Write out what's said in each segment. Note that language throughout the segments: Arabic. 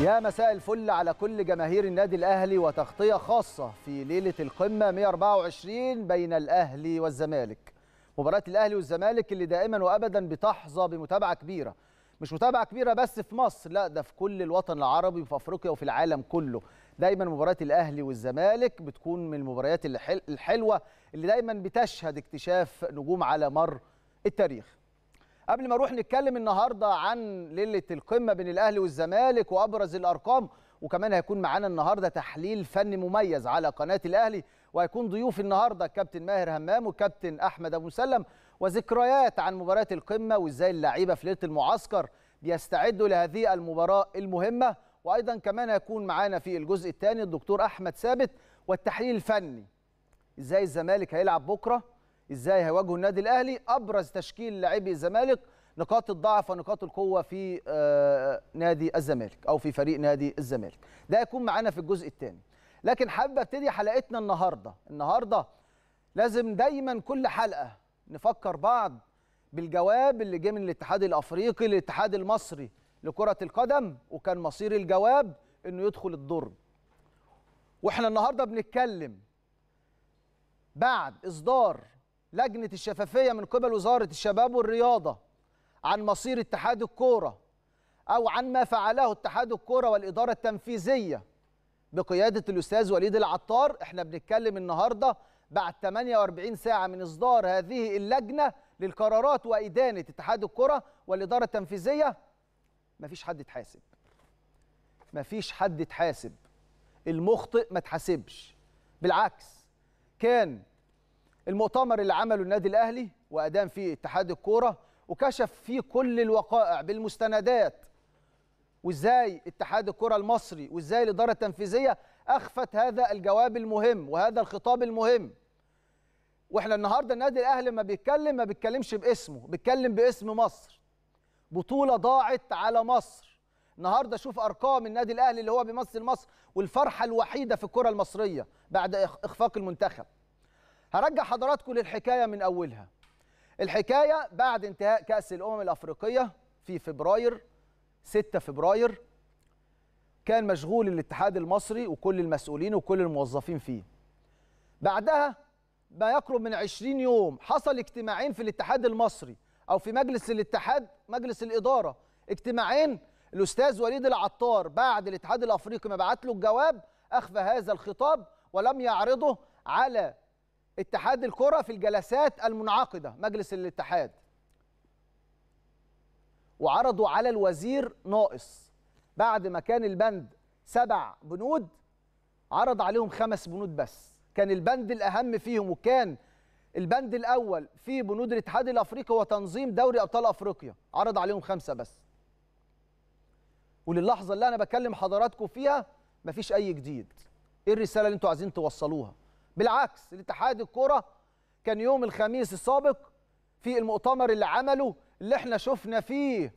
يا مساء الفل على كل جماهير النادي الاهلي وتغطيه خاصه في ليله القمه 124 بين الاهلي والزمالك. مباراه الاهلي والزمالك اللي دائما وابدا بتحظى بمتابعه كبيره. مش متابعه كبيره بس في مصر، لا ده في كل الوطن العربي وفي افريقيا وفي العالم كله. دايما مباراه الاهلي والزمالك بتكون من المباريات الحلوه اللي دايما بتشهد اكتشاف نجوم على مر التاريخ. قبل ما اروح نتكلم النهارده عن ليله القمه بين الاهلي والزمالك وابرز الارقام وكمان هيكون معانا النهارده تحليل فني مميز على قناه الاهلي وهيكون ضيوف النهارده الكابتن ماهر همام والكابتن احمد ابو مسلم وذكريات عن مباراه القمه وازاي اللعيبه في ليله المعسكر بيستعدوا لهذه المباراه المهمه وايضا كمان هيكون معانا في الجزء الثاني الدكتور احمد ثابت والتحليل الفني ازاي الزمالك هيلعب بكره ازاي هيواجهوا النادي الاهلي ابرز تشكيل لاعبي الزمالك نقاط الضعف ونقاط القوه في آه، نادي الزمالك او في فريق نادي الزمالك ده هيكون معانا في الجزء الثاني لكن حابب ابتدي حلقتنا النهارده النهارده لازم دايما كل حلقه نفكر بعض بالجواب اللي جه من الاتحاد الافريقي للاتحاد المصري لكره القدم وكان مصير الجواب انه يدخل الدور واحنا النهارده بنتكلم بعد اصدار لجنه الشفافيه من قبل وزاره الشباب والرياضه عن مصير اتحاد الكوره او عن ما فعله اتحاد الكوره والاداره التنفيذيه بقياده الاستاذ وليد العطار احنا بنتكلم النهارده بعد 48 ساعه من اصدار هذه اللجنه للقرارات وادانه اتحاد الكره والاداره التنفيذيه مفيش حد اتحاسب مفيش حد اتحاسب المخطئ ما اتحاسبش بالعكس كان المؤتمر اللي عمله النادي الاهلي وادام فيه اتحاد الكوره وكشف فيه كل الوقائع بالمستندات وازاي اتحاد الكره المصري وازاي الاداره التنفيذيه اخفت هذا الجواب المهم وهذا الخطاب المهم واحنا النهارده النادي الاهلي ما بيتكلم ما بيتكلمش باسمه بيتكلم باسم مصر بطوله ضاعت على مصر النهارده شوف ارقام النادي الاهلي اللي هو بيمثل مصر والفرحه الوحيده في الكره المصريه بعد اخفاق المنتخب هرجع حضراتكم للحكايه من اولها الحكايه بعد انتهاء كاس الامم الافريقيه في فبراير 6 فبراير كان مشغول الاتحاد المصري وكل المسؤولين وكل الموظفين فيه بعدها ما يقرب من 20 يوم حصل اجتماعين في الاتحاد المصري او في مجلس الاتحاد مجلس الاداره اجتماعين الاستاذ وليد العطار بعد الاتحاد الافريقي ما بعت له الجواب اخفى هذا الخطاب ولم يعرضه على اتحاد الكرة في الجلسات المنعقدة مجلس الاتحاد وعرضوا على الوزير ناقص بعد ما كان البند سبع بنود عرض عليهم خمس بنود بس كان البند الأهم فيهم وكان البند الأول في بنود الاتحاد الأفريقي وتنظيم دوري أبطال أفريقيا عرض عليهم خمسة بس وللحظة اللي أنا بكلم حضراتكم فيها مفيش أي جديد إيه الرسالة اللي أنتوا عايزين توصلوها بالعكس الاتحاد الكرة كان يوم الخميس السابق في المؤتمر اللي عمله اللي احنا شفنا فيه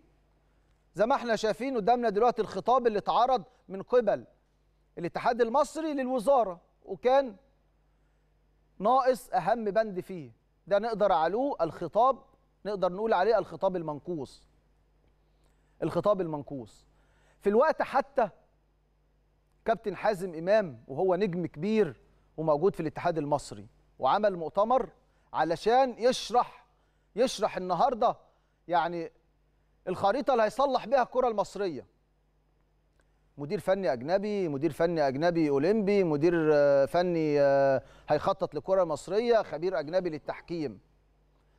زي ما احنا شايفين قدامنا دلوقتي الخطاب اللي اتعرض من قبل الاتحاد المصري للوزاره وكان ناقص اهم بند فيه ده نقدر عليه الخطاب نقدر نقول عليه الخطاب المنقوص الخطاب المنقوص في الوقت حتى كابتن حازم امام وهو نجم كبير وموجود في الاتحاد المصري وعمل مؤتمر علشان يشرح يشرح النهارده يعني الخريطه اللي هيصلح بيها الكره المصريه مدير فني اجنبي مدير فني اجنبي اولمبي مدير آه، فني آه، هيخطط لكره مصريه خبير اجنبي للتحكيم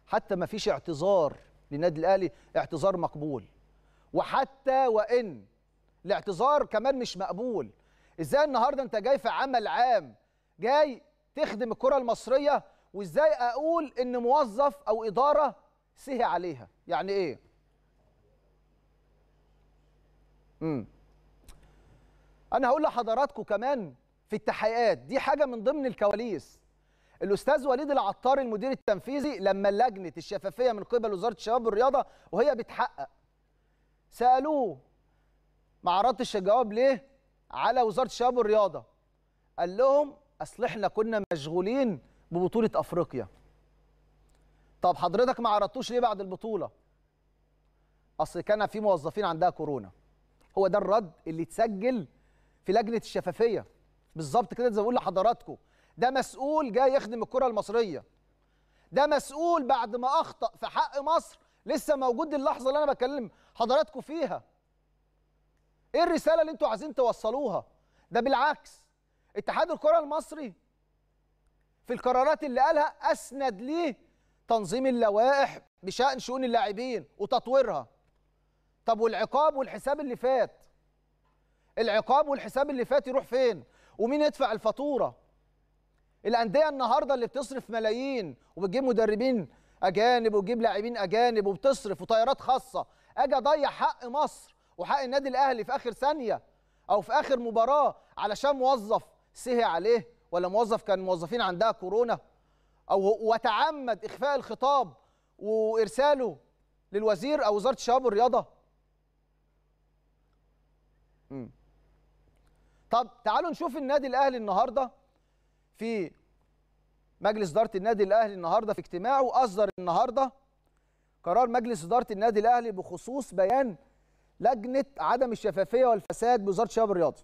حتى ما فيش اعتذار للنادي الاهلي اعتذار مقبول وحتى وان الاعتذار كمان مش مقبول ازاي النهارده انت جاي في عمل عام جاي تخدم الكره المصريه وازاي اقول ان موظف او اداره سهي عليها يعني ايه امم انا هقول لحضراتكم كمان في التحقيقات دي حاجه من ضمن الكواليس الاستاذ وليد العطار المدير التنفيذي لما لجنه الشفافيه من قبل وزاره الشباب والرياضه وهي بتحقق سالوه ما عرضتش الجواب ليه على وزاره الشباب والرياضه قال لهم اصل احنا كنا مشغولين ببطوله افريقيا طب حضرتك ما عرضتوش ليه بعد البطوله اصل كان في موظفين عندها كورونا هو ده الرد اللي اتسجل في لجنه الشفافيه بالظبط كده زي ما بقول لحضراتكم ده مسؤول جاي يخدم الكره المصريه ده مسؤول بعد ما اخطا في حق مصر لسه موجود اللحظه اللي انا بكلم حضراتكم فيها ايه الرساله اللي انتوا عايزين توصلوها ده بالعكس اتحاد الكره المصري في القرارات اللي قالها اسند ليه تنظيم اللوائح بشان شؤون اللاعبين وتطويرها طب والعقاب والحساب اللي فات العقاب والحساب اللي فات يروح فين ومين يدفع الفاتوره الانديه النهارده اللي بتصرف ملايين وبتجيب مدربين اجانب وبتجيب لاعبين اجانب وبتصرف وطيارات خاصه اجي اضيع حق مصر وحق النادي الاهلي في اخر ثانيه او في اخر مباراه علشان موظف سهي عليه ولا موظف كان موظفين عندها كورونا او وتعمد اخفاء الخطاب وارساله للوزير او وزاره الشباب والرياضه امم طب تعالوا نشوف النادي الاهلي النهارده في مجلس اداره النادي الاهلي النهارده في اجتماعه اصدر النهارده قرار مجلس اداره النادي الاهلي بخصوص بيان لجنه عدم الشفافيه والفساد بوزاره الشباب والرياضه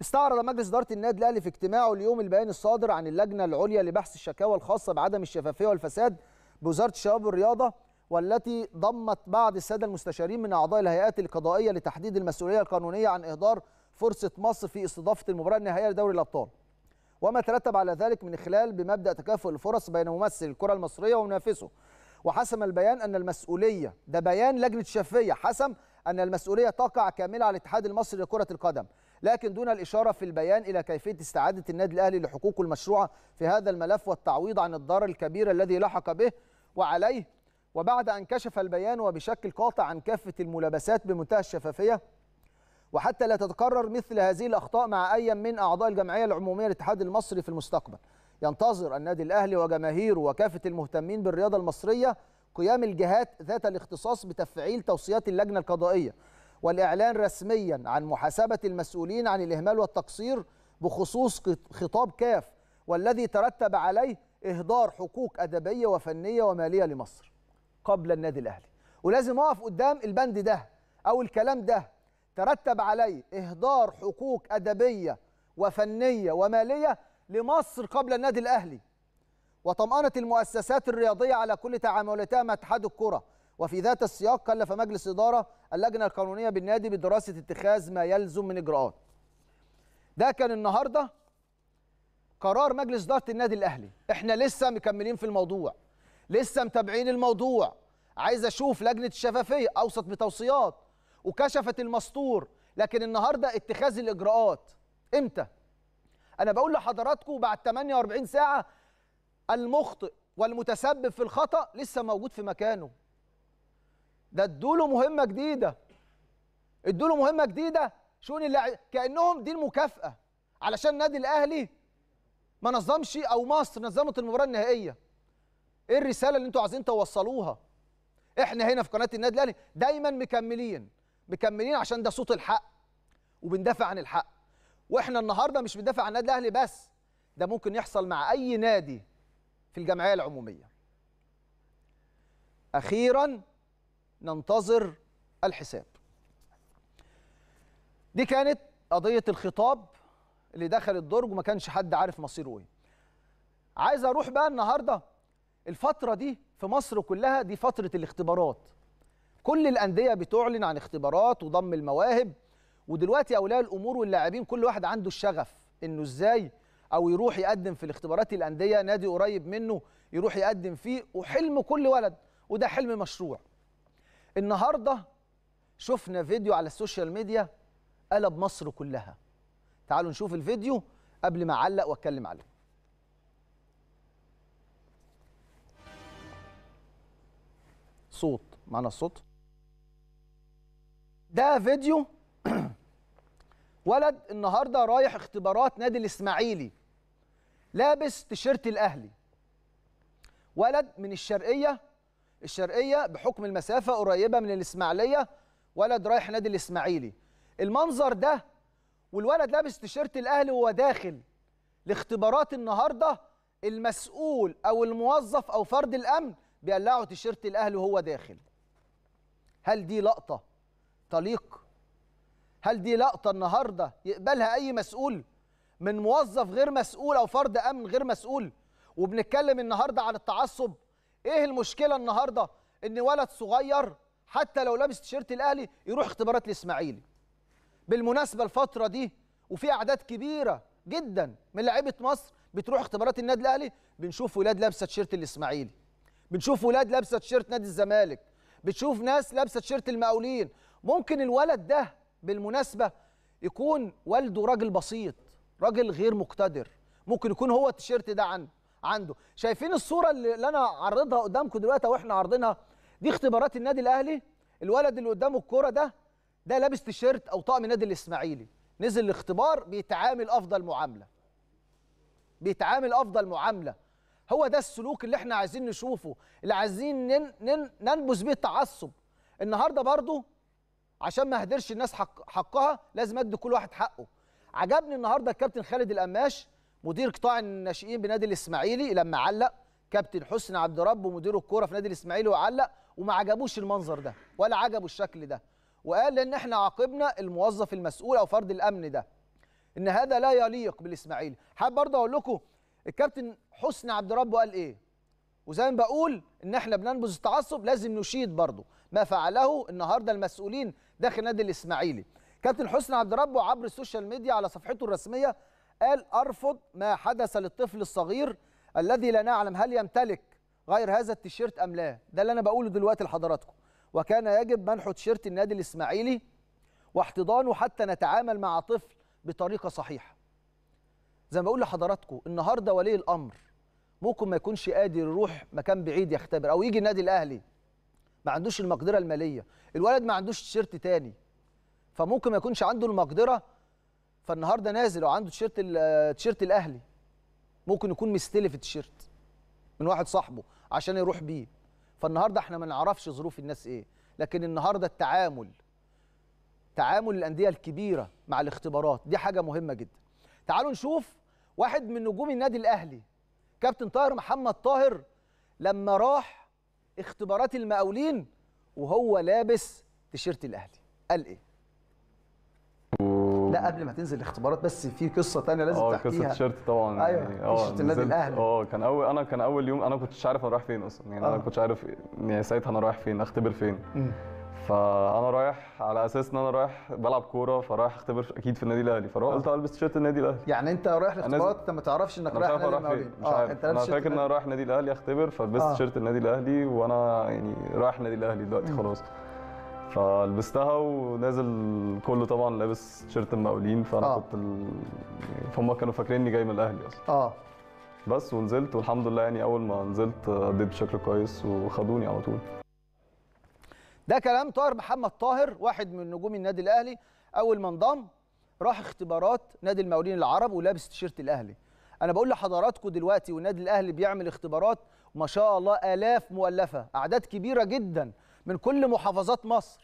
استعرض مجلس إدارة النادي الأهلي في اجتماعه اليوم البيان الصادر عن اللجنة العليا لبحث الشكاوى الخاصة بعدم الشفافية والفساد بوزارة الشباب والرياضة والتي ضمت بعض السادة المستشارين من أعضاء الهيئات القضائية لتحديد المسؤولية القانونية عن إهدار فرصة مصر في استضافة المباراة النهائية لدوري الأبطال وما ترتب على ذلك من خلال بمبدأ تكافؤ الفرص بين ممثل الكرة المصرية ومنافسه وحسم البيان أن المسؤولية ده بيان لجنة الشفافية حسم أن المسؤولية تقع كاملة على الاتحاد المصري لكرة القدم لكن دون الإشارة في البيان إلى كيفية استعادة النادي الأهلي لحقوقه المشروعة في هذا الملف والتعويض عن الضرر الكبير الذي لحق به وعليه وبعد أن كشف البيان وبشكل قاطع عن كافة الملابسات بمنتهى الشفافية وحتى لا تتكرر مثل هذه الأخطاء مع أي من أعضاء الجمعية العمومية للاتحاد المصري في المستقبل ينتظر النادي الأهلي وجماهيره وكافة المهتمين بالرياضة المصرية قيام الجهات ذات الاختصاص بتفعيل توصيات اللجنة القضائية والإعلان رسميا عن محاسبة المسؤولين عن الإهمال والتقصير بخصوص خطاب كاف والذي ترتب عليه إهدار حقوق أدبية وفنية ومالية لمصر قبل النادي الأهلي ولازم أقف قدام البند ده أو الكلام ده ترتب عليه إهدار حقوق أدبية وفنية ومالية لمصر قبل النادي الأهلي وطمأنة المؤسسات الرياضية على كل تعاملاتها مع اتحاد الكرة وفي ذات السياق كلف مجلس إدارة اللجنة القانونية بالنادي بدراسة اتخاذ ما يلزم من إجراءات ده كان النهاردة قرار مجلس إدارة النادي الأهلي إحنا لسه مكملين في الموضوع لسه متابعين الموضوع عايز أشوف لجنة الشفافية أوصت بتوصيات وكشفت المستور لكن النهاردة اتخاذ الإجراءات إمتى؟ أنا بقول لحضراتكم بعد 48 ساعة المخطئ والمتسبب في الخطأ لسه موجود في مكانه ده ادوا له مهمه جديده ادوا له مهمه جديده شؤون اللاعب كانهم دي المكافاه علشان النادي الاهلي ما نظمش او مصر نظمت المباراه النهائيه ايه الرساله اللي انتوا عايزين توصلوها احنا هنا في قناه النادي الاهلي دايما مكملين مكملين عشان ده صوت الحق وبندافع عن الحق واحنا النهارده مش بندافع عن النادي الاهلي بس ده ممكن يحصل مع اي نادي في الجمعيه العموميه اخيرا ننتظر الحساب دي كانت قضية الخطاب اللي دخل الدرج وما كانش حد عارف مصيره ايه عايز اروح بقى النهارده الفترة دي في مصر كلها دي فترة الاختبارات كل الأندية بتعلن عن اختبارات وضم المواهب ودلوقتي أولياء الأمور واللاعبين كل واحد عنده الشغف إنه إزاي أو يروح يقدم في الاختبارات الأندية نادي قريب منه يروح يقدم فيه وحلم كل ولد وده حلم مشروع النهارده شفنا فيديو على السوشيال ميديا قلب مصر كلها تعالوا نشوف الفيديو قبل ما اعلق واتكلم عليه صوت معنا الصوت ده فيديو ولد النهارده رايح اختبارات نادي الاسماعيلي لابس تيشيرت الاهلي ولد من الشرقيه الشرقيه بحكم المسافه قريبه من الاسماعيليه ولد رايح نادي الاسماعيلي المنظر ده والولد لابس تيشيرت الاهلي وهو داخل لاختبارات النهارده المسؤول او الموظف او فرد الامن بيقلعه تيشيرت الاهلي وهو داخل هل دي لقطه تليق هل دي لقطه النهارده يقبلها اي مسؤول من موظف غير مسؤول او فرد امن غير مسؤول وبنتكلم النهارده عن التعصب ايه المشكله النهارده ان ولد صغير حتى لو لابس تيشيرت الاهلي يروح اختبارات الاسماعيلي بالمناسبه الفتره دي وفي اعداد كبيره جدا من لعيبه مصر بتروح اختبارات النادي الاهلي بنشوف ولاد لابسه تيشيرت الاسماعيلي بنشوف ولاد لابسه تيشيرت نادي الزمالك بتشوف ناس لابسه تيشيرت المقاولين ممكن الولد ده بالمناسبه يكون والده راجل بسيط راجل غير مقتدر ممكن يكون هو التيشيرت ده عنده عنده شايفين الصوره اللي انا عرضها قدامكم دلوقتي واحنا عارضينها دي اختبارات النادي الاهلي الولد اللي قدامه الكوره ده ده لابس تيشيرت او طقم نادي الاسماعيلي نزل الاختبار بيتعامل افضل معامله بيتعامل افضل معامله هو ده السلوك اللي احنا عايزين نشوفه اللي عايزين نن نن ننبذ بيه التعصب النهارده برضو عشان ما اهدرش الناس حق حقها لازم ادي كل واحد حقه عجبني النهارده الكابتن خالد القماش مدير قطاع الناشئين بنادي الاسماعيلي لما علق كابتن حسني عبد رب ومدير الكوره في نادي الاسماعيلي وعلق وما عجبوش المنظر ده ولا عجبه الشكل ده وقال ان احنا عاقبنا الموظف المسؤول او فرد الامن ده ان هذا لا يليق بالاسماعيلي حابب برضه اقول لكم الكابتن حسني عبد رب قال ايه وزي ما بقول ان احنا بننبذ التعصب لازم نشيد برضه ما فعله النهارده المسؤولين داخل نادي الاسماعيلي كابتن حسني عبد ربه عبر السوشيال ميديا على صفحته الرسميه قال أرفض ما حدث للطفل الصغير الذي لا نعلم هل يمتلك غير هذا التيشيرت أم لا ده اللي أنا بقوله دلوقتي لحضراتكم وكان يجب منح تيشيرت النادي الإسماعيلي واحتضانه حتى نتعامل مع طفل بطريقة صحيحة زي ما بقول لحضراتكم النهاردة ولي الأمر ممكن ما يكونش قادر يروح مكان بعيد يختبر أو يجي النادي الأهلي ما عندوش المقدرة المالية الولد ما عندوش تيشيرت تاني فممكن ما يكونش عنده المقدرة فالنهارده نازل وعنده تيشيرت تيشيرت الاهلي ممكن يكون مستلف التيشيرت من واحد صاحبه عشان يروح بيه فالنهارده احنا ما نعرفش ظروف الناس ايه لكن النهارده التعامل تعامل الانديه الكبيره مع الاختبارات دي حاجه مهمه جدا تعالوا نشوف واحد من نجوم النادي الاهلي كابتن طاهر محمد طاهر لما راح اختبارات المقاولين وهو لابس تيشيرت الاهلي قال ايه لا قبل ما تنزل الاختبارات بس في قصه ثانيه لازم آه، تحكيها يعني أيوة، اه قصه تيشيرت طبعا ايوه التيشيرت تيشيرت النادي الاهلي اه كان اول انا كان اول يوم انا ما كنتش عارف انا رايح فين اصلا يعني أوه. انا ما آه. كنتش عارف يعني ساعتها انا رايح فين اختبر فين مم. فانا رايح على اساس ان انا رايح بلعب كوره فرايح اختبر اكيد في النادي الاهلي فراح آه. قلت البس تيشيرت النادي الاهلي يعني انت رايح الاختبارات انت ما تعرفش انك رايح النادي الاهلي اه انت انا فاكر ان انا رايح النادي الاهلي اختبر فلبست تيشيرت النادي الاهلي وانا يعني رايح النادي الاهلي دلوقتي خلاص فلبستها ونازل كله طبعا لابس تيشيرت المقاولين فانا آه. كنت ال... يعني فهم كانوا فاكريني جاي من الاهلي اصلا اه بس ونزلت والحمد لله يعني اول ما نزلت اديت بشكل كويس وخدوني على طول ده كلام طاهر محمد طاهر واحد من نجوم النادي الاهلي اول ما انضم راح اختبارات نادي المقاولين العرب ولابس تيشيرت الاهلي انا بقول لحضراتكم دلوقتي والنادي الاهلي بيعمل اختبارات ما شاء الله الاف مؤلفه اعداد كبيره جدا من كل محافظات مصر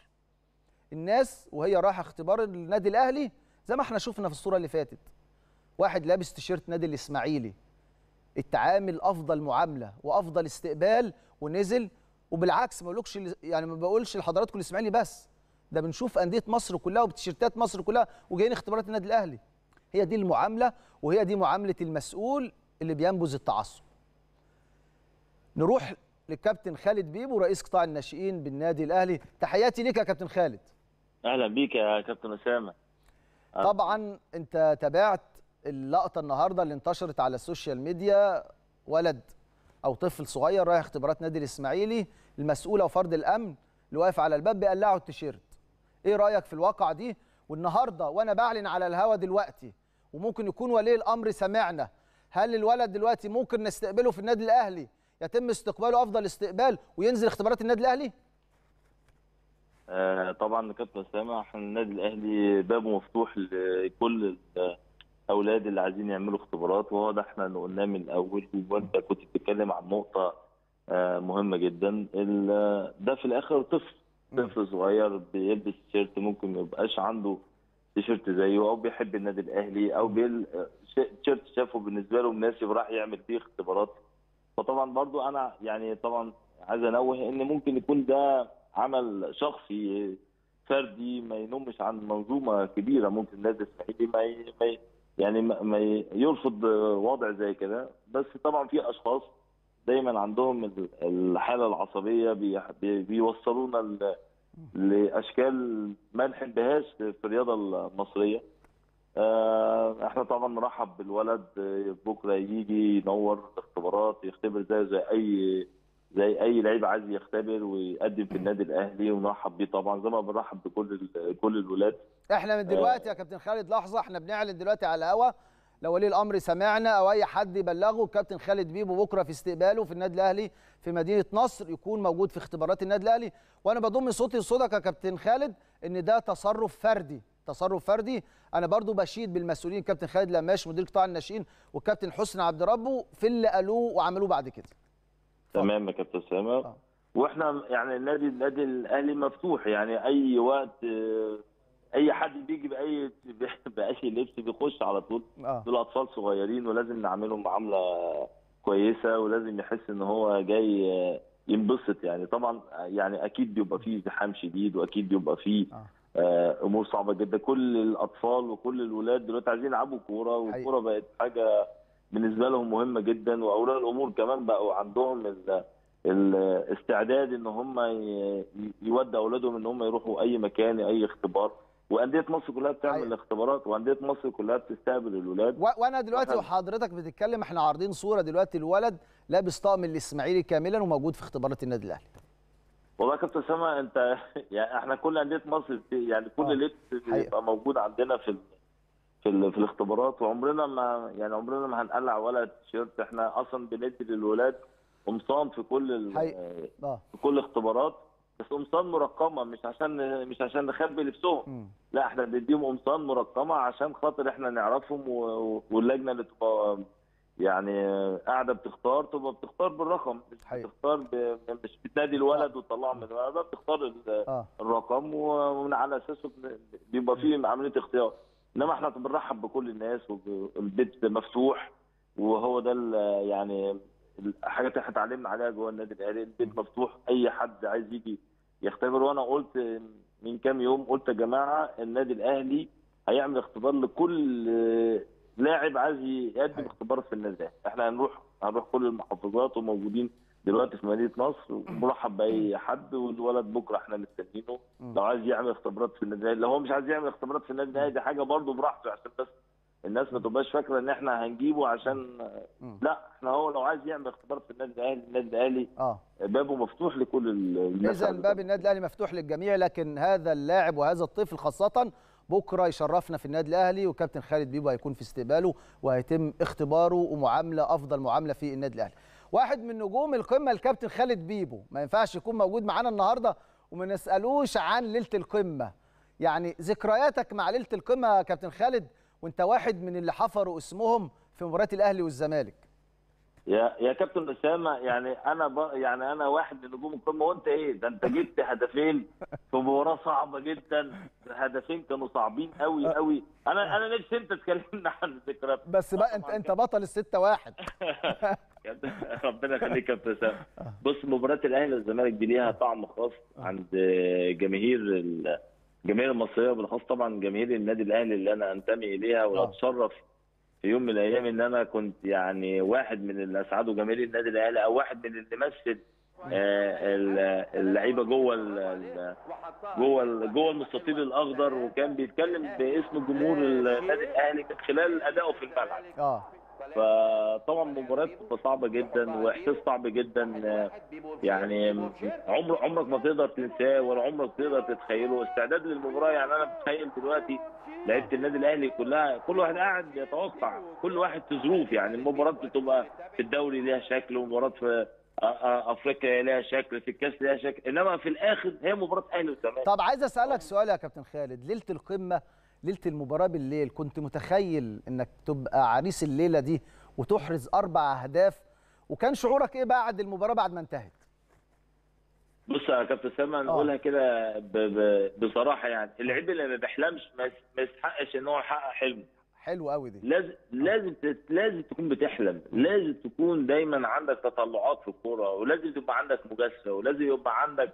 الناس وهي رايحه اختبار النادي الاهلي زي ما احنا شفنا في الصوره اللي فاتت واحد لابس تيشيرت نادي الاسماعيلي التعامل افضل معامله وافضل استقبال ونزل وبالعكس ما بقولكش يعني ما بقولش لحضراتكم الاسماعيلي بس ده بنشوف انديه مصر كلها وبتيشيرتات مصر كلها وجايين اختبارات النادي الاهلي هي دي المعامله وهي دي معامله المسؤول اللي بينبذ التعصب نروح للكابتن خالد بيبو رئيس قطاع الناشئين بالنادي الاهلي تحياتي لك يا كابتن خالد اهلا بيك يا كابتن اسامه طبعا انت تابعت اللقطه النهارده اللي انتشرت على السوشيال ميديا ولد او طفل صغير رايح اختبارات نادي الاسماعيلي المسؤوله وفرد الامن اللي واقف على الباب بيقلعه التيشيرت ايه رايك في الواقعه دي والنهارده وانا بعلن على الهوا دلوقتي وممكن يكون ولي الامر سمعنا هل الولد دلوقتي ممكن نستقبله في النادي الاهلي يتم استقباله افضل استقبال وينزل اختبارات النادي الاهلي آه طبعا كابتن اسامه احنا النادي الاهلي بابه مفتوح لكل الاولاد اللي عايزين يعملوا اختبارات وهو ده احنا اللي قلناه من الاول وانت كنت بتتكلم عن نقطه آه مهمه جدا ده في الاخر طفل طفل صغير بيلبس تيشيرت ممكن ما يبقاش عنده تيشيرت زيه او بيحب النادي الاهلي او آه، تيشيرت شافه بالنسبه له مناسب راح يعمل فيه اختبارات فطبعا برضو انا يعني طبعا عايز انوه ان ممكن يكون ده عمل شخصي فردي ما ينمش عن منظومه كبيره ممكن النادي الاسماعيلي ما يعني ما يرفض وضع زي كده بس طبعا في اشخاص دايما عندهم الحاله العصبيه بيوصلونا لاشكال ما نحبهاش في الرياضه المصريه آه، احنا طبعا نرحب بالولد آه، بكره يجي ينور الاختبارات يختبر زي زي اي زي اي لعيب عايز يختبر ويقدم في النادي الاهلي ونرحب بيه طبعا زي ما بنرحب بكل كل الولاد احنا من آه. دلوقتي آه يا كابتن خالد لحظه احنا بنعلن دلوقتي على الهوا لو ولي الامر سمعنا او اي حد يبلغه الكابتن خالد بيبو بكره في استقباله في النادي الاهلي في مدينه نصر يكون موجود في اختبارات النادي الاهلي وانا بضم صوتي لصوتك يا كابتن خالد ان ده تصرف فردي تصرف فردي انا برضو بشيد بالمسؤولين كابتن خالد لماش مدير قطاع الناشئين والكابتن حسن عبد ربه في اللي قالوه وعملوه بعد كده تمام يا كابتن اسامه آه. واحنا يعني النادي النادي الاهلي مفتوح يعني اي وقت آه، اي حد بيجي باي باي لبس بيخش على طول آه. دول اطفال صغيرين ولازم نعملهم معامله كويسه ولازم يحس ان هو جاي آه، ينبسط يعني طبعا آه، يعني اكيد بيبقى فيه ازدحام شديد واكيد بيبقى فيه آه. آه، امور صعبه جدا كل الاطفال وكل الولاد دلوقتي عايزين يلعبوا كوره والكوره بقت حاجه بالنسبه لهم مهمه جدا واولياء الامور كمان بقوا عندهم ال... الاستعداد ان هم يودوا اولادهم ان هم يروحوا اي مكان اي اختبار وانديه مصر كلها بتعمل أيوة. الاختبارات وانديه مصر كلها بتستقبل الولاد و... وانا دلوقتي وحضرتك بتتكلم احنا عارضين صوره دلوقتي الولد لابس طقم الاسماعيلي كاملا وموجود في اختبارات النادي الاهلي والله كابتن اسامه انت يعني احنا كل انديه مصر يعني كل آه. لبس بيبقى موجود عندنا في في, في الاختبارات وعمرنا ما يعني عمرنا ما هنقلع ولا تيشيرت احنا اصلا بندي للولاد قمصان في كل آه،, آه. في كل اختبارات بس قمصان مرقمه مش عشان مش عشان نخبي لبسهم م. لا احنا بنديهم قمصان مرقمه عشان خاطر احنا نعرفهم واللجنه اللي تبقى يعني قاعده بتختار تبقى بتختار بالرقم مش حقيقة. بتختار ب... مش بتنادي الولد وتطلعه من الولد بتختار آه. الرقم ومن على اساسه بيبقى فيه عمليه اختيار انما احنا بنرحب بكل الناس والبيت مفتوح وهو ده يعني الحاجات اللي احنا اتعلمنا عليها جوه النادي الاهلي البيت مفتوح اي حد عايز يجي يختبر وانا قلت من كام يوم قلت يا جماعه النادي الاهلي هيعمل اختبار لكل لاعب عايز يقدم اختبار في النزاهه احنا هنروح هنروح كل المحافظات وموجودين دلوقتي في مدينه نصر ومرحب باي حد والولد بكره احنا مستنيينه لو عايز يعمل اختبارات في النادي لو هو مش عايز يعمل اختبارات في النادي دي حاجه برده براحته عشان بس الناس ما تبقاش فاكره ان احنا هنجيبه عشان لا احنا هو لو عايز يعمل اختبار في النادي الاهلي النادي الاهلي آه. بابه مفتوح لكل الناس اذا باب النادي الاهلي مفتوح للجميع لكن هذا اللاعب وهذا الطفل خاصه بكره يشرفنا في النادي الاهلي وكابتن خالد بيبو هيكون في استقباله وهيتم اختباره ومعامله افضل معامله في النادي الاهلي واحد من نجوم القمه الكابتن خالد بيبو ما ينفعش يكون موجود معانا النهارده وما نسالوش عن ليله القمه يعني ذكرياتك مع ليله القمه يا كابتن خالد وانت واحد من اللي حفروا اسمهم في مباريات الاهلي والزمالك يا يا كابتن اسامه يعني انا يعني انا واحد من نجوم القمه وانت ايه ده انت جبت هدفين في مباراه صعبه جدا هدفين كانوا صعبين قوي قوي أه. انا انا نفسي انت تكلمنا عن ذكريات بس بقى انت انت بطل الستة واحد ربنا يخليك يا كابتن اسامه أه. بص مباراه الاهلي والزمالك دي ليها طعم خاص عند جماهير الجماهير المصريه وبالاخص طبعا جماهير النادي الاهلي اللي انا انتمي اليها أه. واتشرف في يوم من الايام ان انا كنت يعني واحد من اللي اسعدوا جماهير النادي الاهلي او واحد من اللي مثل آه، اللعيبه جوه جوه جوه المستطيل الاخضر وكان بيتكلم باسم جمهور النادي الاهلي من خلال ادائه في الملعب. اه فطبعا مباريات صعبه جدا واحساس صعب جدا يعني عمر عمرك ما تقدر تنساه ولا عمرك تقدر تتخيله استعداد للمباراه يعني انا بتخيل دلوقتي لعيبه النادي الاهلي كلها كل واحد قاعد يتوقع كل واحد في ظروف يعني المباراه بتبقى في الدوري ليها شكل ومباراه في افريقيا ليها شكل في الكاس ليها شكل انما في الاخر هي مباراه اهلي وزمالك طب عايز اسالك سؤال يا كابتن خالد ليله القمه ليله المباراه بالليل كنت متخيل انك تبقى عريس الليله دي وتحرز اربع اهداف وكان شعورك ايه بعد المباراه بعد ما انتهت بص يا كابتن سامع آه. نقولها كده بصراحه يعني اللعيب اللي ما بيحلمش ما يستحقش ان هو يحقق حلمه حلو قوي دي لازم آه. لازم لازم تكون بتحلم لازم تكون دايما عندك تطلعات في الكوره ولازم تبقى عندك مجازفه ولازم يبقى عندك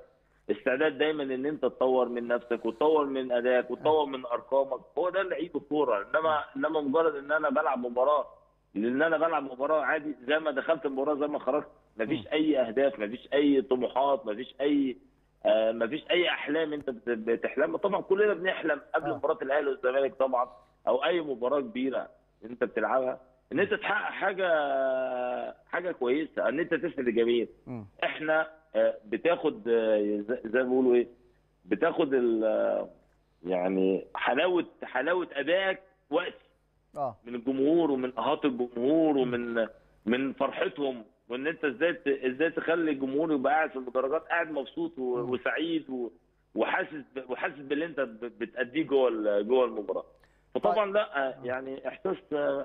استعداد دايما ان انت تطور من نفسك وتطور من ادائك وتطور آه. من ارقامك هو ده لعيب الكوره انما انما مجرد ان انا بلعب مباراه لان انا بلعب مباراه عادي زي ما دخلت المباراه زي ما خرجت مفيش اي اهداف مفيش اي طموحات مفيش اي آه مفيش اي احلام انت بتحلمها طبعا كلنا بنحلم قبل آه. مباراه الاهلي والزمالك طبعا او اي مباراه كبيره انت بتلعبها ان انت تحقق حاجه حاجه كويسه ان انت تسند الجميل احنا آه، بتاخد آه، زي ما بيقولوا ايه بتاخد يعني حلاوه حلاوه ادائك وقت آه. من الجمهور ومن اهات الجمهور ومن من فرحتهم وان انت ازاي ازاي تخلي الجمهور يبقى قاعد في المدرجات قاعد مبسوط وسعيد وحاسس وحاسس باللي انت بتأديه جوه جوه المباراه فطبعا طيب. لا يعني احساس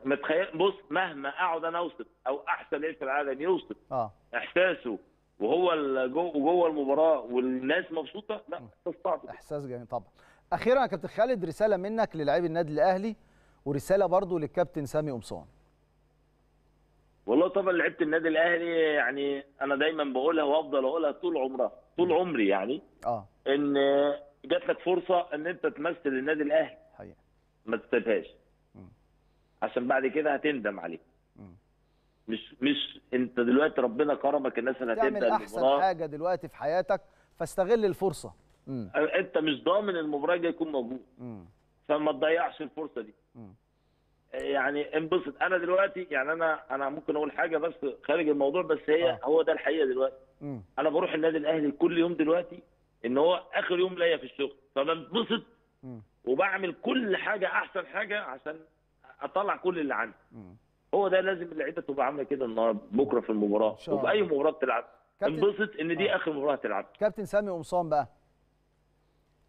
متخيل بص مهما اقعد انا اوصف او احسن لعيب في العالم يوصف آه. احساسه وهو جوه جوه المباراه والناس مبسوطه لا احساس صعب احساس جميل طبعا اخيرا يا كابتن خالد رساله منك للاعبي النادي الاهلي ورساله برضو للكابتن سامي قمصان والله طبعا لعيبه النادي الاهلي يعني انا دايما بقولها وافضل اقولها طول عمرها طول عمري يعني اه ان جات لك فرصه ان انت تمثل النادي الاهلي حقيقة. ما تستفهاش عشان بعد كده هتندم عليه مش مش انت دلوقتي ربنا كرمك الناس اللي هتبدا تعمل احسن حاجه دلوقتي في حياتك فاستغل الفرصه مم. انت مش ضامن المباراه الجايه يكون موجود فما تضيعش الفرصه دي يعني انبسط انا دلوقتي يعني انا انا ممكن اقول حاجه بس خارج الموضوع بس هي آه. هو ده الحقيقه دلوقتي م. انا بروح النادي الاهلي كل يوم دلوقتي ان هو اخر يوم ليا في الشغل فبنبسط وبعمل كل حاجه احسن حاجه عشان اطلع كل اللي عندي هو ده لازم اللعيبه تبقى عامله كده النهارده بكره في المباراه وفي اي مباراه تلعب انبسط ان دي آه. اخر مباراه تلعب كابتن سامي قمصان بقى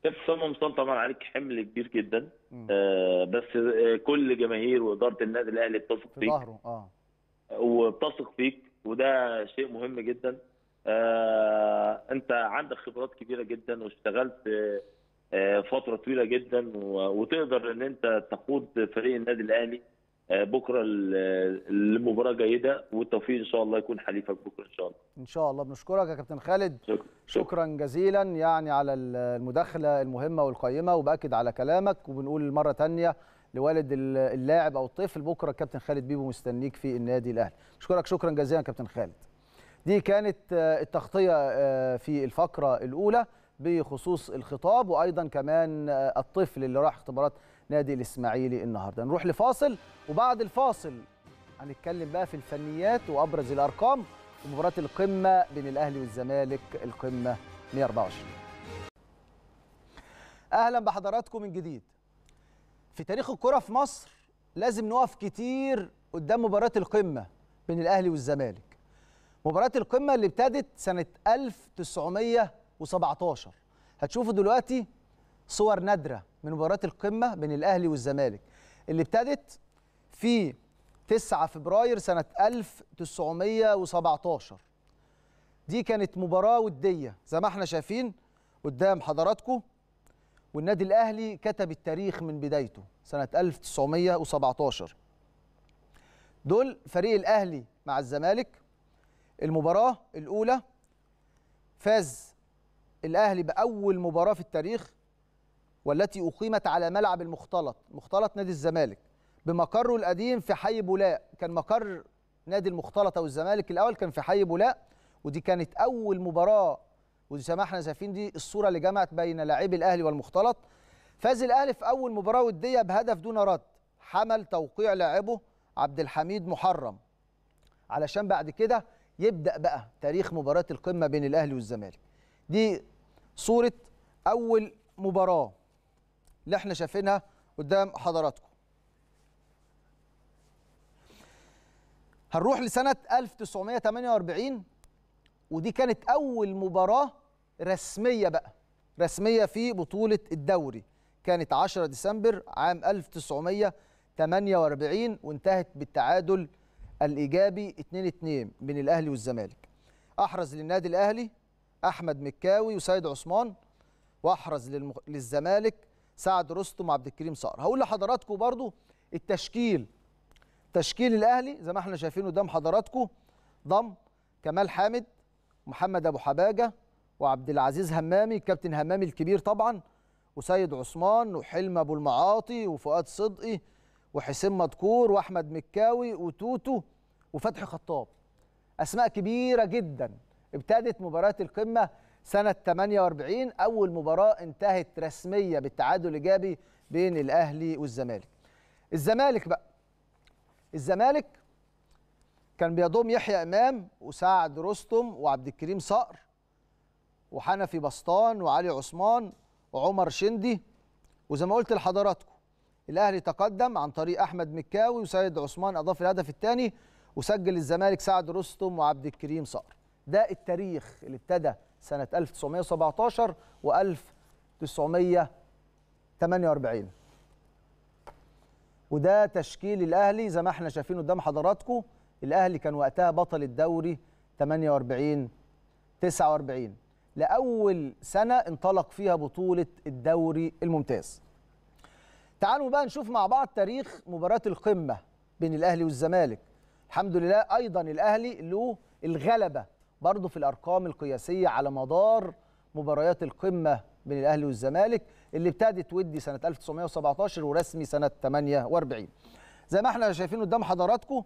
كابتن سامي مصطفى طبعا عليك حمل كبير جدا آه بس آه كل جماهير واداره النادي الاهلي بتثق في فيك ظهره اه وبتثق فيك وده شيء مهم جدا آه انت عندك خبرات كبيره جدا واشتغلت آه, آه، فتره طويله جدا وتقدر ان انت تقود فريق النادي الاهلي آه، بكره المباراه جيده والتوفيق ان شاء الله يكون حليفك بكره ان شاء الله ان شاء الله بنشكرك يا كابتن خالد شكرا, شكرا جزيلا يعني على المداخله المهمه والقيمه وباكد على كلامك وبنقول مره ثانيه لوالد اللاعب او الطفل بكره الكابتن خالد بيبو مستنيك في النادي الاهلي اشكرك شكرا جزيلا كابتن خالد دي كانت آه، التغطيه آه، في الفقره الاولى بخصوص الخطاب وايضا كمان الطفل اللي راح اختبارات نادي الاسماعيلي النهارده نروح لفاصل وبعد الفاصل هنتكلم بقى في الفنيات وابرز الارقام ومباراه القمه بين الاهلي والزمالك القمه 124 اهلا بحضراتكم من جديد في تاريخ الكره في مصر لازم نقف كتير قدام مباراه القمه بين الاهلي والزمالك مباراه القمه اللي ابتدت سنه 1917 هتشوفوا دلوقتي صور نادره من مباراه القمه بين الاهلي والزمالك اللي ابتدت في 9 فبراير سنه 1917 دي كانت مباراه وديه زي ما احنا شايفين قدام حضراتكم والنادي الاهلي كتب التاريخ من بدايته سنه 1917 دول فريق الاهلي مع الزمالك المباراه الاولى فاز الاهلي باول مباراه في التاريخ والتي أقيمت على ملعب المختلط مختلط نادي الزمالك بمقره القديم في حي بولاق كان مقر نادي المختلط أو الزمالك الأول كان في حي بولاق ودي كانت أول مباراة ودي سامحنا شايفين دي الصورة اللي جمعت بين لاعبي الأهلي والمختلط فاز الأهلي في أول مباراة ودية بهدف دون رد حمل توقيع لاعبه عبد الحميد محرم علشان بعد كده يبدأ بقى تاريخ مباراة القمة بين الأهلي والزمالك دي صورة أول مباراة اللي احنا شايفينها قدام حضراتكم هنروح لسنة 1948 ودي كانت أول مباراة رسمية بقى رسمية في بطولة الدوري كانت 10 ديسمبر عام 1948 وانتهت بالتعادل الإيجابي 2-2 بين الأهلي والزمالك أحرز للنادي الأهلي أحمد مكاوي وسيد عثمان وأحرز للزمالك سعد رستم عبد الكريم صقر هقول لحضراتكم برضو التشكيل تشكيل الاهلي زي ما احنا شايفين قدام حضراتكم ضم كمال حامد محمد ابو حباجه وعبد العزيز همامي كابتن همامي الكبير طبعا وسيد عثمان وحلم ابو المعاطي وفؤاد صدقي وحسين مدكور واحمد مكاوي وتوتو وفتحي خطاب اسماء كبيره جدا ابتدت مباراه القمه سنة 48 أول مباراة انتهت رسمية بالتعادل الإيجابي بين الأهلي والزمالك الزمالك بقى الزمالك كان بيضم يحيى إمام وسعد رستم وعبد الكريم صقر وحنفي بسطان وعلي عثمان وعمر شندي وزي ما قلت لحضراتكم الاهلي تقدم عن طريق احمد مكاوي وسيد عثمان اضاف الهدف الثاني وسجل الزمالك سعد رستم وعبد الكريم صقر ده التاريخ اللي ابتدى سنة 1917 و 1948 وده تشكيل الأهلي زي ما احنا شايفين قدام حضراتكم الأهلي كان وقتها بطل الدوري 48 49 لأول سنة انطلق فيها بطولة الدوري الممتاز تعالوا بقى نشوف مع بعض تاريخ مباراة القمة بين الأهلي والزمالك الحمد لله أيضا الأهلي له الغلبة برضه في الارقام القياسيه على مدار مباريات القمه بين الاهلي والزمالك اللي ابتدت ودي سنه 1917 ورسمي سنه 48 زي ما احنا شايفين قدام حضراتكم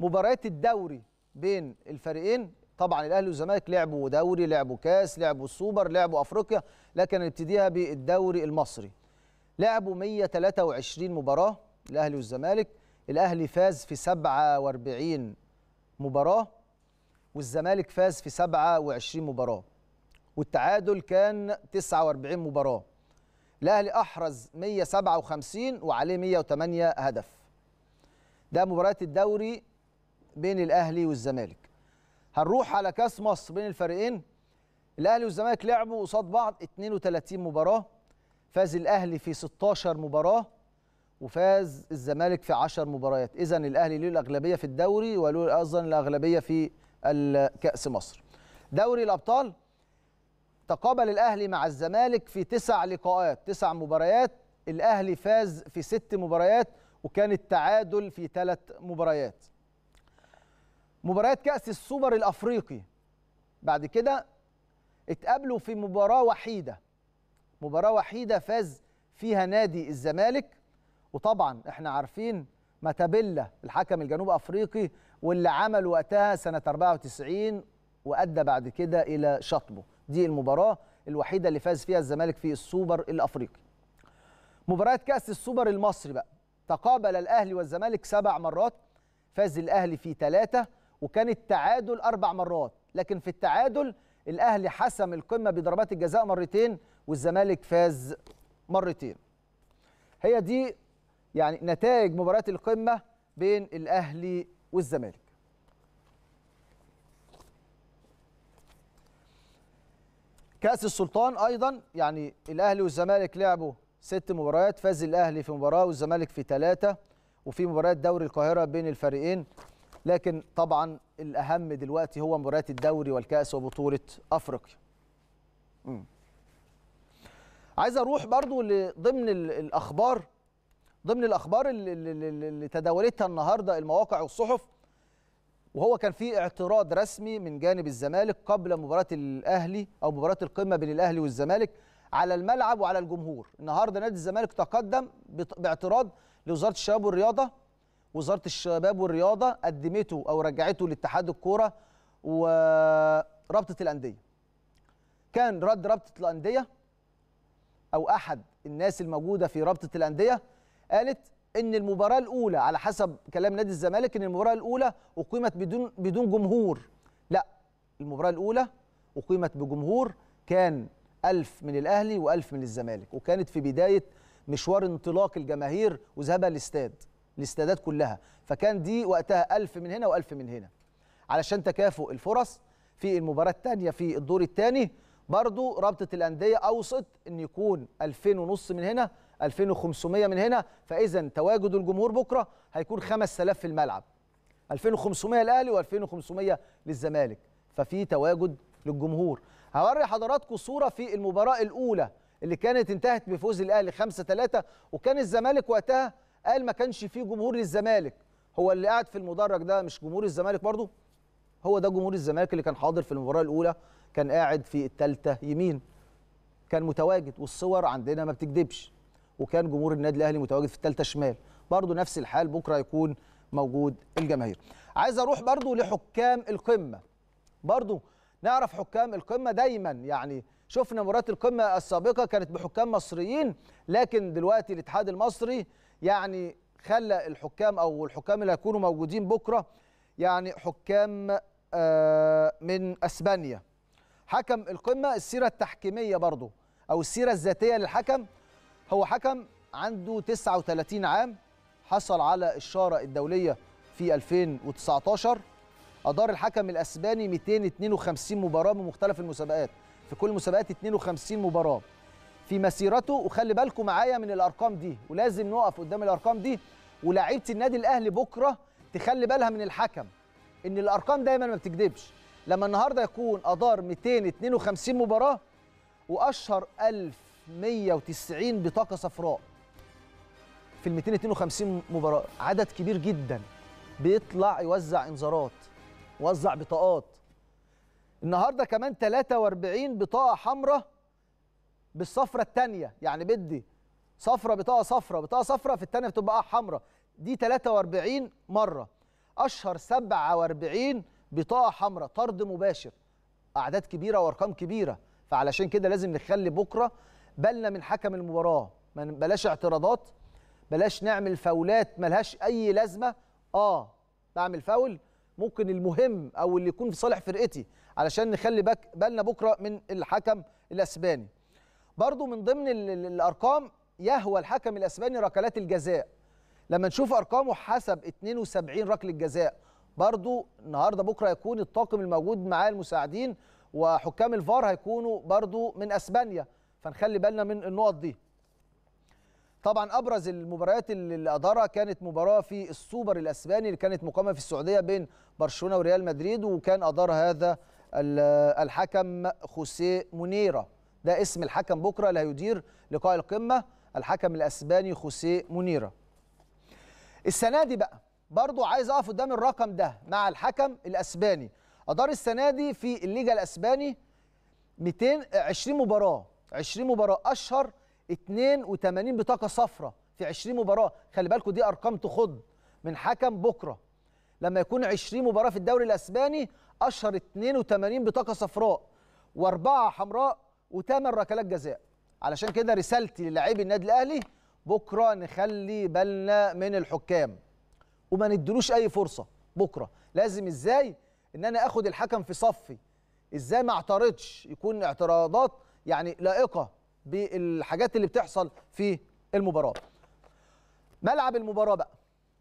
مباريات الدوري بين الفريقين طبعا الاهلي والزمالك لعبوا دوري لعبوا كاس لعبوا السوبر لعبوا افريقيا لكن نبتديها بالدوري المصري لعبوا 123 مباراه الاهلي والزمالك الاهلي فاز في 47 مباراه والزمالك فاز في 27 مباراه والتعادل كان 49 مباراه الاهلي احرز 157 وعليه 108 هدف ده مباراه الدوري بين الاهلي والزمالك هنروح على كاس مصر بين الفريقين الاهلي والزمالك لعبوا قصاد بعض 32 مباراه فاز الاهلي في 16 مباراه وفاز الزمالك في 10 مباريات اذا الاهلي له الاغلبيه في الدوري وله ايضا الاغلبيه في الكأس مصر دوري الأبطال تقابل الأهلي مع الزمالك في تسع لقاءات تسع مباريات الأهلي فاز في ست مباريات وكان التعادل في ثلاث مباريات مباريات كأس السوبر الأفريقي بعد كده اتقابلوا في مباراة وحيدة مباراة وحيدة فاز فيها نادي الزمالك وطبعا احنا عارفين ماتابيلا الحكم الجنوب أفريقي واللي عمل وقتها سنة 94 وأدى بعد كده إلى شطبه دي المباراة الوحيدة اللي فاز فيها الزمالك في السوبر الأفريقي مباراة كأس السوبر المصري بقى تقابل الأهلي والزمالك سبع مرات فاز الأهلي في ثلاثة وكان التعادل أربع مرات لكن في التعادل الأهلي حسم القمة بضربات الجزاء مرتين والزمالك فاز مرتين هي دي يعني نتائج مباراة القمة بين الأهلي والزمالك كأس السلطان أيضا يعني الأهلي والزمالك لعبوا ست مباريات فاز الأهلي في مباراة والزمالك في ثلاثة وفي مباريات دوري القاهرة بين الفريقين لكن طبعا الأهم دلوقتي هو مباريات الدوري والكأس وبطولة أفريقيا عايز أروح برضو لضمن الأخبار ضمن الاخبار اللي تداولتها النهارده المواقع والصحف وهو كان في اعتراض رسمي من جانب الزمالك قبل مباراه الاهلي او مباراه القمه بين الاهلي والزمالك على الملعب وعلى الجمهور النهارده نادي الزمالك تقدم باعتراض لوزاره الشباب والرياضه وزاره الشباب والرياضه قدمته او رجعته لاتحاد الكوره ورابطه الانديه كان رد رابطه الانديه او احد الناس الموجوده في رابطه الانديه قالت ان المباراه الاولى على حسب كلام نادي الزمالك ان المباراه الاولى اقيمت بدون بدون جمهور لا المباراه الاولى اقيمت بجمهور كان ألف من الاهلي و1000 من الزمالك وكانت في بدايه مشوار انطلاق الجماهير وذهابها للاستاد الاستادات كلها فكان دي وقتها ألف من هنا و1000 من هنا علشان تكافؤ الفرص في المباراة الثانية في الدور الثاني برضو رابطة الأندية أوصت أن يكون 2000 ونص من هنا 2500 من هنا فاذا تواجد الجمهور بكره هيكون 5000 في الملعب 2500 الاهلي و2500 للزمالك ففي تواجد للجمهور هوري حضراتكم صوره في المباراه الاولى اللي كانت انتهت بفوز الاهلي 5 3 وكان الزمالك وقتها قال ما كانش فيه جمهور للزمالك هو اللي قاعد في المدرج ده مش جمهور الزمالك برضه هو ده جمهور الزمالك اللي كان حاضر في المباراه الاولى كان قاعد في الثالثه يمين كان متواجد والصور عندنا ما بتكذبش وكان جمهور النادي الاهلي متواجد في الثالثه شمال برضه نفس الحال بكره يكون موجود الجماهير عايز اروح برضه لحكام القمه برضه نعرف حكام القمه دايما يعني شفنا مرات القمه السابقه كانت بحكام مصريين لكن دلوقتي الاتحاد المصري يعني خلى الحكام او الحكام اللي هيكونوا موجودين بكره يعني حكام آه، من اسبانيا حكم القمه السيره التحكيميه برضه او السيره الذاتيه للحكم هو حكم عنده 39 عام حصل على الشارة الدولية في 2019 أدار الحكم الأسباني 252 مباراة من مختلف المسابقات في كل مسابقات 52 مباراة في مسيرته وخلي بالكم معايا من الأرقام دي ولازم نقف قدام الأرقام دي ولاعيبة النادي الأهلي بكرة تخلي بالها من الحكم إن الأرقام دايما ما بتكذبش لما النهارده يكون أدار 252 مباراة وأشهر 1000 190 بطاقه صفراء في ال 252 مباراه عدد كبير جدا بيطلع يوزع انذارات وزع بطاقات النهارده كمان 43 بطاقه حمراء بالصفره الثانيه يعني بدي صفره بطاقه صفره بطاقه صفره في الثانيه بتبقى حمراء دي 43 مره اشهر 47 بطاقه حمراء طرد مباشر اعداد كبيره وارقام كبيره فعلشان كده لازم نخلي بكره بالنا من حكم المباراه بلاش اعتراضات بلاش نعمل فاولات ملهاش اي لازمه اه بعمل فاول ممكن المهم او اللي يكون في صالح فرقتي علشان نخلي بك بالنا بكره من الحكم الاسباني برضو من ضمن الارقام يهوى الحكم الاسباني ركلات الجزاء لما نشوف ارقامه حسب 72 ركله جزاء برضو النهارده بكره يكون الطاقم الموجود معاه المساعدين وحكام الفار هيكونوا برضو من اسبانيا فنخلي بالنا من النقط دي طبعا ابرز المباريات اللي ادارها كانت مباراه في السوبر الاسباني اللي كانت مقامه في السعوديه بين برشلونه وريال مدريد وكان ادار هذا الحكم خوسيه مونيرا ده اسم الحكم بكره اللي هيدير لقاء القمه الحكم الاسباني خوسيه مونيرا السنه دي بقى برضو عايز اقف قدام الرقم ده مع الحكم الاسباني ادار السنه دي في الليجا الاسباني 220 مباراه 20 مباراه اشهر 82 بطاقه صفراء في 20 مباراه خلي بالكم دي ارقام تخض من حكم بكره لما يكون 20 مباراه في الدوري الاسباني اشهر 82 بطاقه صفراء واربعه حمراء وثمان ركلات جزاء علشان كده رسالتي للاعبي النادي الاهلي بكره نخلي بالنا من الحكام وما ندلوش اي فرصه بكره لازم ازاي ان انا اخد الحكم في صفي ازاي ما اعترضش يكون اعتراضات يعني لائقه بالحاجات اللي بتحصل في المباراه ملعب المباراه بقى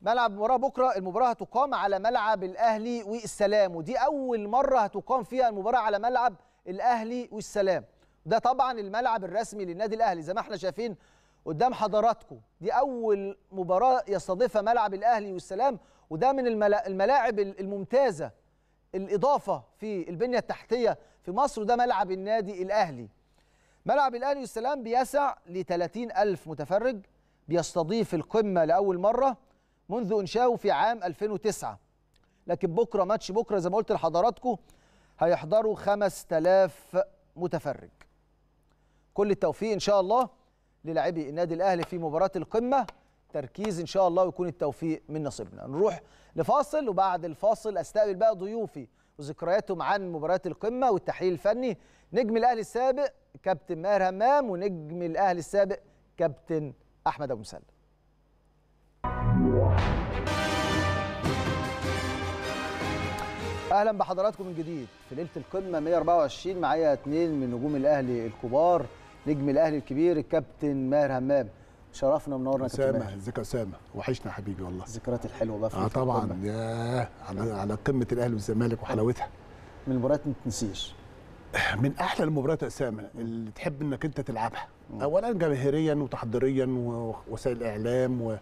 ملعب المباراه بكره المباراه هتقام على ملعب الاهلي والسلام ودي اول مره هتقام فيها المباراه على ملعب الاهلي والسلام ده طبعا الملعب الرسمي للنادي الاهلي زي ما احنا شايفين قدام حضراتكم دي اول مباراه يستضيفها ملعب الاهلي والسلام وده من الملاعب الممتازه الاضافه في البنيه التحتيه في مصر وده ملعب النادي الاهلي ملعب الأهلي والسلام بيسع ل 30 ألف متفرج بيستضيف القمة لأول مرة منذ إنشاؤه في عام 2009 لكن بكرة ماتش بكرة زي ما قلت لحضراتكم هيحضروا 5000 متفرج كل التوفيق إن شاء الله للاعبي النادي الأهلي في مباراة القمة تركيز إن شاء الله ويكون التوفيق من نصيبنا نروح لفاصل وبعد الفاصل أستقبل بقى ضيوفي وذكرياتهم عن مباريات القمة والتحليل الفني نجم الأهلي السابق كابتن ماهر همام ونجم الاهلي السابق كابتن احمد ابو مسلم اهلا بحضراتكم من جديد في ليله القمه 124 معايا اثنين من نجوم الاهلي الكبار نجم الاهلي الكبير الكابتن ماهر همام شرفنا ومنورنا يا كابتن اسامه ازيك يا اسامه وحشنا حبيبي والله الذكريات الحلوه بقى في اه طبعا يا على على قمه الاهلي والزمالك وحلاوتها من المباريات ما تنسيش من احلى المباريات يا اسامه اللي تحب انك انت تلعبها اولا جماهيريا وتحضيريا ووسائل الاعلام و...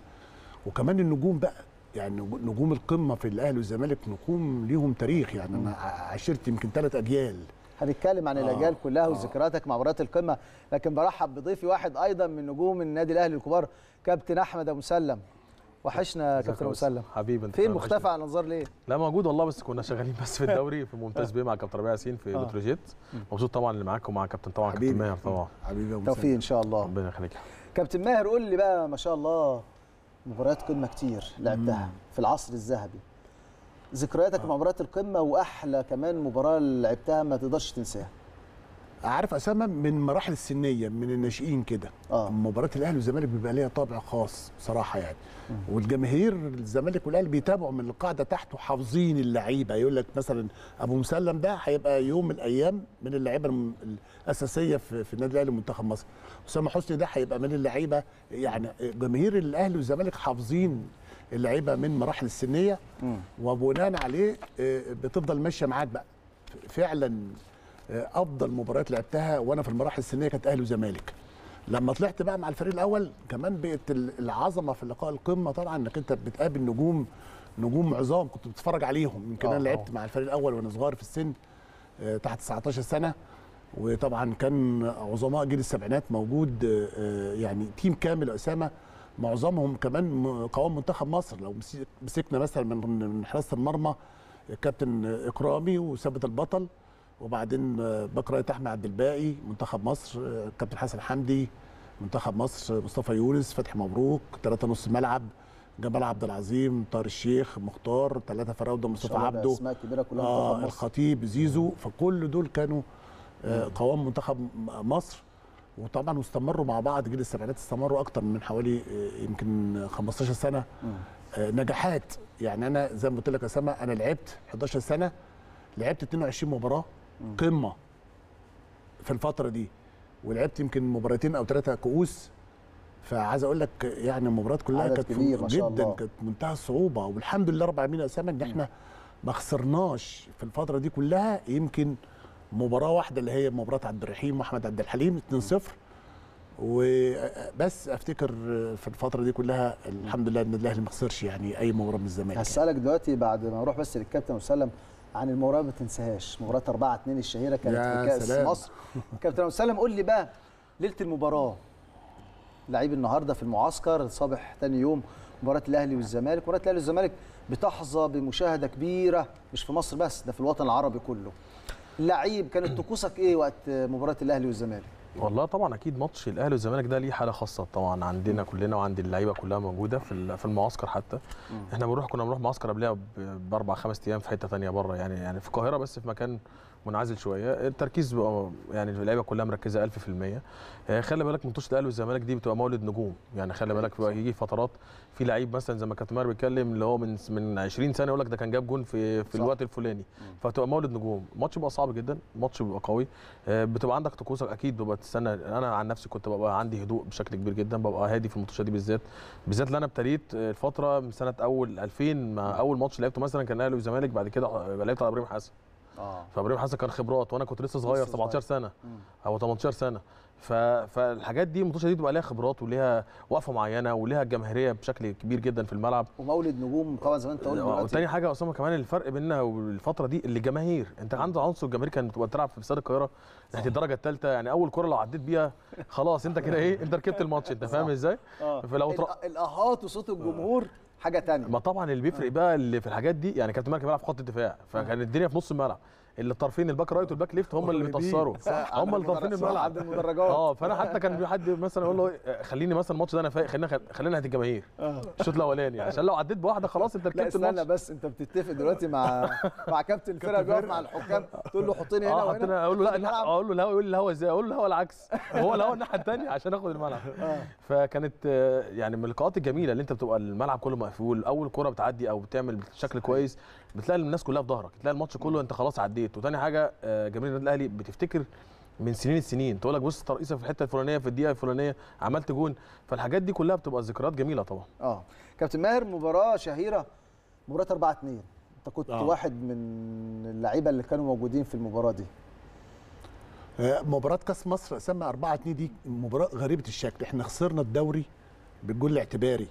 وكمان النجوم بقى يعني نجوم القمه في الاهلي والزمالك نجوم ليهم تاريخ يعني انا عشرت يمكن ثلاث اجيال هنتكلم عن الاجيال آه كلها آه. وذكرياتك مع مباريات القمه لكن برحب بضيفي واحد ايضا من نجوم النادي الاهلي الكبار كابتن احمد ابو مسلم وحشنا كابتن مسلم حبيبي انت فين مختفى عن انظار ليه؟ لا موجود والله بس كنا شغالين بس في الدوري في ممتاز بيه مع كابتن ربيع ياسين في آه. بتروجيت مبسوط طبعا اللي معاك ومع كابتن طبعا كابتن ماهر طبعا حبيبي توفيق ان شاء الله ربنا يخليك كابتن ماهر قول لي بقى ما شاء الله مباريات قمه كتير لعبتها في العصر الذهبي ذكرياتك آه. مع مباريات القمه واحلى كمان مباراه لعبتها ما تقدرش تنساها عارف اسامه من مراحل السنيه من الناشئين كده آه. مباراه الاهلي والزمالك بيبقى ليها طابع خاص بصراحه يعني والجماهير الزمالك والاهلي بيتابعوا من القاعده تحت وحافظين اللعيبه يقول لك مثلا ابو مسلم ده هيبقى يوم من الايام من اللعيبه الاساسيه في, في النادي الاهلي ومنتخب مصر اسامه حسني ده هيبقى من اللعيبه يعني جماهير الاهلي والزمالك حافظين اللعيبه من مراحل السنيه وبناء عليه آه، بتفضل ماشيه معاك بقى فعلا آه، افضل مباريات لعبتها وانا في المراحل السنيه كانت اهلي وزمالك لما طلعت بقى مع الفريق الاول كمان بقت العظمه في اللقاء القمه طبعا انك انت بتقابل نجوم نجوم عظام كنت بتتفرج عليهم يمكن انا آه، لعبت آه. مع الفريق الاول وانا صغير في السن تحت 19 سنه وطبعا كان عظماء جيل السبعينات موجود يعني تيم كامل اسامه معظمهم كمان قوام منتخب مصر لو مسكنا مثلا من حراسه المرمى الكابتن اكرامي وثابت البطل وبعدين آه، بقرا احمد عبد الباقي منتخب مصر آه، كابتن حسن حمدي منتخب مصر آه، مصطفى يونس فتحي مبروك ثلاثة نص ملعب جمال عبد العظيم طاهر الشيخ مختار ثلاثة فراودة مصطفى عبده اسماء كبيرة كلها آه الخطيب زيزو فكل دول كانوا آه قوام منتخب مصر وطبعا واستمروا مع بعض جيل السبعينات استمروا اكتر من حوالي يمكن 15 سنه آه نجاحات يعني انا زي ما قلت لك يا اسامه انا لعبت 11 سنه لعبت 22 مباراه قمه في الفتره دي ولعبت يمكن مباراتين او ثلاثه كؤوس فعايز اقول لك يعني المباريات كلها كانت جدا كانت منتهى الصعوبه والحمد لله رب العالمين يا اسامه ان احنا ما خسرناش في الفتره دي كلها يمكن مباراه واحده اللي هي مباراه عبد الرحيم واحمد عبد الحليم 2-0 وبس افتكر في الفتره دي كلها الحمد لله ان الاهلي ما خسرش يعني اي مباراه من الزمالك يعني. هسالك دلوقتي بعد ما اروح بس للكابتن وسلم عن المباراه ما تنساهاش مباراه 4 2 الشهيره كانت في كاس سلام. مصر كابتن سلام قول لي بقى ليله المباراه لعيب النهارده في المعسكر صبح ثاني يوم مباراه الاهلي والزمالك مباراه الاهلي والزمالك بتحظى بمشاهده كبيره مش في مصر بس ده في الوطن العربي كله لعيب كانت طقوسك ايه وقت مباراه الاهلي والزمالك والله طبعا اكيد ماتش الاهلي والزمالك ده ليه حاله خاصه طبعا عندنا كلنا وعند اللعيبه كلها موجوده في في المعسكر حتى احنا بنروح كنا بنروح معسكر قبلها باربع خمس ايام في حته ثانيه بره يعني يعني في القاهره بس في مكان منعزل شويه التركيز بقى يعني اللعيبه كلها مركزه 1000% آه، خلي بالك منتوش الاهلي والزمالك دي بتبقى مولد نجوم يعني خلي أيوة، بالك بقى يجي فترات في لعيب مثلا زي ما كابتن ماهر بيتكلم اللي هو من من 20 سنه يقول لك ده كان جاب جون في في صح. الوقت الفلاني فبتبقى مولد نجوم الماتش بيبقى صعب جدا الماتش بيبقى قوي آه، بتبقى عندك طقوسك اكيد بتبقى تستنى انا عن نفسي كنت ببقى عندي هدوء بشكل كبير جدا ببقى هادي في الماتشات دي بالذات بالذات اللي انا ابتديت آه، الفتره من سنه اول 2000 اول ماتش لعبته مثلا كان الاهلي والزمالك بعد كده لعبت على ابراهيم حسن آه. فابراهيم حسن كان خبرات وانا كنت لسه صغير 17 سنه او 18 سنه ف... فالحاجات دي المنتوشه دي بتبقى ليها خبرات وليها وقفه معينه وليها جماهيريه بشكل كبير جدا في الملعب ومولد نجوم طبعا زي ما انت قلت آه، دلوقتي وتاني حاجه اسامه كمان الفرق بيننا والفتره دي اللي جماهير انت عندك عنصر جماهير كانت بتبقى تلعب في استاد القاهره تحت الدرجه الثالثه يعني اول كره لو عديت بيها خلاص انت كده ايه انت ركبت الماتش انت فاهم ازاي؟ آه. فلو تر... الاهات وصوت الجمهور حاجه ثانيه ما طبعا اللي بيفرق آه. بقى اللي في الحاجات دي يعني كابتن مالك بيلعب في خط الدفاع فكان آه. الدنيا في نص الملعب اللي طرفين الباك رايت والباك ليفت هم اللي بيتاثروا هم اللي طرفين الملعب عند المدرجات اه فانا حتى كان في حد مثلا يقول له آه، خليني مثلا الماتش ده انا فايق خلينا خلينا هات الجماهير آه. الشوط الاولاني عشان لو عديت بواحده خلاص انت ركبت الماتش استنى بس انت بتتفق دلوقتي مع مع كابتن الفرقه بيقف مع الحكام تقول له حطني هنا آه، وهنا اقول له لا اقول له الهوا يقول لي الهوا ازاي اقول له الهوا العكس هو الهوا الناحيه الثانيه عشان اخد الملعب فكانت يعني من اللقاءات الجميله اللي انت بتبقى الملعب كله مقفول اول كره بتعدي او بتعمل بشكل كويس بتلاقي الناس كلها في ظهرك تلاقي الماتش كله انت خلاص عديت وتاني حاجه آه، جماهير النادي الاهلي بتفتكر من سنين السنين تقول لك بص ترقيصه في الحته الفلانيه في الدقيقه الفلانيه عملت جون فالحاجات دي كلها بتبقى ذكريات جميله طبعا اه كابتن ماهر مباراه شهيره مباراه 4 2 انت كنت آه. واحد من اللعيبه اللي كانوا موجودين في المباراه دي آه، مباراه كاس مصر اسمها 4 2 دي مباراه غريبه الشكل احنا خسرنا الدوري بالجول الاعتباري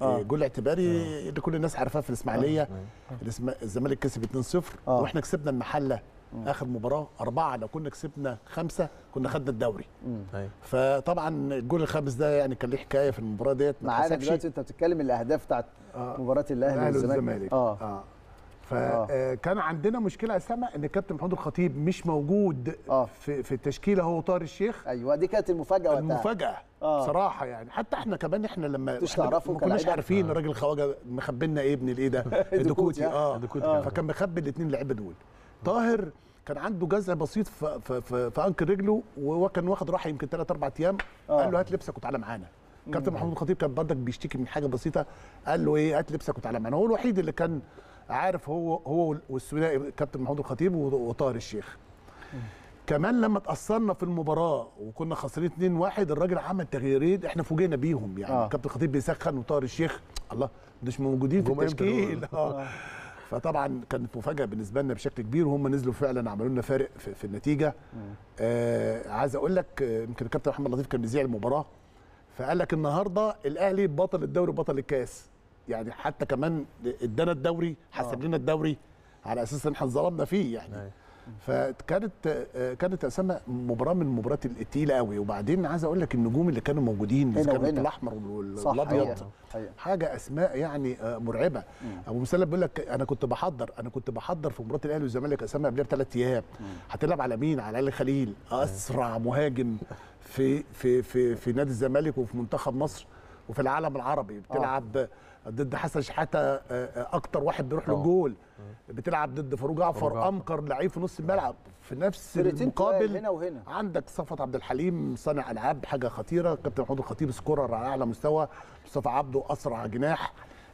آه. آه. جول اعتباري آه. اللي كل الناس عارفاه في الاسماعيليه آه. آه. الزمالك كسب 2-0 آه. واحنا كسبنا المحله آه. اخر مباراه اربعه لو كنا كسبنا خمسه كنا خدنا الدوري طيب. فطبعا الجول الخامس ده يعني كان ليه حكايه في المباراه ديت معانا دلوقتي انت بتتكلم الاهداف بتاعت آه. مباراه الاهلي والزمالك اه, آه. فكان آه. آه، عندنا مشكله اسامه ان الكابتن محمود الخطيب مش موجود آه. في في التشكيله هو طاهر الشيخ ايوه دي كانت المفاجاه المفاجاه آه. صراحه يعني حتى احنا كمان احنا لما احنا ما كناش عارفين آه. خواجه مخبينا ايه ابن الايه ده الدكوتي اه, آه. آه. فكان مخبي الاثنين لعيبه دول طاهر كان عنده جزع بسيط في في في, في انكل رجله وهو كان واخد راحه يمكن ثلاث اربع ايام آه. قال له هات لبسك وتعالى معانا كابتن محمود الخطيب كان برضك بيشتكي من حاجه بسيطه قال له ايه هات لبسك وتعالى معانا هو الوحيد اللي كان عارف هو هو والثنائي كابتن محمود الخطيب وطاهر الشيخ كمان لما تاثرنا في المباراه وكنا خسرين 2-1 الراجل عمل تغييرين احنا فوجئنا بيهم يعني آه. كابتن الخطيب بيسخن وطاهر الشيخ الله مش موجودين في التشكيل آه. آه. فطبعا كانت مفاجاه بالنسبه لنا بشكل كبير وهم نزلوا فعلا عملوا لنا فارق في, في النتيجه آه, آه، عايز اقول لك يمكن الكابتن محمد لطيف كان بيذيع المباراه فقال لك النهارده الاهلي بطل الدوري بطل الكاس يعني حتى كمان ادانا الدوري حسب آه. لنا الدوري على اساس ان احنا اتظلمنا فيه يعني أي. أيوة. فكانت كانت اسامه مباراه من المباريات التقيله قوي وبعدين عايز اقول لك النجوم اللي كانوا موجودين اللي كانوا الاحمر والابيض أيوة، أيوة. حاجه اسماء يعني آه، مرعبه ابو مسلم بيقول لك انا كنت بحضر انا كنت بحضر في مباراه الاهلي والزمالك اسامه قبلها بثلاث ايام هتلعب على مين على ال خليل اسرع مهاجم في في في في نادي الزمالك وفي منتخب مصر وفي العالم العربي بتلعب آه. ضد حسن شحاته آه، آه، اكتر واحد بيروح آه. للجول بتلعب ضد فاروق جعفر انكر لعيب في نص الملعب في نفس المقابل هنا وهنا. عندك صفوت عبد الحليم صانع العاب حاجه خطيره كابتن محمود الخطيب سكورر على اعلى مستوى مصطفى عبده اسرع جناح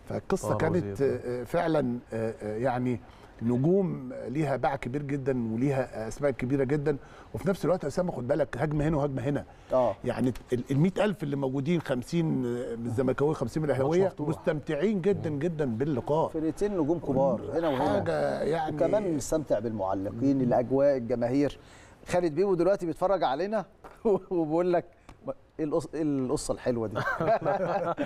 فالقصه كانت فعلا يعني نجوم ليها باع كبير جدا وليها اسماء كبيره جدا وفي نفس الوقت اسامه خد بالك هجمه هنا وهجمه هنا اه يعني ال 100000 اللي موجودين 50 من آه، الزملكاويه 50 من الاهلاويه مستمتعين جدا جدا باللقاء فرقتين نجوم كبار هنا وهنا حاجه يعني وكمان مستمتع بالمعلقين الاجواء الجماهير خالد بيبو دلوقتي بيتفرج علينا وبيقول لك إيه, ايه القصه الحلوه دي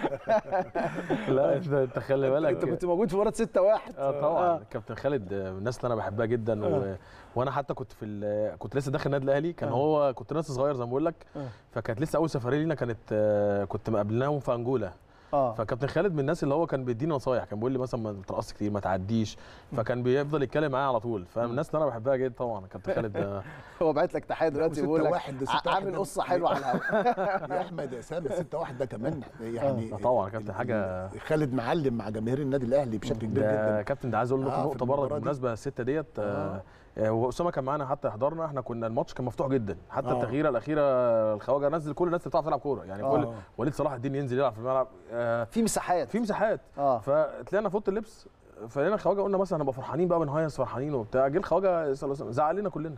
لا انت خلي بالك انت كنت موجود في مباراه 6 1 اه طبعا آه. كابتن خالد من الناس اللي انا بحبها جدا آه. و... وانا حتى كنت في كنت لسه داخل النادي الاهلي كان آه. هو كنت لسه صغير زي ما بقول لك آه. فكانت لسه اول سفريه لينا كانت آه، كنت مقابلناهم في انجولا آه. فكابتن خالد من الناس اللي هو كان بيديني نصايح كان بيقول لي مثلا ما ترقصش كتير ما تعديش فكان بيفضل يتكلم معايا على طول فمن الناس اللي انا بحبها جدا طبعا كابتن خالد هو بعت لك تحيه دلوقتي بيقول لك عامل قصه حلوه على الهوا يا احمد يا سامي 6 1 ده كمان آه. يعني آه. طبعا كابتن حاجه خالد معلم مع جماهير النادي الاهلي بشكل كبير جدا كابتن ده عايز اقول لكم آه، نقطه بره بالمناسبه السته ديت آه. آه، واسامه كان معانا حتى حضرنا احنا كنا الماتش كان مفتوح جدا حتى أوه. التغييره الاخيره الخواجه نزل كل الناس اللي بتعرف تلعب كوره يعني أوه. كل آه. وليد صلاح الدين ينزل يلعب في الملعب آه في مساحات في مساحات آه. فتلاقينا في اوضه اللبس فلقينا الخواجه قلنا مثلا هنبقى فرحانين بقى بنهيص فرحانين وبتاع جه الخواجه زعلنا كلنا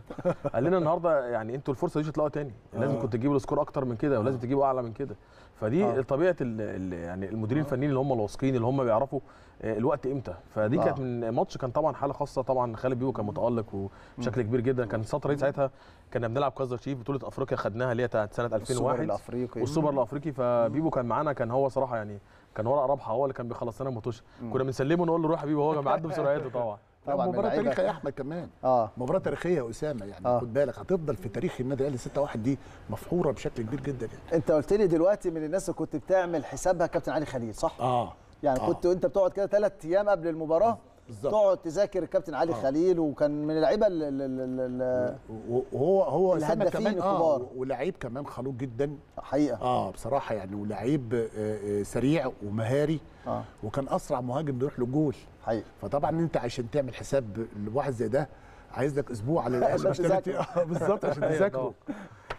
قال لنا النهارده يعني انتوا الفرصه دي مش هتلاقوها تاني لازم كنت تجيبوا السكور اكتر من كده ولازم تجيبوا اعلى من كده فدي آه. طبيعه الـ الـ يعني المديرين آه. الفنيين اللي هم الواثقين اللي هم بيعرفوا آه، الوقت امتى فدي آه. كانت من ماتش كان طبعا حاله خاصه طبعا خالد بيبو كان متالق وبشكل كبير جدا كان سطر دي ساعتها كنا بنلعب كازا تشيف بطوله افريقيا خدناها اللي هي بتاعت سنه 2001 السوبر الافريقي والسوبر الافريقي فبيبو كان معانا كان هو صراحه يعني كان ورق رابحه هو اللي كان بيخلص لنا الماتش كنا بنسلمه نقول له روح يا بيبو هو كان بيعدي بسرعته طبعا طبعا مباراه تاريخيه يا احمد كمان اه مباراه تاريخيه يا اسامه يعني آه. خد بالك هتفضل في تاريخ النادي الاهلي 6 1 دي مفحوره بشكل كبير جدا يعني انت قلت لي دلوقتي من الناس اللي كنت بتعمل حسابها كابتن علي خليل صح؟ اه يعني آه. كنت وانت بتقعد كده ثلاث ايام قبل المباراه آه. بالظبط تقعد تذاكر الكابتن علي آه. خليل وكان من اللعيبه ال ال وهو هو الهدافين الكبار آه ولعيب كمان خلوق جدا حقيقه اه بصراحه يعني ولعيب آه، آه، سريع ومهاري آه. وكان اسرع مهاجم بيروح للجول حقيقه فطبعا انت عشان تعمل حساب لواحد زي ده عايز لك اسبوع على الاقل عشان بالظبط عشان أيوة، تذاكره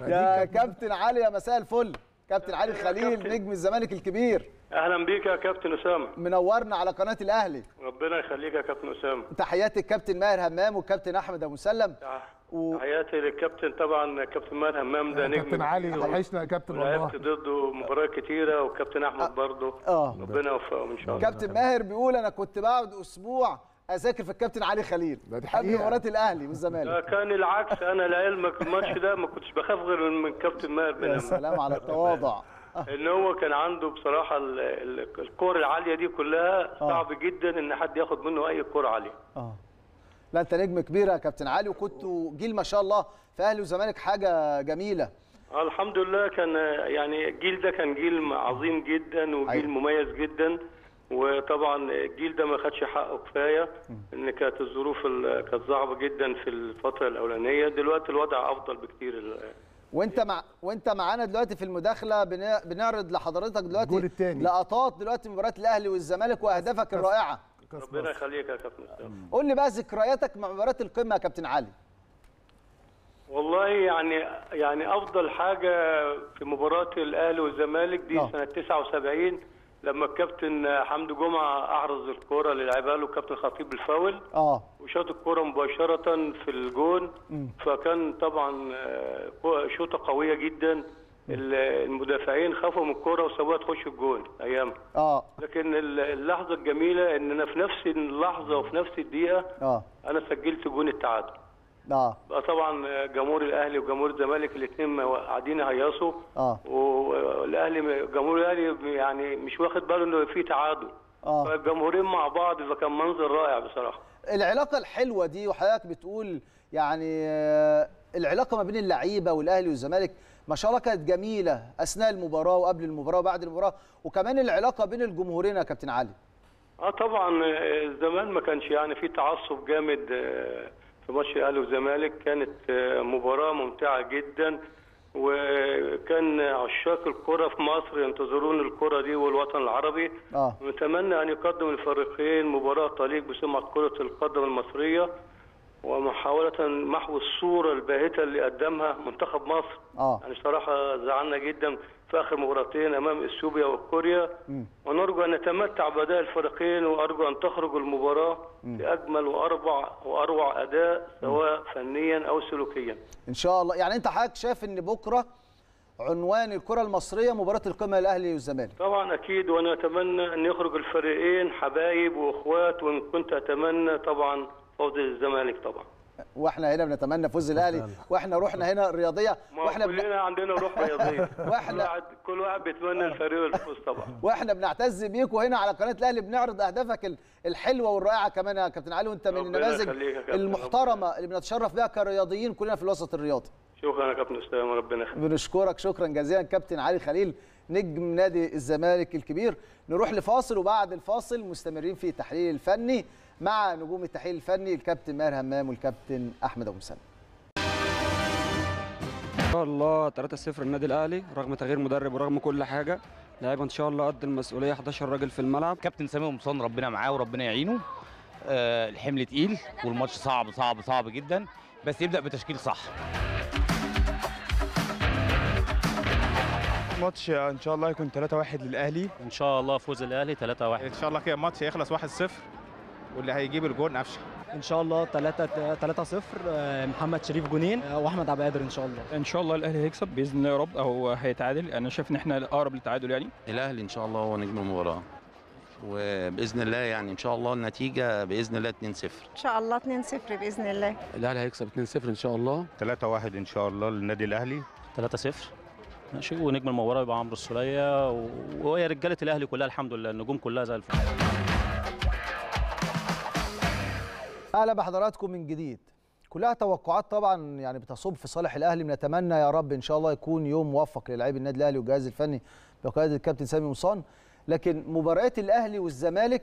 يا كابتن علي يا مساء الفل كابتن علي خليل نجم الزمالك الكبير اهلا بيك يا كابتن اسامه منورنا على قناه الاهلي ربنا يخليك يا كابتن اسامه تحياتي الكابتن ماهر همام والكابتن احمد ابو مسلم و... تحياتي للكابتن طبعا كابتن ماهر همام ده نجم كابتن علي وحشنا يا كابتن والله لعبت ضده مباريات كتيره والكابتن احمد آه. برضه اه ربنا يوفقهم ان شاء الله كابتن ماهر بيقول انا كنت بقعد اسبوع اذاكر في الكابتن علي خليل قبل مباراه الاهلي والزمالك آه، كان العكس انا لعلمك الماتش ده ما كنتش بخاف غير من كابتن ماهر يا سلام على التواضع ان هو كان عنده بصراحه الكور العاليه دي كلها آه. صعب جدا ان حد ياخد منه اي كور عاليه اه لا انت نجم كبير يا كابتن علي وكنت جيل ما شاء الله في اهلي وزمالك حاجه جميله الحمد لله كان يعني الجيل ده كان جيل عظيم جدا وجيل أيوة. مميز جدا وطبعا الجيل ده ما خدش حقه كفايه ان كانت الظروف كانت صعبه جدا في الفتره الاولانيه دلوقتي الوضع افضل بكتير وانت مع وانت معانا دلوقتي في المداخله بنعرض لحضرتك دلوقتي الجول الثاني لقطات دلوقتي مباراه الاهلي والزمالك واهدافك الرائعه ربنا يخليك يا كابتن قول لي بقى ذكرياتك مع مباراه القمه يا كابتن علي والله يعني يعني افضل حاجه في مباراه الاهلي والزمالك دي اه. سنه 79 لما الكابتن حمد جمعه اعرض الكوره اللي لعبها له الكابتن خطيب بالفاول اه وشاط الكوره مباشره في الجون م. فكان طبعا آه، شوطه قويه جدا المدافعين خافوا من الكوره وسابوها تخش الجون ايام اه لكن اللحظه الجميله ان انا في نفس اللحظه وفي نفس الدقيقه اه انا سجلت جون التعادل اه بقى طبعا جمهور الاهلي وجمهور الزمالك الاثنين قاعدين يهيصوا اه والاهلي جمهور الاهلي يعني مش واخد باله انه في تعادل اه فالجمهورين مع بعض فكان منظر رائع بصراحه العلاقه الحلوه دي وحضرتك بتقول يعني آه، العلاقه ما بين اللعيبه والاهلي والزمالك ما شاء الله كانت جميله اثناء المباراه وقبل المباراه وبعد المباراه وكمان العلاقه بين الجمهورين يا كابتن علي اه طبعا آه، زمان ما كانش يعني في تعصب جامد آه، في ماتش الاهلي والزمالك كانت آه، مباراه ممتعه جدا وكان عشاق الكره في مصر ينتظرون الكره دي والوطن العربي آه. نتمنى ان يقدم الفريقين مباراه تليق بسمعه كره القدم المصريه ومحاولة محو الصورة الباهتة اللي قدمها منتخب مصر آه. يعني صراحة زعلنا جدا في اخر مباراتين امام اثيوبيا وكوريا ونرجو ان نتمتع باداء الفريقين وارجو ان تخرج المباراه باجمل واربع واروع اداء سواء فنيا او سلوكيا. ان شاء الله يعني انت حضرتك شايف ان بكره عنوان الكره المصريه مباراه القمه الاهلي والزمالك. طبعا اكيد وانا اتمنى ان يخرج الفريقين حبايب واخوات وان كنت اتمنى طبعا فوز الزمالك طبعا. واحنا هنا بنتمنى فوز الاهلي واحنا روحنا هنا رياضيه واحنا كلنا بن... عندنا روح رياضيه واحنا كل واحد بيتمنى الفريق الفوز طبعا واحنا بنعتز بيكوا هنا على قناه الاهلي بنعرض اهدافك الحلوه والرائعه كمان يا كابتن علي وانت من النماذج المحترمه اللي بنتشرف بها كرياضيين كلنا في الوسط الرياضي شكرا يا كابتن اسلام ربنا يخليك بنشكرك شكرا جزيلا كابتن علي خليل نجم نادي الزمالك الكبير نروح لفاصل وبعد الفاصل مستمرين في التحليل الفني مع نجوم التحليل الفني الكابتن ماهر همام والكابتن احمد ابو مسلم ان شاء الله 3-0 النادي الاهلي رغم تغيير مدرب ورغم كل حاجه لعيبه ان شاء الله قد المسؤوليه 11 راجل في الملعب كابتن سامي قمصان ربنا معاه وربنا يعينه آه الحمل تقيل والماتش صعب صعب صعب جدا بس يبدا بتشكيل صح الماتش ان شاء الله يكون 3-1 للاهلي ان شاء الله فوز الاهلي 3-1 ان شاء الله كده الماتش هيخلص 1-0 واللي هيجيب الجون قفشه ان شاء الله 3 3 0 محمد شريف جونين آه، واحمد عبد القادر ان شاء الله ان شاء الله الاهلي هيكسب باذن الله يا رب او هيتعادل انا شايف ان احنا اقرب للتعادل يعني الاهلي ان شاء الله هو نجم المباراه وباذن الله يعني ان شاء الله النتيجه باذن الله 2 0 ان شاء الله 2 0 باذن الله الاهلي هيكسب 2 0 ان شاء الله 3 1 ان شاء الله للنادي الاهلي 3 0 ماشي ونجم المباراه يبقى عمرو السوليه وهي رجاله الاهلي كلها الحمد لله النجوم كلها زي الفل اهلا بحضراتكم من جديد كلها توقعات طبعا يعني بتصب في صالح الاهلي بنتمنى يا رب ان شاء الله يكون يوم موفق للاعبي النادي الاهلي والجهاز الفني بقياده الكابتن سامي مصان لكن مباريات الاهلي والزمالك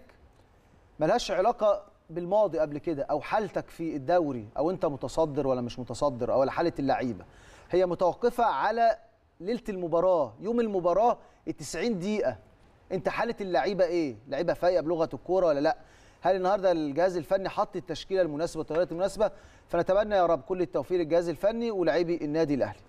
ملهاش علاقه بالماضي قبل كده او حالتك في الدوري او انت متصدر ولا مش متصدر او حاله اللعيبه هي متوقفه على ليله المباراه يوم المباراه ال 90 دقيقه انت حاله اللعيبه ايه لعيبه فايقه بلغه الكوره ولا لا هل النهارده الجهاز الفني حط التشكيله المناسبه والتغييرات المناسبه فنتمنى يا رب كل التوفيق للجهاز الفني ولاعبي النادي الاهلي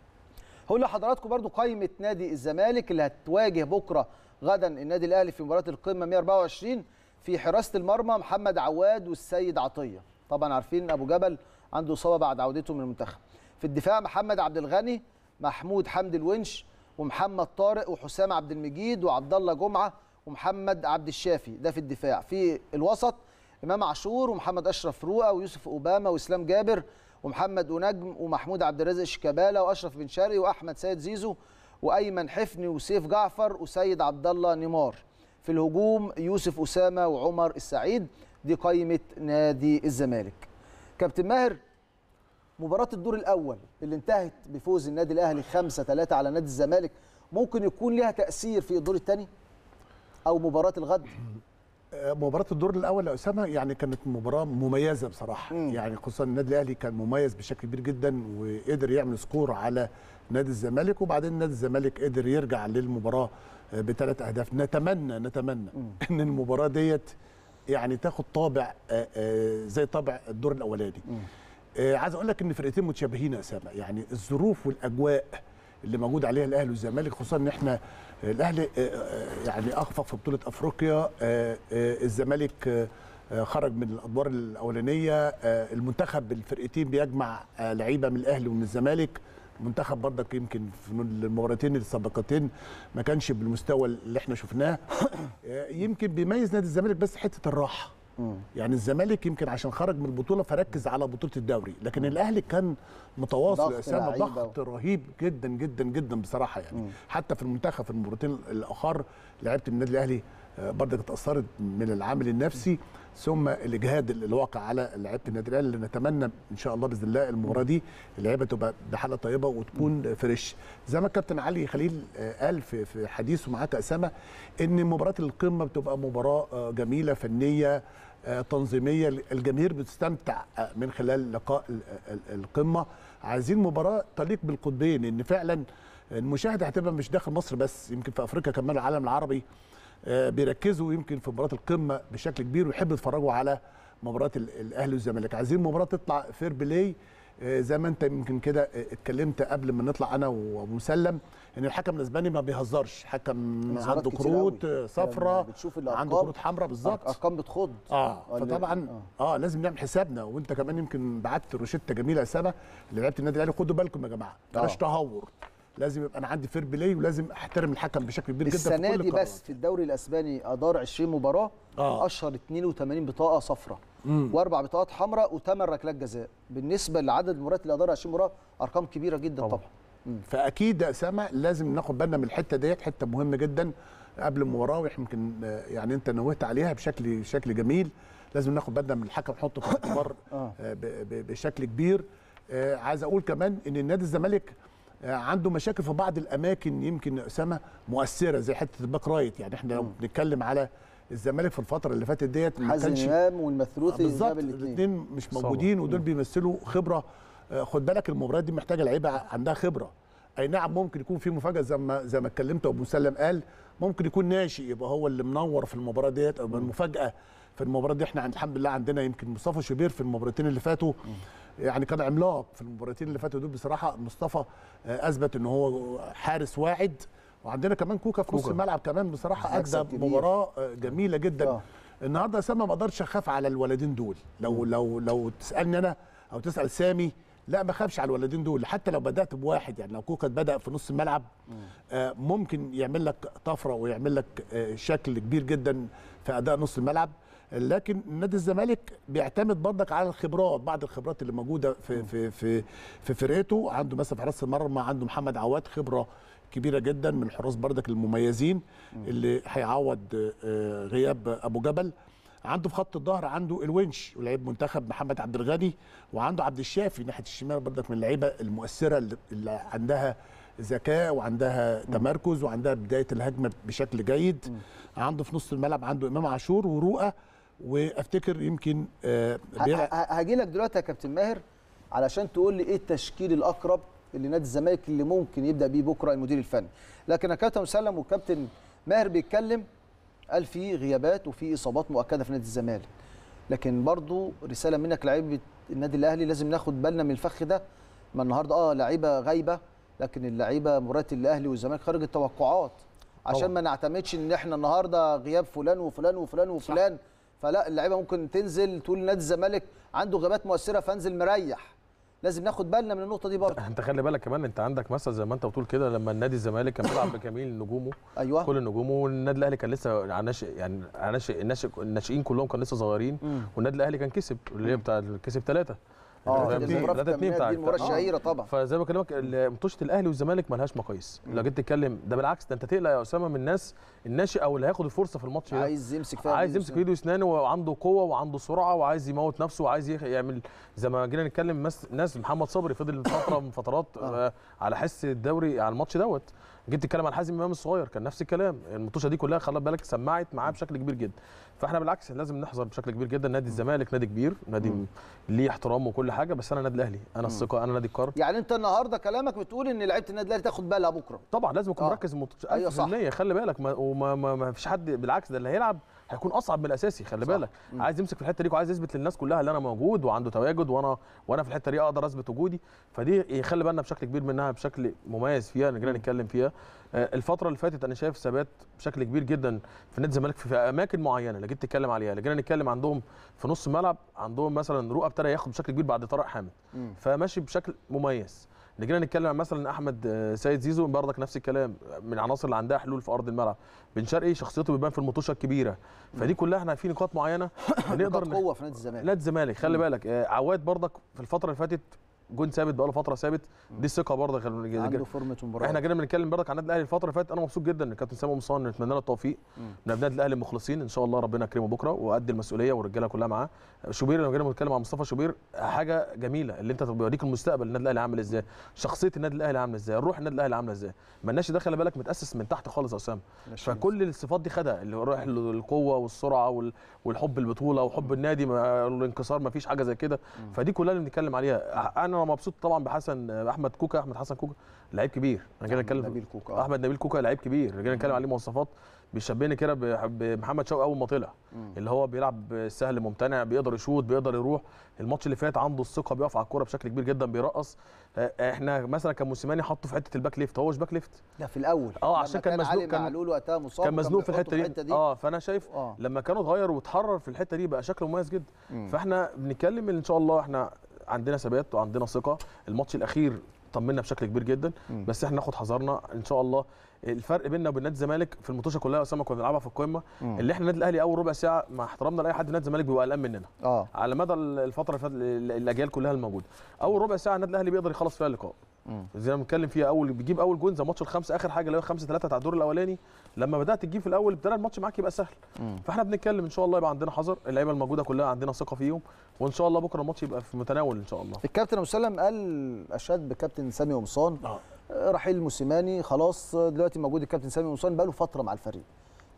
هقول لحضراتكم برضو قائمه نادي الزمالك اللي هتواجه بكره غدا النادي الاهلي في مباراه القمه 124 في حراسه المرمى محمد عواد والسيد عطيه طبعا عارفين ابو جبل عنده اصابه بعد عودته من المنتخب في الدفاع محمد عبد الغني محمود حمد الونش ومحمد طارق وحسام عبد المجيد وعبد الله جمعه ومحمد عبد الشافي ده في الدفاع في الوسط امام عاشور ومحمد اشرف روقه ويوسف اوباما واسلام جابر ومحمد ونجم ومحمود عبد الرازق شيكابالا واشرف بن شرقي واحمد سيد زيزو وايمن حفني وسيف جعفر وسيد عبد الله نيمار في الهجوم يوسف اسامه وعمر السعيد دي قائمه نادي الزمالك كابتن ماهر مباراه الدور الاول اللي انتهت بفوز النادي الاهلي 5 3 على نادي الزمالك ممكن يكون ليها تاثير في الدور الثاني او مباراه الغد آه، مباراة الدور الأول يا أسامة يعني كانت مباراة مميزة بصراحة مم. يعني خصوصا النادي الأهلي كان مميز بشكل كبير جدا وقدر يعمل سكور على نادي الزمالك وبعدين نادي الزمالك قدر يرجع للمباراة آه، بثلاث أهداف نتمنى نتمنى مم. إن المباراة ديت يعني تاخد طابع آه، زي طابع الدور الأولاني عايز أقول لك إن فرقتين متشابهين يا أسامة يعني الظروف والأجواء اللي موجود عليها الأهلي والزمالك خصوصا إن إحنا الاهلي آه، آه، يعني اخفى في بطوله افريقيا آه، الزمالك خرج من الادوار الاولانيه المنتخب الفرقتين بيجمع لعيبه من الاهلي ومن الزمالك المنتخب بردك يمكن في المباراتين السابقتين ما كانش بالمستوى اللي احنا شفناه يمكن بيميز نادي الزمالك بس حته الراحه مم. يعني الزمالك يمكن عشان خرج من البطوله فركز على بطوله الدوري لكن مم. الاهلي كان متواصل اسامه ضغط رهيب جدا جدا جدا بصراحه يعني مم. حتى في المنتخب في المرتين الاخر لعيبه النادي الاهلي آه، برضك اتاثرت من العامل النفسي ثم الاجهاد الواقع على لعيبه النادي الاهلي اللي نتمنى ان شاء الله باذن الله المباراه دي اللعيبه تبقى بحاله طيبه وتكون فريش زي ما الكابتن علي خليل آه، قال في حديثه معاك اسامه ان مباراه القمه بتبقى مباراه آه، جميله فنيه تنظيميه الجماهير بتستمتع من خلال لقاء القمه عايزين مباراه تليق بالقطبين ان فعلا المشاهد هتبقى مش داخل مصر بس يمكن في افريقيا كمان العالم العربي آه، بيركزوا يمكن في مباراه القمه بشكل كبير ويحبوا يتفرجوا على مباراه الاهلي والزمالك عايزين مباراه تطلع فير بلاي آه، زي ما انت يمكن كده اتكلمت قبل ما نطلع انا ومسلم ان الحكم الاسباني ما بيهزرش حكم عنده كروت يعني صفراء عنده كروت حمراء بالظبط ارقام بتخض اه إيه؟ فطبعا آه. اه لازم نعمل حسابنا وانت كمان يمكن بعت روشته جميله اسامه لعيبه النادي الاهلي خدوا بالكم يا جماعه بلاش آه. تهور لازم يبقى انا عندي فير بلاي ولازم احترم الحكم بشكل كبير جدا السنه دي بس في الدوري الاسباني ادار 20 مباراه آه. اشهر 82 بطاقه صفراء واربع بطاقات حمراء وثمان ركلات جزاء بالنسبه لعدد المباريات اللي ادارها 20 مباراه ارقام كبيره جدا طبعا, طبعا. فاكيد يا اسامه لازم ناخد بالنا من الحته ديت حته مهمه جدا قبل المباراه يمكن آه، يعني انت نوهت عليها بشكل بشكل جميل لازم ناخد بالنا من الحكم نحطه في الاعتبار آه. آه، بشكل كبير عايز اقول كمان ان نادي الزمالك عنده مشاكل في بعض الاماكن يمكن اسامه مؤثره زي حته الباك رايت يعني احنا لو بنتكلم على الزمالك في الفتره اللي فاتت ديت حازم امام والمثروثي بالظبط الاثنين مش موجودين ودول بيمثلوا خبره خد بالك المباريات دي محتاجه لعيبه عندها خبره اي نعم ممكن يكون في مفاجاه زي ما زي ما اتكلمت ابو مسلم قال ممكن يكون ناشئ يبقى هو اللي منور في المباراه ديت او المفاجاه في المباراه دي احنا الحمد لله عندنا يمكن مصطفى شوبير في المباراتين اللي فاتوا يعني كان عملاق في المباراتين اللي فاتوا دول بصراحه مصطفى آه، اثبت ان هو حارس واعد وعندنا كمان كوكا في نص الملعب كمان بصراحه اجدى مباراه آه، جميله جدا آه. النهارده سامي ما اقدرش اخاف على الولدين دول لو لو لو تسالني انا او تسال سامي لا ما خافش على الولدين دول حتى لو بدات بواحد يعني لو كوكا بدا في نص الملعب آه، ممكن يعمل لك طفره ويعمل لك آه، شكل كبير جدا في اداء نص الملعب لكن نادي الزمالك بيعتمد برضك على الخبرات بعض الخبرات اللي موجوده في في في في فرقته عنده مثلا في حراسه المرمى عنده محمد عواد خبره كبيره جدا من الحراس بردك المميزين اللي هيعوض آه، غياب ابو جبل عنده في خط الظهر عنده الونش ولاعيب منتخب محمد عبد الغني وعنده عبد الشافي ناحيه الشمال برضك من اللعيبه المؤثره اللي عندها ذكاء وعندها تمركز وعندها بدايه الهجمه بشكل جيد عنده في نص الملعب عنده امام عاشور ورؤى وافتكر يمكن آه، هاجي لك دلوقتي يا كابتن ماهر علشان تقول لي ايه التشكيل الاقرب اللي نادي الزمالك اللي ممكن يبدا بيه بكره المدير الفني لكن كابتن مسلم والكابتن ماهر بيتكلم قال في غيابات وفي اصابات مؤكده في نادي الزمالك لكن برضو رساله منك لعيبه النادي الاهلي لازم ناخد بالنا من الفخ ده ما النهارده اه لعيبه غايبه لكن اللعيبه مباراه الاهلي والزمالك خارج التوقعات عشان ما نعتمدش ان احنا النهارده غياب فلان وفلان وفلان وفلان صح. فلا اللعيبه ممكن تنزل تقول نادي الزمالك عنده غيابات مؤثره فانزل مريح لازم ناخد بالنا من النقطه دي برضه انت خلي بالك كمان انت عندك مثلا زي ما انت بتقول كده لما النادي الزمالك كان بيلعب بجميل نجومه أيوة. كل نجومه والنادي الاهلي كان لسه ناشئ يعني ناشئ الناشئين كلهم كانوا لسه صغيرين والنادي الاهلي كان كسب اللي هي بتاع كسب ثلاثه اه اثنين بتاع دي المباراه الشهيره آه. طبعا فزي ما بكلمك مطوشه الاهلي والزمالك لهاش مقاييس لو جيت تتكلم ده بالعكس ده انت تقلق يا اسامه من الناس الناشئه او اللي هياخد الفرصه في الماتش ده عايز يمسك فيها عايز يمسك ايده واسنانه وعنده قوه وعنده سرعه وعايز يموت نفسه وعايز يعمل زي ما جينا نتكلم ناس محمد صبري فضل فتره من فترات آه. آه، على حس الدوري على الماتش دوت جيت تتكلم عن حازم امام الصغير كان نفس الكلام المطوشه دي كلها خلي بالك سمعت معاه بشكل كبير جدا فاحنا بالعكس لازم نحذر بشكل كبير جدا نادي الزمالك نادي كبير نادي ليه احترام وكل حاجه بس انا النادي الاهلي انا الثقه انا نادي القرار يعني انت النهارده كلامك بتقول ان لعيبه النادي الاهلي تاخد بالها بكره طبعا لازم اكون آه. مركز 100% أيوة خلي بالك ما وما ما فيش حد بالعكس ده اللي هيلعب هيكون اصعب من الاساسي خلي بالك عايز يمسك في الحته دي وعايز يثبت للناس كلها ان انا موجود وعنده تواجد وانا وانا في الحته دي اقدر اثبت وجودي فدي يخلي بالنا بشكل كبير منها بشكل مميز فيها جينا نتكلم فيها آه، الفتره اللي فاتت انا شايف ثبات بشكل كبير جدا في نادي الزمالك في اماكن معينه اللي جيت تتكلم عليها اللي جينا نتكلم عندهم في نص الملعب عندهم مثلا رؤى ابتدى ياخد بشكل كبير بعد طارق حامد فماشي بشكل مميز نجينا نتكلم نتكلم مثلا احمد آه، سيد زيزو برضك نفس الكلام من العناصر اللي عندها حلول في ارض الملعب بن شرقي إيه؟ شخصيته بيبان في المطوشه الكبيره فدي كلها احنا في نقاط معينه نقدر قوه في نادي الزمالك نادي الزمالك خلي بالك آه، عواد برضك في الفتره اللي فاتت جون ثابت بقاله فتره ثابت دي الثقه برضه خلينا عنده فورمه مباراه احنا جينا بنتكلم برضك عن النادي الاهلي الفتره اللي فاتت انا مبسوط جدا ان الكابتن سامي مصان نتمنى له التوفيق من النادي الاهلي المخلصين ان شاء الله ربنا يكرمه بكره وادي المسؤوليه والرجاله كلها معاه شوبير لو جينا بنتكلم عن مصطفى شوبير حاجه جميله اللي انت بيوريك المستقبل النادي الاهلي عامل ازاي شخصيه النادي الاهلي عامله ازاي روح النادي الاهلي عامله ازاي مالناش ده بالك متاسس من تحت خالص يا اسامه فكل الصفات دي خدها اللي رايح للقوه والسرعه والحب البطوله وحب النادي الانكسار ما فيش حاجه زي كده فدي كلها اللي بنتكلم عليها انا انا مبسوط طبعا بحسن احمد كوكا احمد حسن كوكا لعيب كبير انا كده اتكلم نبيل كوكا احمد نبيل كوكا لعيب كبير رجعنا نتكلم عليه مواصفات بيشبهني كده بمحمد شوقي اول ما طلع اللي هو بيلعب سهل ممتنع بيقدر يشوط بيقدر يروح الماتش اللي فات عنده الثقه بيقف على الكوره بشكل كبير جدا بيرقص آه، احنا مثلا كان موسيماني حطه في حته الباك ليفت هو مش باك ليفت لا في الاول اه عشان كان مزنوق كان معلول وقتها مصاب كان مزنوق في الحته دي. دي اه فانا شايف آه. لما كان اتغير واتحرر في الحته دي بقى شكله مميز جدا فاحنا بنتكلم ان شاء الله احنا عندنا ثبات وعندنا ثقه الماتش الاخير طمنا بشكل كبير جدا م. بس احنا ناخد حذرنا ان شاء الله الفرق بيننا وبين نادي الزمالك في الماتشات كلها اسامه كنا بنلعبها في القمه اللي احنا النادي الاهلي اول ربع ساعه مع احترامنا لاي حد نادي الزمالك بيبقى قلقان مننا آه. على مدى الفتره اللي فاتت الاجيال كلها الموجوده اول ربع ساعه النادي الاهلي بيقدر يخلص فيها اللقاء زي ما بنتكلم فيها اول بيجيب اول جون زي ماتش الخمسه اخر حاجه اللي هو 5 3 بتاع الدور الاولاني لما بدات تجيب في الاول ابتدى الماتش معاك يبقى سهل مم. فاحنا بنتكلم ان شاء الله يبقى عندنا حذر اللعيبه الموجوده كلها عندنا ثقه فيهم وان شاء الله بكره الماتش يبقى في متناول ان شاء الله الكابتن ابو سلم قال اشاد بكابتن سامي قمصان آه. آه. رحيل موسيماني خلاص آه، دلوقتي موجود الكابتن سامي قمصان بقاله فتره مع الفريق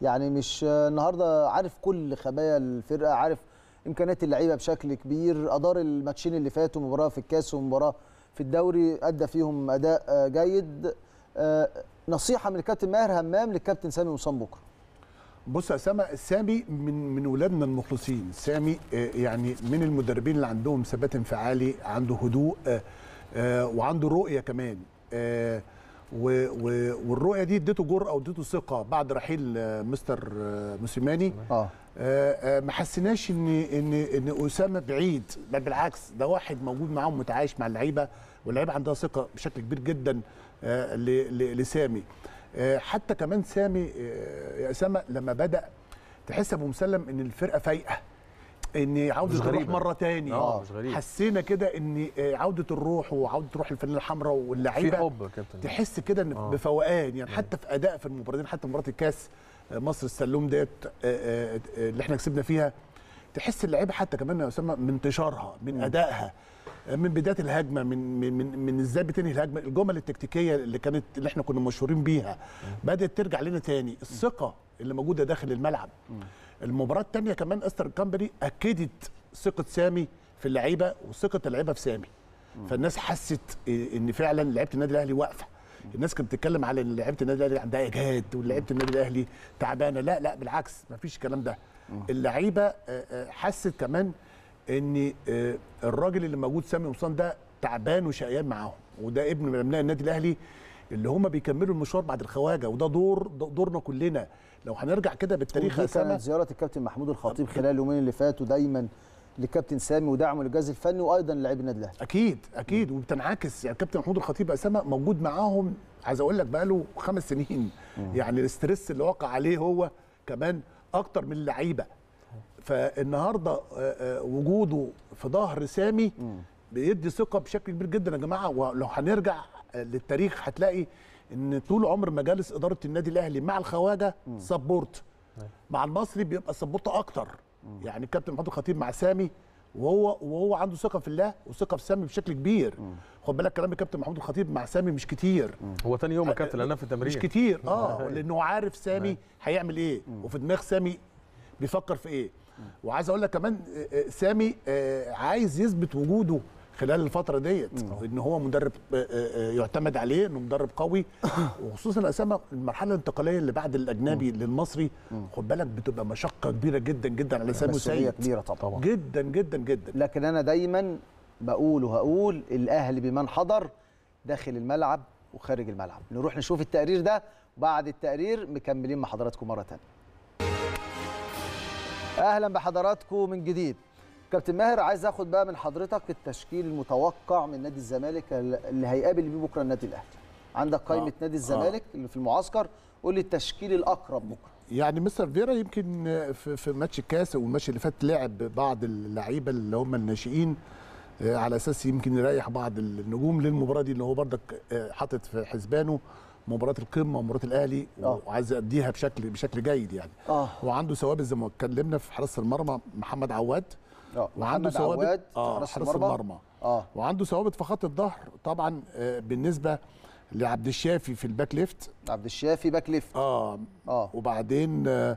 يعني مش آه، النهارده عارف كل خبايا الفرقه عارف امكانيات اللعيبه بشكل كبير ادار الماتشين اللي فاتوا مباراه في الكاس ومباراه في الدوري ادى فيهم اداء جيد نصيحه من الكابتن ماهر همام للكابتن سامي وسام بكره بص يا سامي سامي من من ولادنا المخلصين سامي آه، يعني من المدربين اللي عندهم ثبات انفعالي عنده هدوء آه، آه، وعنده رؤيه كمان والرؤيه دي اديته جرأه واديته ثقه بعد رحيل مستر موسيماني اه ما حسيناش ان ان ان اسامه بعيد بل بالعكس ده واحد موجود معاهم متعايش مع اللعيبه واللعيبه عندها ثقه بشكل كبير جدا آه، لسامي آه، حتى كمان سامي آه، يا اسامه لما بدا تحس ابو مسلم ان الفرقه فايقه ان عوده الروح مره تاني اه حسينا كده ان عوده الروح وعوده روح الفنانه الحمراء واللعيبه في حب كابتن تحس كده ان آه. بفوقان يعني حتى في اداء في المباراتين حتى مباراه الكاس مصر السلوم ديت اللي احنا كسبنا فيها تحس اللعيبه حتى كمان يا اسامه من انتشارها من ادائها من بدايه الهجمه من من من ازاي بتنهي الهجمه الجمل التكتيكيه اللي كانت اللي احنا كنا مشهورين بيها بدات ترجع لنا تاني الثقه اللي موجوده داخل الملعب المباراه الثانيه كمان استر كامبري اكدت ثقه سامي في اللعيبه وثقه اللعيبه في سامي فالناس حست ان فعلا لعيبه النادي الاهلي واقفه الناس كانت بتتكلم على ان لعيبه النادي الاهلي عندها اجهاد ولعيبه النادي الاهلي تعبانه لا لا بالعكس ما فيش الكلام ده اللعيبه آه، آه، حست كمان ان آه، الراجل اللي موجود سامي قمصان ده تعبان وشقيان معاهم وده ابن من ابناء النادي الاهلي اللي هم بيكملوا المشوار بعد الخواجه وده دور دورنا كلنا لو هنرجع كده بالتاريخ يا سامي كانت زياره الكابتن محمود الخطيب خلال اليومين اللي فاتوا دايما لكابتن سامي ودعمه للجهاز الفني وايضا لاعبي النادي الاهلي اكيد اكيد وبتنعكس يعني كابتن محمود الخطيب اسامه موجود معاهم عايز اقول لك بقى له خمس سنين مم. يعني الاسترس اللي وقع عليه هو كمان اكتر من اللعيبه فالنهارده آه، آه، وجوده في ظهر سامي بيدي ثقه بشكل كبير جدا يا جماعه ولو هنرجع آه، للتاريخ هتلاقي ان طول عمر مجالس اداره النادي الاهلي مع الخواجه سبورت مع المصري بيبقى سبورت اكتر يعني الكابتن محمود الخطيب مع سامي وهو وهو عنده ثقه في الله وثقه في سامي بشكل كبير خد بالك كلام الكابتن محمود الخطيب مع سامي مش كتير مم. هو تاني يوم يا كابتن لنا في التمرين مش كتير اه لانه عارف سامي هيعمل ايه مم. وفي دماغ سامي بيفكر في ايه وعايز اقول لك كمان آه، آه، سامي آه، عايز يثبت وجوده خلال الفتره ديت ان هو مدرب يعتمد عليه انه مدرب قوي وخصوصا اسامه المرحله الانتقاليه اللي بعد الاجنبي للمصري خد بالك بتبقى مشقه كبيره جدا جدا على سامي سيد كبيره طبعا جدا جدا جدا لكن انا دايما بقول وهقول الاهلي بمن حضر داخل الملعب وخارج الملعب نروح نشوف التقرير ده وبعد التقرير مكملين مع حضراتكم مره ثانيه اهلا بحضراتكم من جديد كابتن ماهر عايز اخد بقى من حضرتك التشكيل المتوقع من نادي الزمالك اللي هيقابل بيه بكره النادي الاهلي عندك قائمه آه. نادي الزمالك آه. اللي في المعسكر قول لي التشكيل الاقرب بكره يعني مستر فيرا يمكن في, ماتش الكاس والماتش اللي فات لعب بعض اللعيبه اللي هم الناشئين آه، على اساس يمكن يريح بعض النجوم للمباراه دي اللي هو برضك آه، حاطط في حسبانه مباراه القمه ومباراه الاهلي آه. وعايز يأديها بشكل بشكل جيد يعني آه. وعنده ثوابت زي ما اتكلمنا في حراسه المرمى محمد عواد آه. وعنده ثوابت آه حراسه المرمى آه. وعنده ثوابت في خط الظهر طبعا آه، بالنسبه لعبد الشافي في الباك ليفت عبد الشافي باك ليفت اه اه وبعدين آه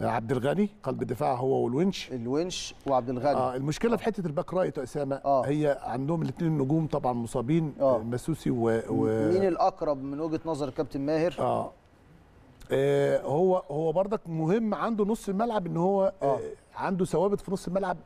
عبد الغني قلب الدفاع هو والونش الونش وعبد الغني آه المشكله آه. في حته الباك رايت اسامه آه. هي عندهم الاثنين نجوم طبعا مصابين آه. ماسوسي و, و... مين الاقرب من وجهه نظر كابتن ماهر آه. آه هو هو بردك مهم عنده نص الملعب ان هو آه. آه عنده ثوابت في نص الملعب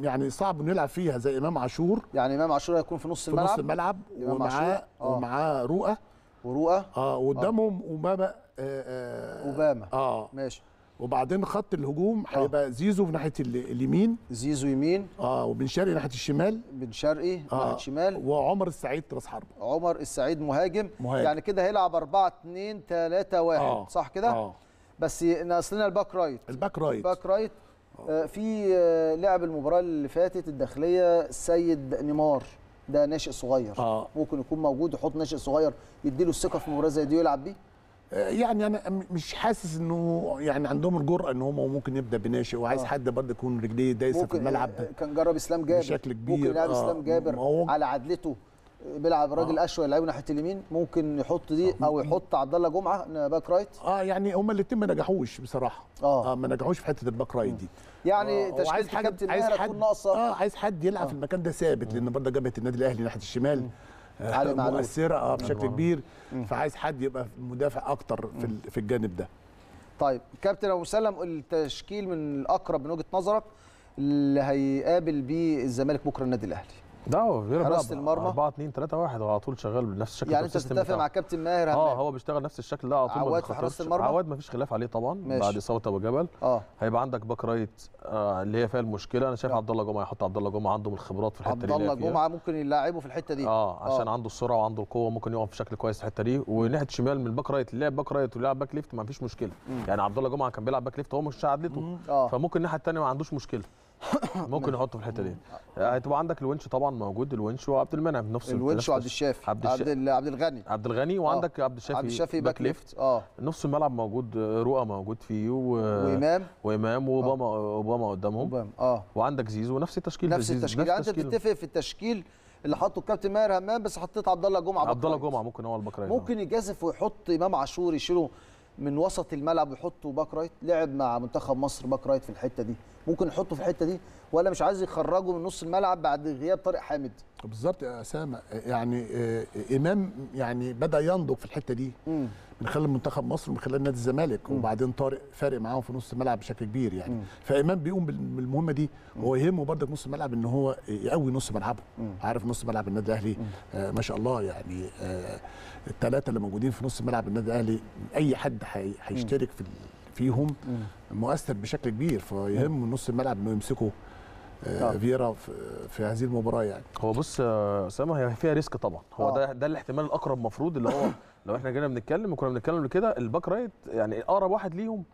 يعني صعب انه يلعب فيها زي امام عاشور يعني امام عاشور هيكون في نص الملعب في نص الملعب ومعاه آه. ومعاه رؤى ورؤى اه, آه. وقدامهم آه،, آه. اوباما آه, آه اه ماشي وبعدين خط الهجوم آه. هيبقى زيزو في ناحيه اليمين زيزو يمين اه وبن شرقي ناحيه الشمال بن شرقي آه ناحيه الشمال وعمر السعيد راس حربه عمر السعيد مهاجم, مهاجم. يعني كده هيلعب 4 2 3 1 آه. صح كده؟ آه. بس لنا الباك رايت الباك رايت الباك رايت آه في آه، لعب المباراه اللي فاتت الداخليه السيد نيمار ده ناشئ صغير آه. ممكن يكون موجود يحط ناشئ صغير يديله الثقه في مباراه زي دي يلعب بيه يعني انا مش حاسس انه يعني عندهم الجرأه ان هم ممكن يبدا بناشئ وعايز آه. حد برضه يكون رجليه دايسه في الملعب آه، كان جرب اسلام جابر بشكل كبير ممكن يلعب آه. اسلام جابر آه. على عدلته بيلعب راجل آه. اشول لعيبه ناحيه اليمين ممكن يحط دي آه. او يحط عبد الله جمعه باك رايت اه يعني هم الاثنين ما نجحوش بصراحه آه. آه ما نجحوش في حته الباك رايت دي يعني آه تشكيله كابتن ماهر تكون ناقصه اه عايز حد يلعب آه. في المكان ده ثابت لان برضه جبهه النادي الاهلي ناحيه الشمال آه. آه، مؤثره اه بشكل كبير فعايز حد يبقى مدافع اكتر في في الجانب ده طيب كابتن ابو سلم التشكيل من الاقرب من وجهه نظرك اللي هيقابل بيه الزمالك بكره النادي الاهلي ده هو حراسه المرمى 4 2 3 1 هو على طول شغال بنفس الشكل يعني انت بتتفق مع كابتن ماهر اه هو بيشتغل نفس الشكل ده على طول عواد في حراسه المرمى عواد مفيش خلاف عليه طبعا ماشي. بعد صوت ابو جبل اه هيبقى عندك باك رايت آه اللي هي فيها المشكله انا شايف آه. عبد الله جمعه يحط عبد الله جمعه عنده من الخبرات في الحته دي عبد الله جمعه ممكن يلاعبه في الحته دي اه, آه. عشان آه. عنده السرعه وعنده القوه ممكن يقف في شكل كويس في الحته دي وناحيه شمال من الباك رايت لعب باك رايت ولاعب باك ليفت ما فيش مشكله يعني عبد الله جمعه كان بيلعب باك ليفت هو مش عدلته آه. فممكن الناحيه الثانيه ما عندوش مشكله ممكن نحطه في الحته دي آه، هتبقى عندك الونش طبعا موجود الونش وعبد المنعم نفس الونش وعبد الشافي عبد الش... عبد الغني عبد الغني وعندك آه. عبد الشافي عبد الشافي باك ليفت اه نص الملعب موجود رؤى موجود فيه و... وامام وامام واوباما آه. اوباما قدامهم اوباما اه وعندك زيزو نفس التشكيل نفس التشكيل يعني انت بتتفق في التشكيل اللي حطه الكابتن ماهر همام بس حطيت عبد الله جمعه عبد الله جمعه ممكن هو الباك رايت ممكن يجازف ويحط امام عاشور يشيله من وسط الملعب ويحطه باك رايت لعب مع منتخب مصر باك رايت في الحته دي ممكن يحطه في الحته دي ولا مش عايز يخرجه من نص الملعب بعد غياب طارق حامد بالظبط يا اسامه يعني آه، امام يعني بدا ينضج في الحته دي من خلال منتخب مصر ومن خلال نادي الزمالك وبعدين طارق فارق معاهم في نص الملعب بشكل كبير يعني مم. فامام بيقوم بالمهمه دي وهو يهمه برضك نص الملعب ان هو يقوي نص ملعبه عارف نص ملعب النادي الاهلي آه ما شاء الله يعني آه الثلاثه اللي موجودين في نص ملعب النادي الاهلي اي حد هيشترك في فيهم مؤثر بشكل كبير فيهم نص الملعب انه يمسكوا آه، آه. فيرا في هذه المباراه يعني هو بص اسامه آه، هي فيها ريسك طبعا هو آه. ده ده الاحتمال الاقرب مفروض اللي هو لو احنا جينا بنتكلم وكنا بنتكلم كده الباك رايت يعني اقرب واحد ليهم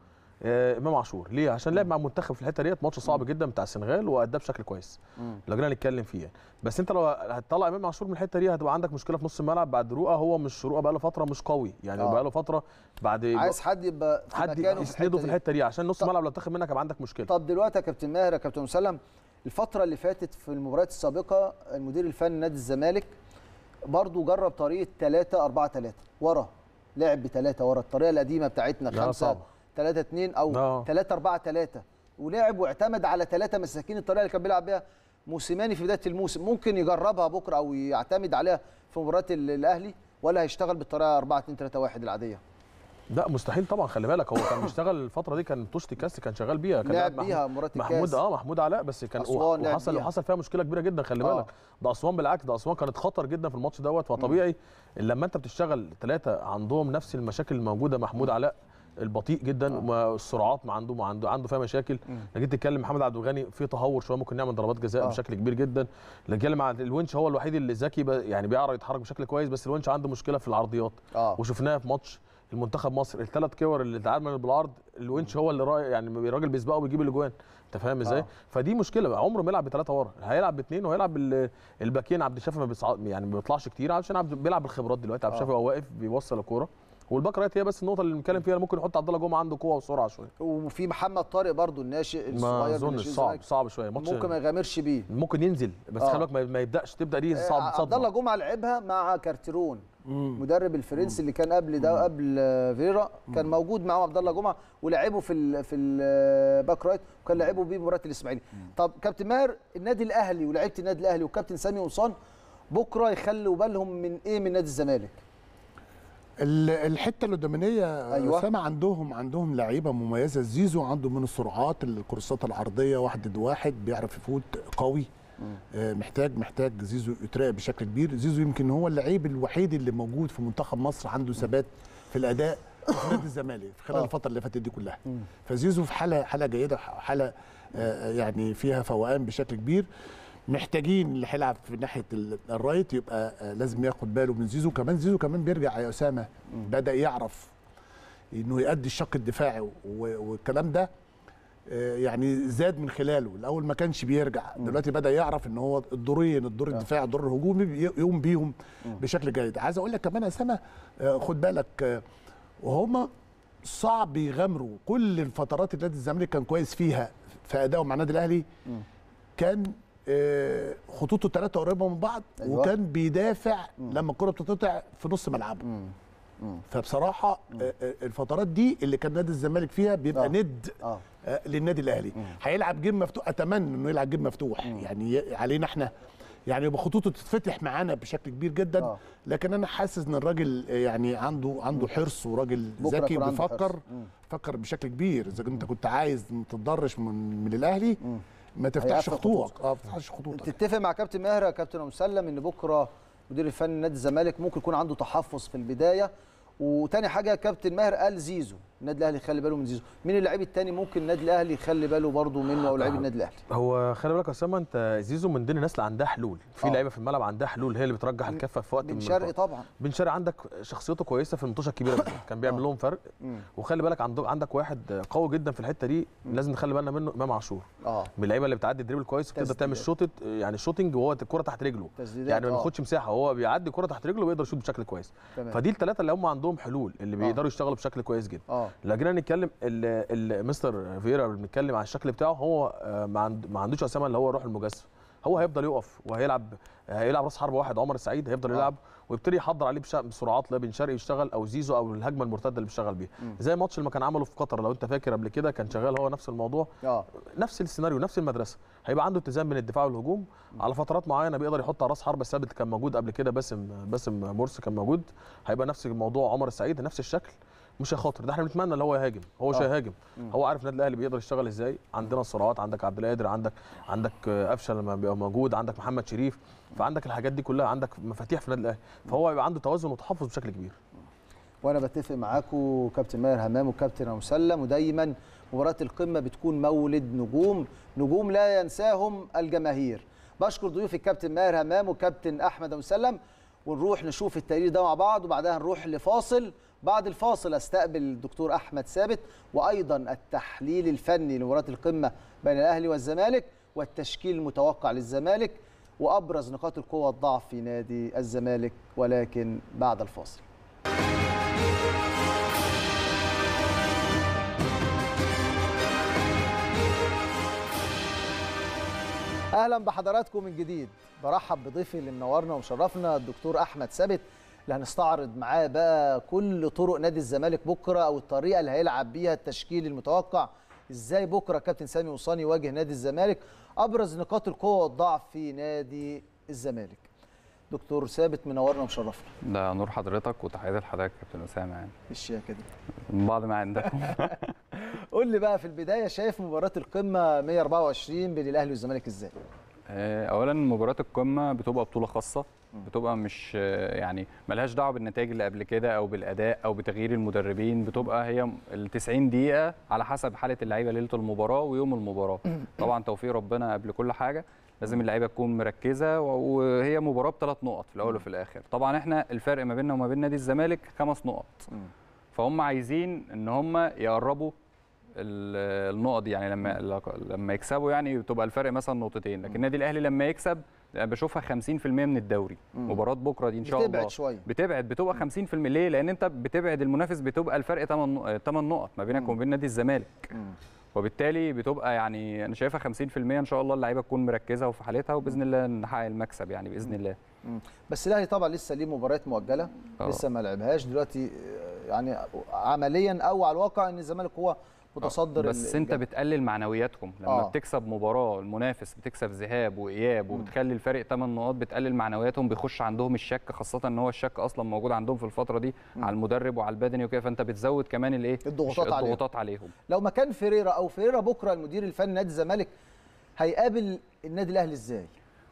آه، امام عاشور ليه عشان لعب مع منتخب في الحته ديت ماتش صعب جدا بتاع السنغال واداه بشكل كويس لو جينا نتكلم فيه يعني. بس انت لو هتطلع امام عاشور من الحته دي هتبقى عندك مشكله في نص الملعب بعد رؤى هو مش رؤى بقى له فتره مش قوي يعني آه. بقى له فتره بعد عايز حد يبقى حد يسنده في الحته دي عشان نص الملعب لو اتاخد منك هيبقى عندك مشكله طب دلوقتي يا كابتن ماهر يا كابتن مسلم الفتره اللي فاتت في المباريات السابقه المدير الفني نادي الزمالك برضه جرب طريقه 3 4 3 ورا لعب ب 3 ورا الطريقه القديمه بتاعتنا 5 3 2 او 3 4 3 ولعب واعتمد على ثلاثه مساكين الطريقه اللي كان بيلعب بيها موسيماني في بدايه الموسم ممكن يجربها بكره او يعتمد عليها في مباراه الاهلي ولا هيشتغل بالطريقه 4 2 3 1 العاديه لا مستحيل طبعا خلي بالك هو كان بيشتغل الفتره دي كان توشتي كاس كان شغال بيها كان لعب بيها مباراه محمود اه محمود علاء بس كان وحصل وحصل فيها مشكله كبيره جدا خلي آه. بالك ده اسوان بالعكس ده اسوان كانت خطر جدا في الماتش دوت فطبيعي لما انت بتشتغل ثلاثه عندهم نفس المشاكل الموجوده محمود علاء البطيء جدا آه. والسرعات ما عنده ما عنده عنده فيها مشاكل لما جيت تتكلم محمد عبد الغني في تهور شويه ممكن نعمل ضربات جزاء آه. بشكل كبير جدا لما جيت عن الونش هو الوحيد اللي ذكي يعني بيعرف يتحرك بشكل كويس بس الونش عنده مشكله في العرضيات آه. وشفناها في ماتش المنتخب مصر الثلاث كور اللي اتعملوا بالعرض الونش هو اللي راي يعني الراجل بيسبقه وبيجيب الاجوان انت فاهم ازاي؟ آه. فدي مشكله عمره ما يلعب بثلاثه ورا هيلعب باثنين وهيلعب الباكين عبد الشافي ما بيصع... يعني ما بيطلعش كتير عشان بيلعب بالخبرات دلوقتي عبد آه. الشافي آه. هو واقف بيوصل الكوره والبكره هي بس النقطه اللي بنتكلم فيها ممكن يحط عبد الله جمعه عنده قوه وسرعه شويه وفي محمد طارق برضو الناشئ الصغير ما اظنش صعب صعب شويه ممكن ما يغامرش بيه ممكن ينزل بس خلي آه. بالك ما يبداش تبدا دي آه، صعب صعب عبد الله جمعه لعبها مع كارتيرون مدرب الفرنسي اللي كان قبل ده قبل فيرا كان موجود معاه عبد الله جمعه ولعبه في الـ في الباك رايت وكان لعبه بيه مباراه الاسماعيلي طب كابتن ماهر النادي الاهلي ولاعيبه النادي الاهلي وكابتن سامي قصان بكره يخلوا بالهم من ايه من نادي الزمالك الحته القدامانيه أيوة. اسامه عندهم عندهم لعيبه مميزه زيزو عنده من السرعات الكورسات العرضيه واحد واحد بيعرف يفوت قوي آه، محتاج محتاج زيزو يتراقب بشكل كبير زيزو يمكن هو اللعيب الوحيد اللي موجود في منتخب مصر عنده ثبات في الاداء في نادي الزمالك خلال آه. الفتره اللي فاتت دي كلها مم. فزيزو في حاله حاله جيده حاله آه، يعني فيها فوقان بشكل كبير محتاجين اللي هيلعب في ناحيه الرايت يبقى آه، لازم ياخد باله من زيزو كمان زيزو كمان بيرجع يا اسامه بدا يعرف انه يؤدي الشق الدفاعي والكلام ده آه، يعني زاد من خلاله الاول ما كانش بيرجع دلوقتي بدا يعرف ان هو الدورين الدور آه. الدفاعي الدور الهجومي يقوم بيهم بشكل جيد عايز اقول لك كمان يا اسامه خد بالك وهما صعب يغامروا كل الفترات اللي نادي الزمالك كان كويس فيها في ادائه مع النادي الاهلي كان آه، خطوطه الثلاثه قريبه من بعض أيوة. وكان بيدافع م. لما الكره بتتقطع في نص ملعبه فبصراحه م. آه، آه، الفترات دي اللي كان نادي الزمالك فيها بيبقى آه. ند آه. للنادي الاهلي هيلعب جيم مفتوح اتمنى انه يلعب جيم مفتوح م. يعني علينا احنا يعني بخطوطه تتفتح معانا بشكل كبير جدا آه. لكن انا حاسس ان الراجل يعني عنده عنده حرص وراجل ذكي بيفكر فكر بشكل كبير اذا انت كنت عايز ما تتضرش من, من الاهلي م. ما تفتحش خطوطك اه ما تفتحش آه. خطوطك تتفق مع كابتن ماهر يا كابتن مسلم ان بكره مدير الفني نادي الزمالك ممكن يكون عنده تحفظ في البدايه وتاني حاجه كابتن ماهر قال زيزو النادي الاهلي يخلي باله من زيزو مين اللاعب الثاني ممكن النادي الاهلي يخلي باله برضه منه او لعيب النادي الاهلي هو خلي بالك يا اسامه انت زيزو من ضمن الناس اللي عندها حلول في آه. لعيبه في الملعب عندها حلول هي اللي بترجح الكفه في وقت بن شرقي طبعا بن شرقي عندك شخصيته كويسه في المنتوشه الكبيره كان بيعمل آه. لهم فرق وخلي بالك عندك واحد قوي جدا في الحته دي لازم نخلي بالنا منه امام عاشور اه من اللعيبه اللي بتعدي الدريبل كويس وبتقدر تعمل شوط يعني شوتنج وهو الكره تحت رجله يعني ما آه. بياخدش مساحه هو بيعدي الكره تحت رجله وبيقدر يشوط بشكل كويس فدي الثلاثه اللي هم عندهم حلول اللي بيقدروا يشتغلوا بشكل كويس جدا لا جينا نتكلم مستر فيرا بنتكلم على الشكل بتاعه هو آه، ما عندوش اسامه اللي هو روح المجازفه هو هيفضل يقف وهيلعب هيلعب راس حربه واحد عمر سعيد هيفضل آه. يلعب ويبتدي يحضر عليه بسرعات لا بن شرقي يشتغل او زيزو او الهجمه المرتده اللي بيشتغل بيها زي الماتش اللي ما كان عمله في قطر لو انت فاكر قبل كده كان شغال هو نفس الموضوع آه. نفس السيناريو نفس المدرسه هيبقى عنده التزام بين الدفاع والهجوم م. على فترات معينه بيقدر يحط على راس حربه ثابت كان موجود قبل كده باسم باسم مرسي كان موجود هيبقى نفس الموضوع عمر سعيد نفس الشكل مش هيخاطر ده احنا بنتمنى ان هو يهاجم هو مش آه. هيهاجم هو عارف النادي الاهلي بيقدر يشتغل ازاي عندنا الصراعات عندك عبد القادر عندك عندك قفشه لما بيبقى موجود عندك محمد شريف فعندك الحاجات دي كلها عندك مفاتيح في النادي الاهلي فهو يبقى عنده توازن وتحفظ بشكل كبير وانا بتفق معاكم كابتن ماهر همام وكابتن مسلم ودايما مباراه القمه بتكون مولد نجوم نجوم لا ينساهم الجماهير بشكر ضيوفي الكابتن ماهر همام وكابتن احمد مسلم ونروح نشوف التقرير ده مع بعض وبعدها نروح لفاصل بعد الفاصل استقبل الدكتور احمد ثابت وايضا التحليل الفني لمباراه القمه بين الاهلي والزمالك والتشكيل المتوقع للزمالك وابرز نقاط القوه والضعف في نادي الزمالك ولكن بعد الفاصل اهلا بحضراتكم من جديد برحب بضيفي اللي منورنا ومشرفنا الدكتور احمد ثابت اللي هنستعرض معاه بقى كل طرق نادي الزمالك بكره او الطريقه اللي هيلعب بيها التشكيل المتوقع ازاي بكره كابتن سامي وصاني يواجه نادي الزمالك ابرز نقاط القوه والضعف في نادي الزمالك دكتور ثابت منورنا ومشرفنا ده نور حضرتك وتحياتي لحضرتك كابتن اسامه يعني الشياكه كده من بعض ما عندكم قول لي بقى في البدايه شايف مباراه القمه 124 بين الاهلي والزمالك ازاي آه، اولا مباراه القمه بتبقى بطوله خاصه بتبقى مش يعني ملهاش دعوه بالنتائج اللي قبل كده او بالاداء او بتغيير المدربين بتبقى هي ال 90 دقيقه على حسب حاله اللعيبه ليله المباراه ويوم المباراه طبعا توفيق ربنا قبل كل حاجه لازم اللعيبه تكون مركزه وهي مباراه بثلاث نقط في الاول وفي الاخر طبعا احنا الفرق ما بيننا وما بين نادي الزمالك خمس نقط فهم عايزين ان هم يقربوا النقط يعني لما لما يكسبوا يعني بتبقى الفرق مثلا نقطتين لكن النادي الاهلي لما يكسب بشوفها 50% من الدوري مباراه بكره دي ان شاء بتبعد الله شوية. بتبعد بتبقى 50% ليه لان انت بتبعد المنافس بتبقى الفرق 8 نقط ما بينك وما بين نادي الزمالك وبالتالي بتبقى يعني انا شايفها 50% ان شاء الله اللعيبه تكون مركزه وفي حالتها وباذن الله نحقق المكسب يعني باذن الله بس الاهلي طبعا لسه ليه مباريات مؤجله أوه. لسه ما لعبهاش دلوقتي يعني عمليا او على الواقع ان الزمالك هو آه. متصدر بس انت بتقلل معنوياتهم لما آه. بتكسب مباراه المنافس بتكسب ذهاب واياب وبتخلي الفارق 8 نقاط بتقلل معنوياتهم بيخش عندهم الشك خاصه ان هو الشك اصلا موجود عندهم في الفتره دي م. على المدرب وعلى البدني وكده فانت بتزود كمان الايه الضغوطات, عليهم. الضغوطات عليهم لو مكان فيريرا او فيريرا بكره المدير الفني نادي الزمالك هيقابل النادي الاهلي ازاي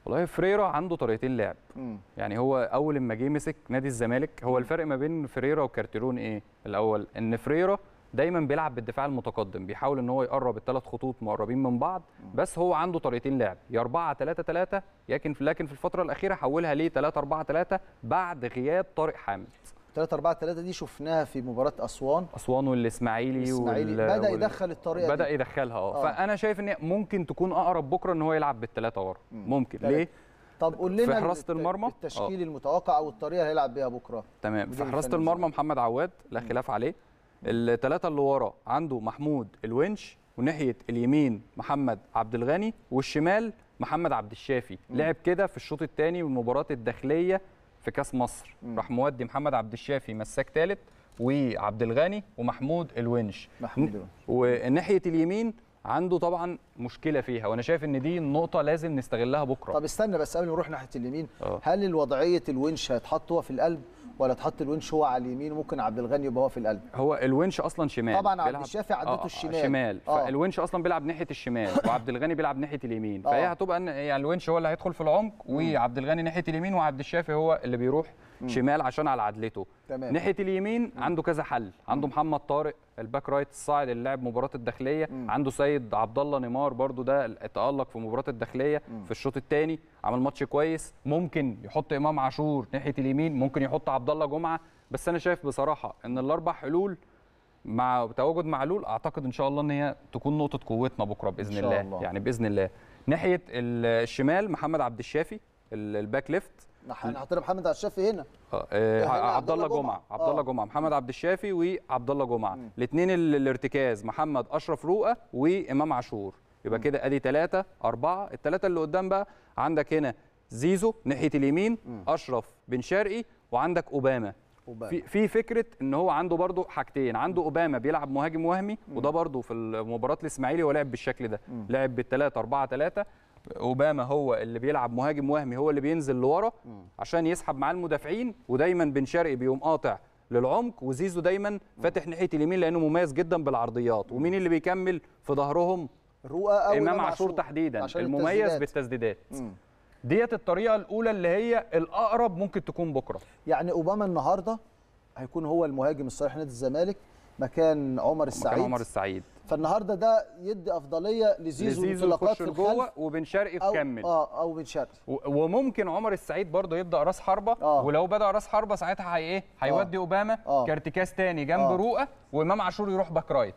والله فريرا عنده طريقتين لعب م. يعني هو اول ما جه مسك نادي الزمالك هو الفرق ما بين فريرا وكارتيرون ايه الاول ان فريرا دايما بيلعب بالدفاع المتقدم بيحاول ان هو يقرب الثلاث خطوط مقربين من بعض بس هو عنده طريقتين لعب يا 4 3 3 لكن لكن في الفتره الاخيره حولها ليه 3 4 3 بعد غياب طارق حامد 3 4 3 دي شفناها في مباراه اسوان اسوان والاسماعيلي الاسماعيلي وال... بدا يدخل الطريقه بدا يدخلها آه. اه فانا شايف ان ممكن تكون اقرب بكره ان هو يلعب بالثلاثه ورا ممكن ليه طب قول لنا في حراسه المرمى التشكيل أوه. المتوقع او الطريقه اللي هيلعب بيها بكره تمام في حراسه المرمى محمد عواد لا خلاف عليه الثلاثه اللي ورا عنده محمود الونش وناحيه اليمين محمد عبد الغني والشمال محمد عبد الشافي لعب كده في الشوط الثاني من مباراه الداخليه في كاس مصر م. راح مودي محمد عبد الشافي مساك ثالث وعبد الغني ومحمود الونش محمود وناحيه اليمين عنده طبعا مشكله فيها وانا شايف ان دي النقطه لازم نستغلها بكره طب استنى بس قبل ما نروح ناحيه اليمين أوه. هل الوضعيه الونش هيتحط في القلب ولا تحط الونش هو على اليمين ممكن عبد الغني يبقى هو في القلب هو الونش اصلا شمال طبعا عبد الشافي عدته آه،, آه الشمال شمال آه. فالونش اصلا بيلعب ناحيه الشمال وعبد الغني بيلعب ناحيه اليمين آه. فهي هتبقى يعني الونش هو اللي هيدخل في العمق وعبد الغني ناحيه اليمين وعبد الشافي هو اللي بيروح شمال عشان على عدلته تمام. ناحيه اليمين عنده كذا حل عنده محمد طارق الباك رايت الصاعد اللي لعب مباراه الداخليه عنده سيد عبد الله نيمار برده ده تالق في مباراه الداخليه في الشوط الثاني عمل ماتش كويس ممكن يحط امام عاشور ناحيه اليمين ممكن يحط عبد الله جمعه بس انا شايف بصراحه ان الاربع حلول مع تواجد معلول اعتقد ان شاء الله ان هي تكون نقطه قوتنا بكره باذن إن شاء الله. الله يعني باذن الله ناحيه الشمال محمد عبد الشافي الباك ليفت هنحط محمد عبد الشافي هنا اه, آه، يعني عبد الله جمعه عبد الله آه. جمعه محمد عبد الشافي وعبد الله جمعه الاثنين الارتكاز محمد اشرف روقه وامام عاشور يبقى كده ادي ثلاثة أربعة الثلاثة اللي قدام بقى عندك هنا زيزو ناحية اليمين مم. أشرف بن شرقي وعندك أوباما في, في فكره ان هو عنده برضه حاجتين عنده اوباما بيلعب مهاجم وهمي وده برضه في مباراه الاسماعيلي هو لعب بالشكل ده لعب بالثلاثة 4 3 اوباما هو اللي بيلعب مهاجم وهمي هو اللي بينزل لورا عشان يسحب معاه المدافعين ودايما بن شرقي بيقوم قاطع للعمق وزيزو دايما فاتح ناحيه اليمين لانه مميز جدا بالعرضيات ومين اللي بيكمل في ظهرهم رؤى امام عاشور تحديدا المميز بالتسديدات ديت الطريقه الاولى اللي هي الاقرب ممكن تكون بكره يعني اوباما النهارده هيكون هو المهاجم الصريح نادي الزمالك مكان عمر السعيد مكان عمر السعيد فالنهارده ده يدي افضليه لزيزو, لزيزو انطلاقات في جوه وبن شرقي تكمل اه او بن شرقي وممكن عمر السعيد برضه يبدا راس حربه آه. ولو بدا راس حربه ساعتها هي ايه هيودي آه. اوباما آه. كارتكاس تاني جنب آه. رؤى وامام عاشور يروح باك رايت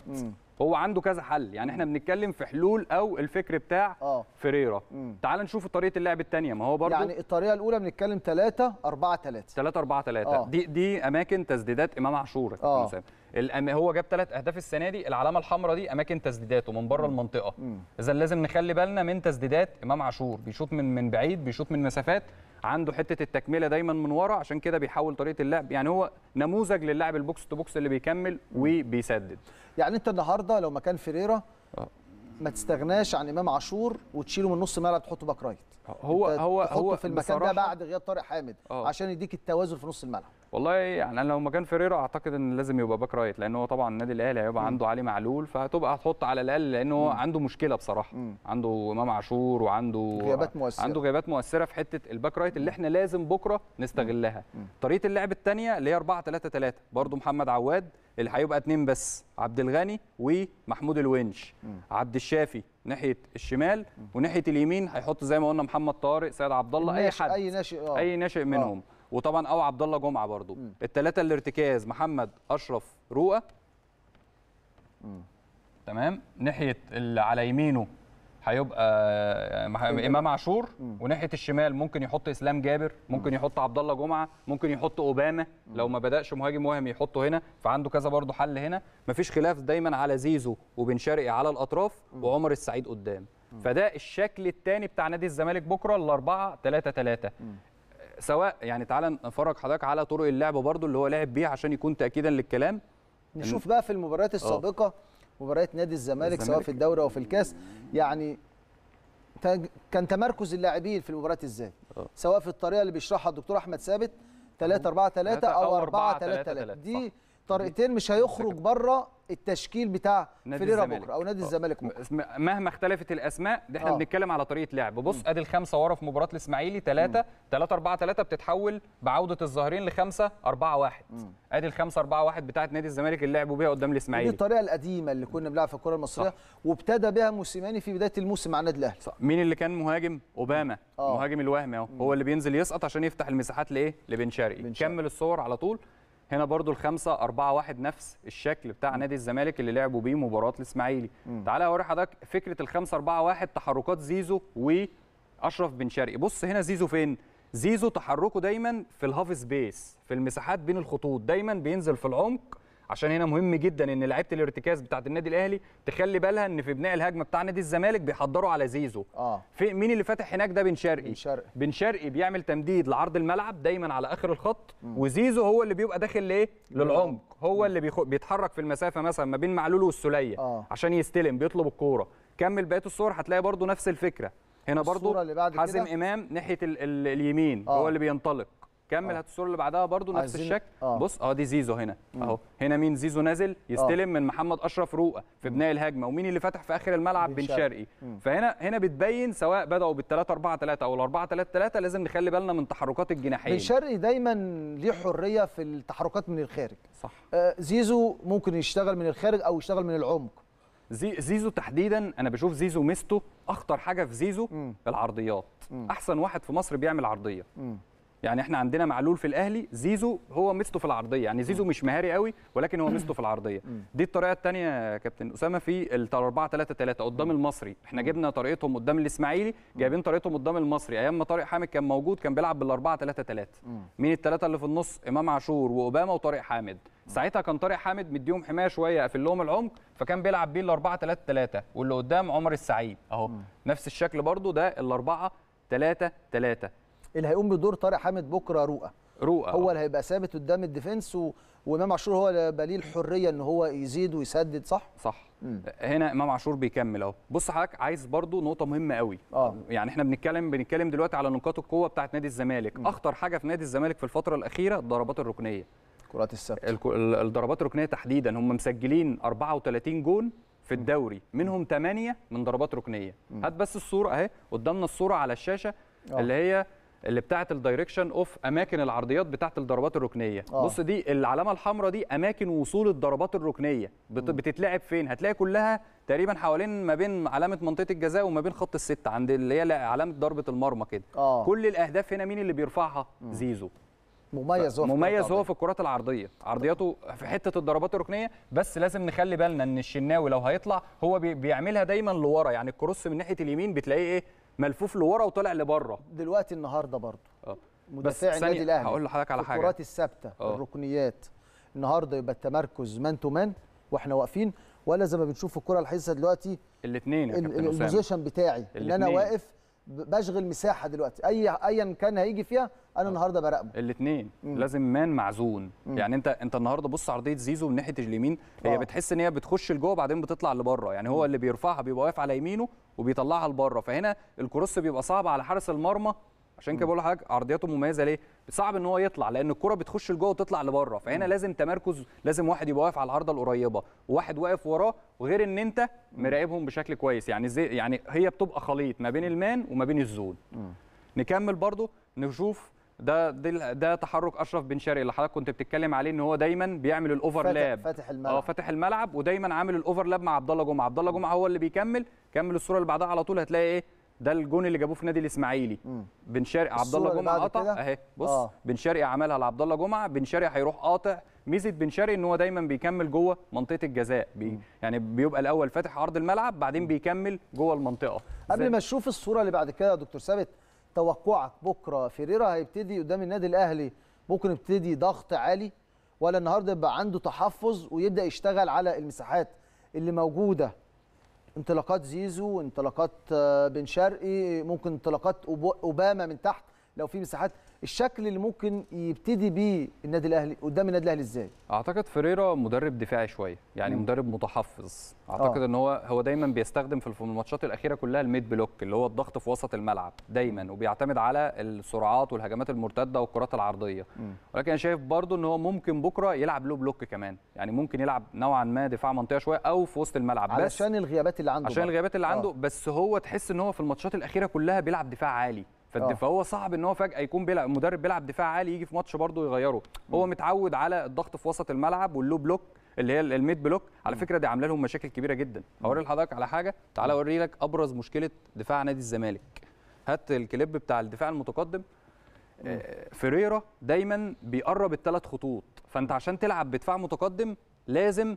هو عنده كذا حل يعني احنا بنتكلم في حلول او الفكر بتاع آه. فيريرا تعال نشوف طريقه اللعب الثانيه ما هو برضو يعني الطريقه الاولى بنتكلم 3 4 3 3 4 3 دي دي اماكن تسديدات امام عاشور آه. الأم... هو جاب ثلاث اهداف السنه دي العلامه الحمراء دي اماكن تسديداته من بره المنطقه اذا لازم نخلي بالنا من تسديدات امام عاشور بيشوط من من بعيد بيشوط من مسافات عنده حته التكمله دايما من ورا عشان كده بيحول طريقه اللعب يعني هو نموذج للاعب البوكس تو بوكس اللي بيكمل وبيسدد يعني انت النهارده لو مكان فيريرا آه. ما تستغناش عن امام عاشور وتشيله من نص الملعب تحطه باك رايت هو هو هو في المكان ده بعد غياب طارق حامد أوه. عشان يديك التوازن في نص الملعب والله يعني انا لو مكان فيريرا اعتقد ان لازم يبقى باك رايت لان هو طبعا النادي الاهلي هيبقى عنده علي معلول فهتبقى هتحط على الاقل لانه م. عنده مشكله بصراحه م. عنده امام عاشور وعنده غيابات مؤثره عنده غيابات مؤثره في حته الباك رايت اللي احنا لازم بكره نستغلها طريقه اللعب الثانيه اللي هي 4 3 3 برده محمد عواد اللي هيبقى اتنين بس عبد الغني ومحمود الونش عبد الشافي ناحيه الشمال وناحيه اليمين هيحط زي ما قلنا محمد طارق سيد عبد الله اي حد اي ناشئ اه اي ناشئ آه. منهم أوه. وطبعا او عبد الله جمعه برضو الثلاثه الارتكاز محمد اشرف رؤى تمام ناحيه اللي على يمينه هيبقى آه، إيه امام عاشور وناحيه الشمال ممكن يحط اسلام جابر ممكن يحط عبد الله جمعه ممكن يحط اوباما لو ما بداش مهاجم وهم يحطه هنا فعنده كذا برضه حل هنا مفيش خلاف دايما على زيزو وبن شرقي على الاطراف وعمر السعيد قدام فده الشكل الثاني بتاع نادي الزمالك بكره الاربعه 3 3 سواء يعني تعالى نفرج حضرتك على طرق اللعب برضه اللي هو لعب بيه عشان يكون تاكيدا للكلام نشوف بقى في المباريات آه. السابقه أوه. مباريات نادي الزمالك, الزمالك سواء في الدوري او في الكاس يعني كان تمركز اللاعبين في المباريات ازاي آه. سواء في الطريقه اللي بيشرحها الدكتور احمد ثابت 3 4 3 او 4 3 3 دي صح. طريقتين مش هيخرج بره التشكيل بتاع فريرا بكره او نادي آه. الزمالك بكره مهما اختلفت الاسماء ده احنا أوه. بنتكلم على طريقه لعب بص ادي الخمسه ورا في مباراه الاسماعيلي 3 3 4 3 بتتحول بعوده الظاهرين لخمسة 5 4 1 ادي الخمسة اربعه 4 1 بتاعه نادي الزمالك اللي لعبوا بيها قدام الاسماعيلي دي الطريقه القديمه اللي كنا بنلعب في الكره المصريه صح. وابتدى بها موسيماني في بدايه الموسم مع النادي الاهلي صح مين اللي كان مهاجم اوباما آه. مهاجم الوهم اهو هو اللي بينزل يسقط عشان يفتح المساحات لايه لبن شرقي كمل الصور على طول هنا برضو الخمسه 4 1 نفس الشكل بتاع نادي الزمالك اللي لعبوا بيه مباراه الاسماعيلي تعالى اوري حضرتك فكره الخمسه 4 1 تحركات زيزو واشرف بن شرقي بص هنا زيزو فين زيزو تحركه دايما في الهاف سبيس في المساحات بين الخطوط دايما بينزل في العمق عشان هنا مهم جدا ان لعيبه الارتكاز بتاعه النادي الاهلي تخلي بالها ان في بناء الهجمه بتاع نادي الزمالك بيحضروا على زيزو آه. في مين اللي فاتح هناك ده بن شرقي بن شرقي بن شرقي بيعمل تمديد لعرض الملعب دايما على اخر الخط م. وزيزو هو اللي بيبقى داخل لايه للعمق هو م. اللي بيتحرك في المسافه مثلا ما بين معلول والسوليه آه. عشان يستلم بيطلب الكوره كمل بقيه الصور هتلاقي برده نفس الفكره هنا برضو حازم امام ناحيه ال ال اليمين آه. هو اللي بينطلق كمل هات آه. الصوره اللي بعدها برضو نفس الشكل آه. بص اه دي زيزو هنا اهو هنا مين زيزو نازل آه. يستلم آه. من محمد اشرف روقه في بناء الهجمه ومين اللي فتح في اخر الملعب بن شرقي فهنا هنا بتبين سواء بداوا بال 3 4 3 او ال 4 3 3 لازم نخلي بالنا من تحركات الجناحين بن شرقي دايما ليه حريه في التحركات من الخارج صح آه زيزو ممكن يشتغل من الخارج او يشتغل من العمق زي زيزو تحديدا انا بشوف زيزو ميزته اخطر حاجه في زيزو م. العرضيات م. احسن واحد في مصر بيعمل عرضيه م. يعني احنا عندنا معلول في الاهلي زيزو هو ميزته في العرضيه يعني زيزو مش مهاري قوي ولكن هو ميزته في العرضيه دي الطريقه الثانيه يا كابتن اسامه في ال 4 3 3 قدام المصري احنا جبنا طريقتهم قدام الاسماعيلي جايبين طريقتهم قدام المصري ايام ما طارق حامد كان موجود كان بيلعب بال 4 3 3 مين الثلاثه اللي في النص امام عاشور واوباما وطارق حامد ساعتها كان طارق حامد مديهم حمايه شويه في لهم العمق فكان بيلعب بيه ال 4 3 3 واللي قدام عمر السعيد اهو نفس الشكل برده ده ال 4 3 3 اللي هيقوم بدور طارق حامد بكره رؤى رؤى هو اللي هيبقى ثابت قدام الديفنس و... وامام عاشور هو اللي بقى الحريه ان هو يزيد ويسدد صح؟ صح مم. هنا امام عاشور بيكمل اهو بص حضرتك عايز برضو نقطه مهمه قوي آه. يعني احنا بنتكلم بنتكلم دلوقتي على نقاط القوه بتاعت نادي الزمالك مم. اخطر حاجه في نادي الزمالك في الفتره الاخيره الضربات الركنيه كرات السبت الضربات الركنيه تحديدا هم مسجلين 34 جون في الدوري منهم 8 من ضربات ركنيه مم. هات بس الصوره اهي قدامنا الصوره على الشاشه آه. اللي هي اللي بتاعه الدايركشن اوف اماكن العرضيات بتاعه الضربات الركنيه آه. بص دي العلامه الحمراء دي اماكن وصول الضربات الركنيه بتتلعب فين هتلاقي كلها تقريبا حوالين ما بين علامه منطقه الجزاء وما بين خط السته عند اللي هي علامه ضربه المرمى كده آه. كل الاهداف هنا مين اللي بيرفعها مم. زيزو مميز هو مميز هو في الكرات العرضيه عرضياته في حته الضربات الركنيه بس لازم نخلي بالنا ان الشناوي لو هيطلع هو بيعملها دايما لورا يعني الكروس من ناحيه اليمين بتلاقيه ايه ملفوف لورا وطالع لبره دلوقتي النهارده برضه اه مدافع النادي الاهلي هقول لحضرتك على حاجه الكرات الثابته آه. الركنيات النهارده يبقى التمركز مان تو مان واحنا واقفين ولا زي ما بنشوف الكره الحديثه دلوقتي الاثنين البوزيشن بتاعي اللي انا واقف بشغل مساحه دلوقتي اي ايا كان هيجي فيها انا آه. النهارده براقبه الاثنين لازم مان معزون مم. يعني انت انت النهارده بص عرضيه زيزو من ناحيه اليمين هي آه. بتحس ان هي بتخش لجوه بعدين بتطلع لبره يعني هو مم. اللي بيرفعها بيبقى واقف على يمينه وبيطلعها لبره فهنا الكروس بيبقى صعب على حارس المرمى عشان كده بقول لحضرتك عرضياته مميزه ليه؟ صعب ان هو يطلع لان الكره بتخش لجوه وتطلع لبره فهنا م. لازم تمركز لازم واحد يبقى واقف على العارضه القريبه وواحد واقف وراه وغير ان انت مراقبهم بشكل كويس يعني زي يعني هي بتبقى خليط ما بين المان وما بين الزون م. نكمل برضو نشوف ده ده تحرك اشرف بن شرقي اللي حضرتك كنت بتتكلم عليه ان هو دايما بيعمل الاوفرلاب فاتح الملعب اه فاتح الملعب ودايما عامل الاوفرلاب مع عبد الله جمعه عبد الله جمعه هو اللي بيكمل كمل الصوره اللي بعدها على طول هتلاقي ايه ده الجون اللي جابوه في نادي الاسماعيلي بن شرقي عبد الله جمعه قطع اهي بص آه. بن شرقي عملها لعبد الله جمعه بن شرقي هيروح قاطع ميزه بن شرقي ان هو دايما بيكمل جوه منطقه الجزاء بي يعني بيبقى الاول فاتح عرض الملعب بعدين بيكمل جوه المنطقه قبل ما نشوف الصوره اللي بعد كده يا دكتور ثابت توقعك بكره فيريرا هيبتدي قدام النادي الاهلي ممكن يبتدي ضغط عالي ولا النهارده يبقى عنده تحفظ ويبدا يشتغل على المساحات اللي موجوده انطلاقات زيزو انطلاقات آه، بن شرقي ممكن انطلاقات اوباما من تحت لو في مساحات الشكل اللي ممكن يبتدي بيه النادي الاهلي قدام النادي الاهلي ازاي اعتقد فريرا مدرب دفاعي شويه يعني م. مدرب متحفظ اعتقد آه. ان هو هو دايما بيستخدم في الماتشات الاخيره كلها الميد بلوك اللي هو الضغط في وسط الملعب دايما وبيعتمد على السرعات والهجمات المرتده والكرات العرضيه م. ولكن انا شايف برضو ان هو ممكن بكره يلعب له بلوك كمان يعني ممكن يلعب نوعا ما دفاع منطقه شويه او في وسط الملعب علشان بس الغيابات اللي عنده عشان الغيابات اللي آه. عنده آه. بس هو تحس ان هو في الماتشات الاخيره كلها بيلعب دفاع عالي فهو آه. صعب ان هو فجاه يكون بيلعب مدرب بيلعب دفاع عالي يجي في ماتش برضه يغيره هو متعود على الضغط في وسط الملعب واللو بلوك اللي هي الميد بلوك على فكره دي عامله لهم مشاكل كبيره جدا هوري لحضرتك على حاجه تعالى اوري لك ابرز مشكله دفاع نادي الزمالك هات الكليب بتاع الدفاع المتقدم آه، فيريرا دايما بيقرب الثلاث خطوط فانت عشان تلعب بدفاع متقدم لازم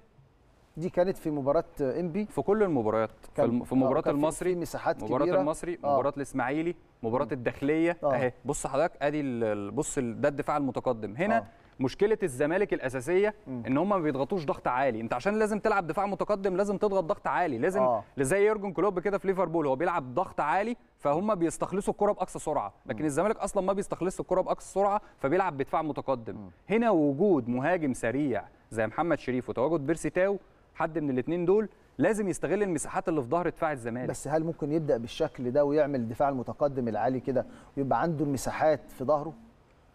دي كانت في مباراه انبي في كل المباريات في آه، مباراه المصري في مساحات مباراه كبيرة. المصري آه. مباراه الاسماعيلي مباراه آه. الداخليه آه. اهي بص حضرتك ادي بص ده الدفاع المتقدم هنا آه. مشكله الزمالك الاساسيه ان هم ما بيضغطوش ضغط عالي انت عشان لازم تلعب دفاع متقدم لازم تضغط ضغط عالي لازم آه. زي يورجن كلوب كده في ليفربول هو بيلعب ضغط عالي فهم بيستخلصوا الكره باقصى سرعه لكن م. الزمالك اصلا ما بيستخلصش الكره باقصى سرعه فبيلعب بدفاع متقدم م. هنا وجود مهاجم سريع زي محمد شريف وتواجد بيرسي تاو حد من الاثنين دول لازم يستغل المساحات اللي في ظهر دفاع الزمالك بس هل ممكن يبدا بالشكل ده ويعمل الدفاع المتقدم العالي كده ويبقى عنده المساحات في ظهره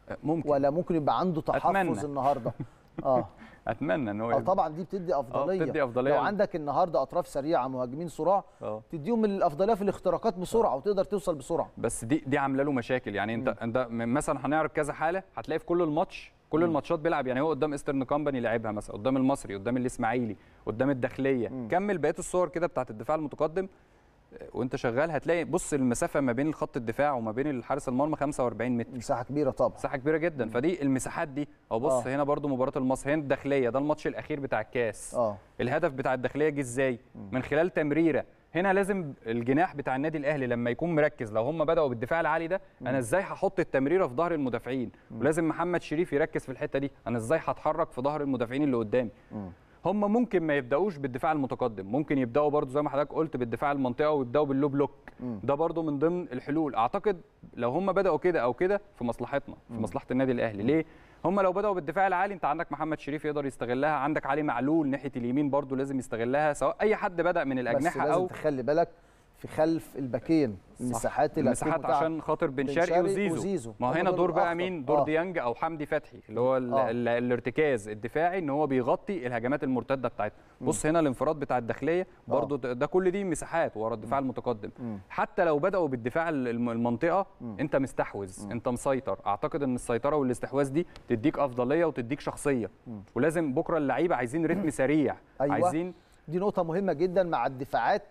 أه، ممكن ولا ممكن يبقى عنده تحفظ أتمنى. النهارده اه اتمنى ان هو آه، يبقى. طبعا دي بتدي آه، افضليه بتدي افضليه لو عندك النهارده اطراف سريعه مهاجمين صراع أوه. تديهم الافضليه في الاختراقات بسرعه أوه. وتقدر توصل بسرعه بس دي دي عامله له مشاكل يعني انت انت مثلا هنعرض كذا حاله هتلاقي في كل الماتش كل الماتشات بيلعب يعني هو قدام ايسترن كومباني لعبها مثلا قدام المصري قدام الاسماعيلي قدام الداخليه مم. كمل بقيه الصور كده بتاعت الدفاع المتقدم وانت شغال هتلاقي بص المسافه ما بين خط الدفاع وما بين الحارس المرمى 45 متر مساحه كبيره طبعا مساحه كبيره جدا فدي المساحات دي او بص آه. هنا برضو مباراه المصري هنا الداخليه ده الماتش الاخير بتاع الكاس آه. الهدف بتاع الداخليه جه ازاي من خلال تمريره هنا لازم الجناح بتاع النادي الاهلي لما يكون مركز لو هم بداوا بالدفاع العالي ده انا ازاي هحط التمريره في ظهر المدافعين ولازم محمد شريف يركز في الحته دي انا ازاي هتحرك في ظهر المدافعين اللي قدامي هم ممكن ما يبداوش بالدفاع المتقدم ممكن يبداوا برده زي ما حضرتك قلت بالدفاع المنطقه ويبداوا باللو بلوك ده برده من ضمن الحلول اعتقد لو هم بداوا كده او كده في مصلحتنا في مصلحه النادي الاهلي ليه هم لو بداوا بالدفاع العالي انت عندك محمد شريف يقدر يستغلها عندك علي معلول ناحيه اليمين برضو لازم يستغلها سواء اي حد بدا من الاجنحه بس لازم او تخلي بالك في خلف الباكين المساحات المساحات عشان خاطر بن شرقي وزيزو, وزيزو. ما هنا دور بقى مين دور آه. ديانج او حمدي فتحي اللي هو آه. الارتكاز الدفاعي ان هو بيغطي الهجمات المرتده بتاعتنا بص هنا الانفراد بتاع الداخليه برضو آه. ده كل دي مساحات ورا الدفاع مم. المتقدم مم. حتى لو بداوا بالدفاع المنطقه مم. انت مستحوذ انت مسيطر اعتقد ان السيطره والاستحواذ دي تديك افضليه وتديك شخصيه مم. ولازم بكره اللعيبه عايزين رتم سريع أيوة. عايزين دي نقطه مهمه جدا مع الدفاعات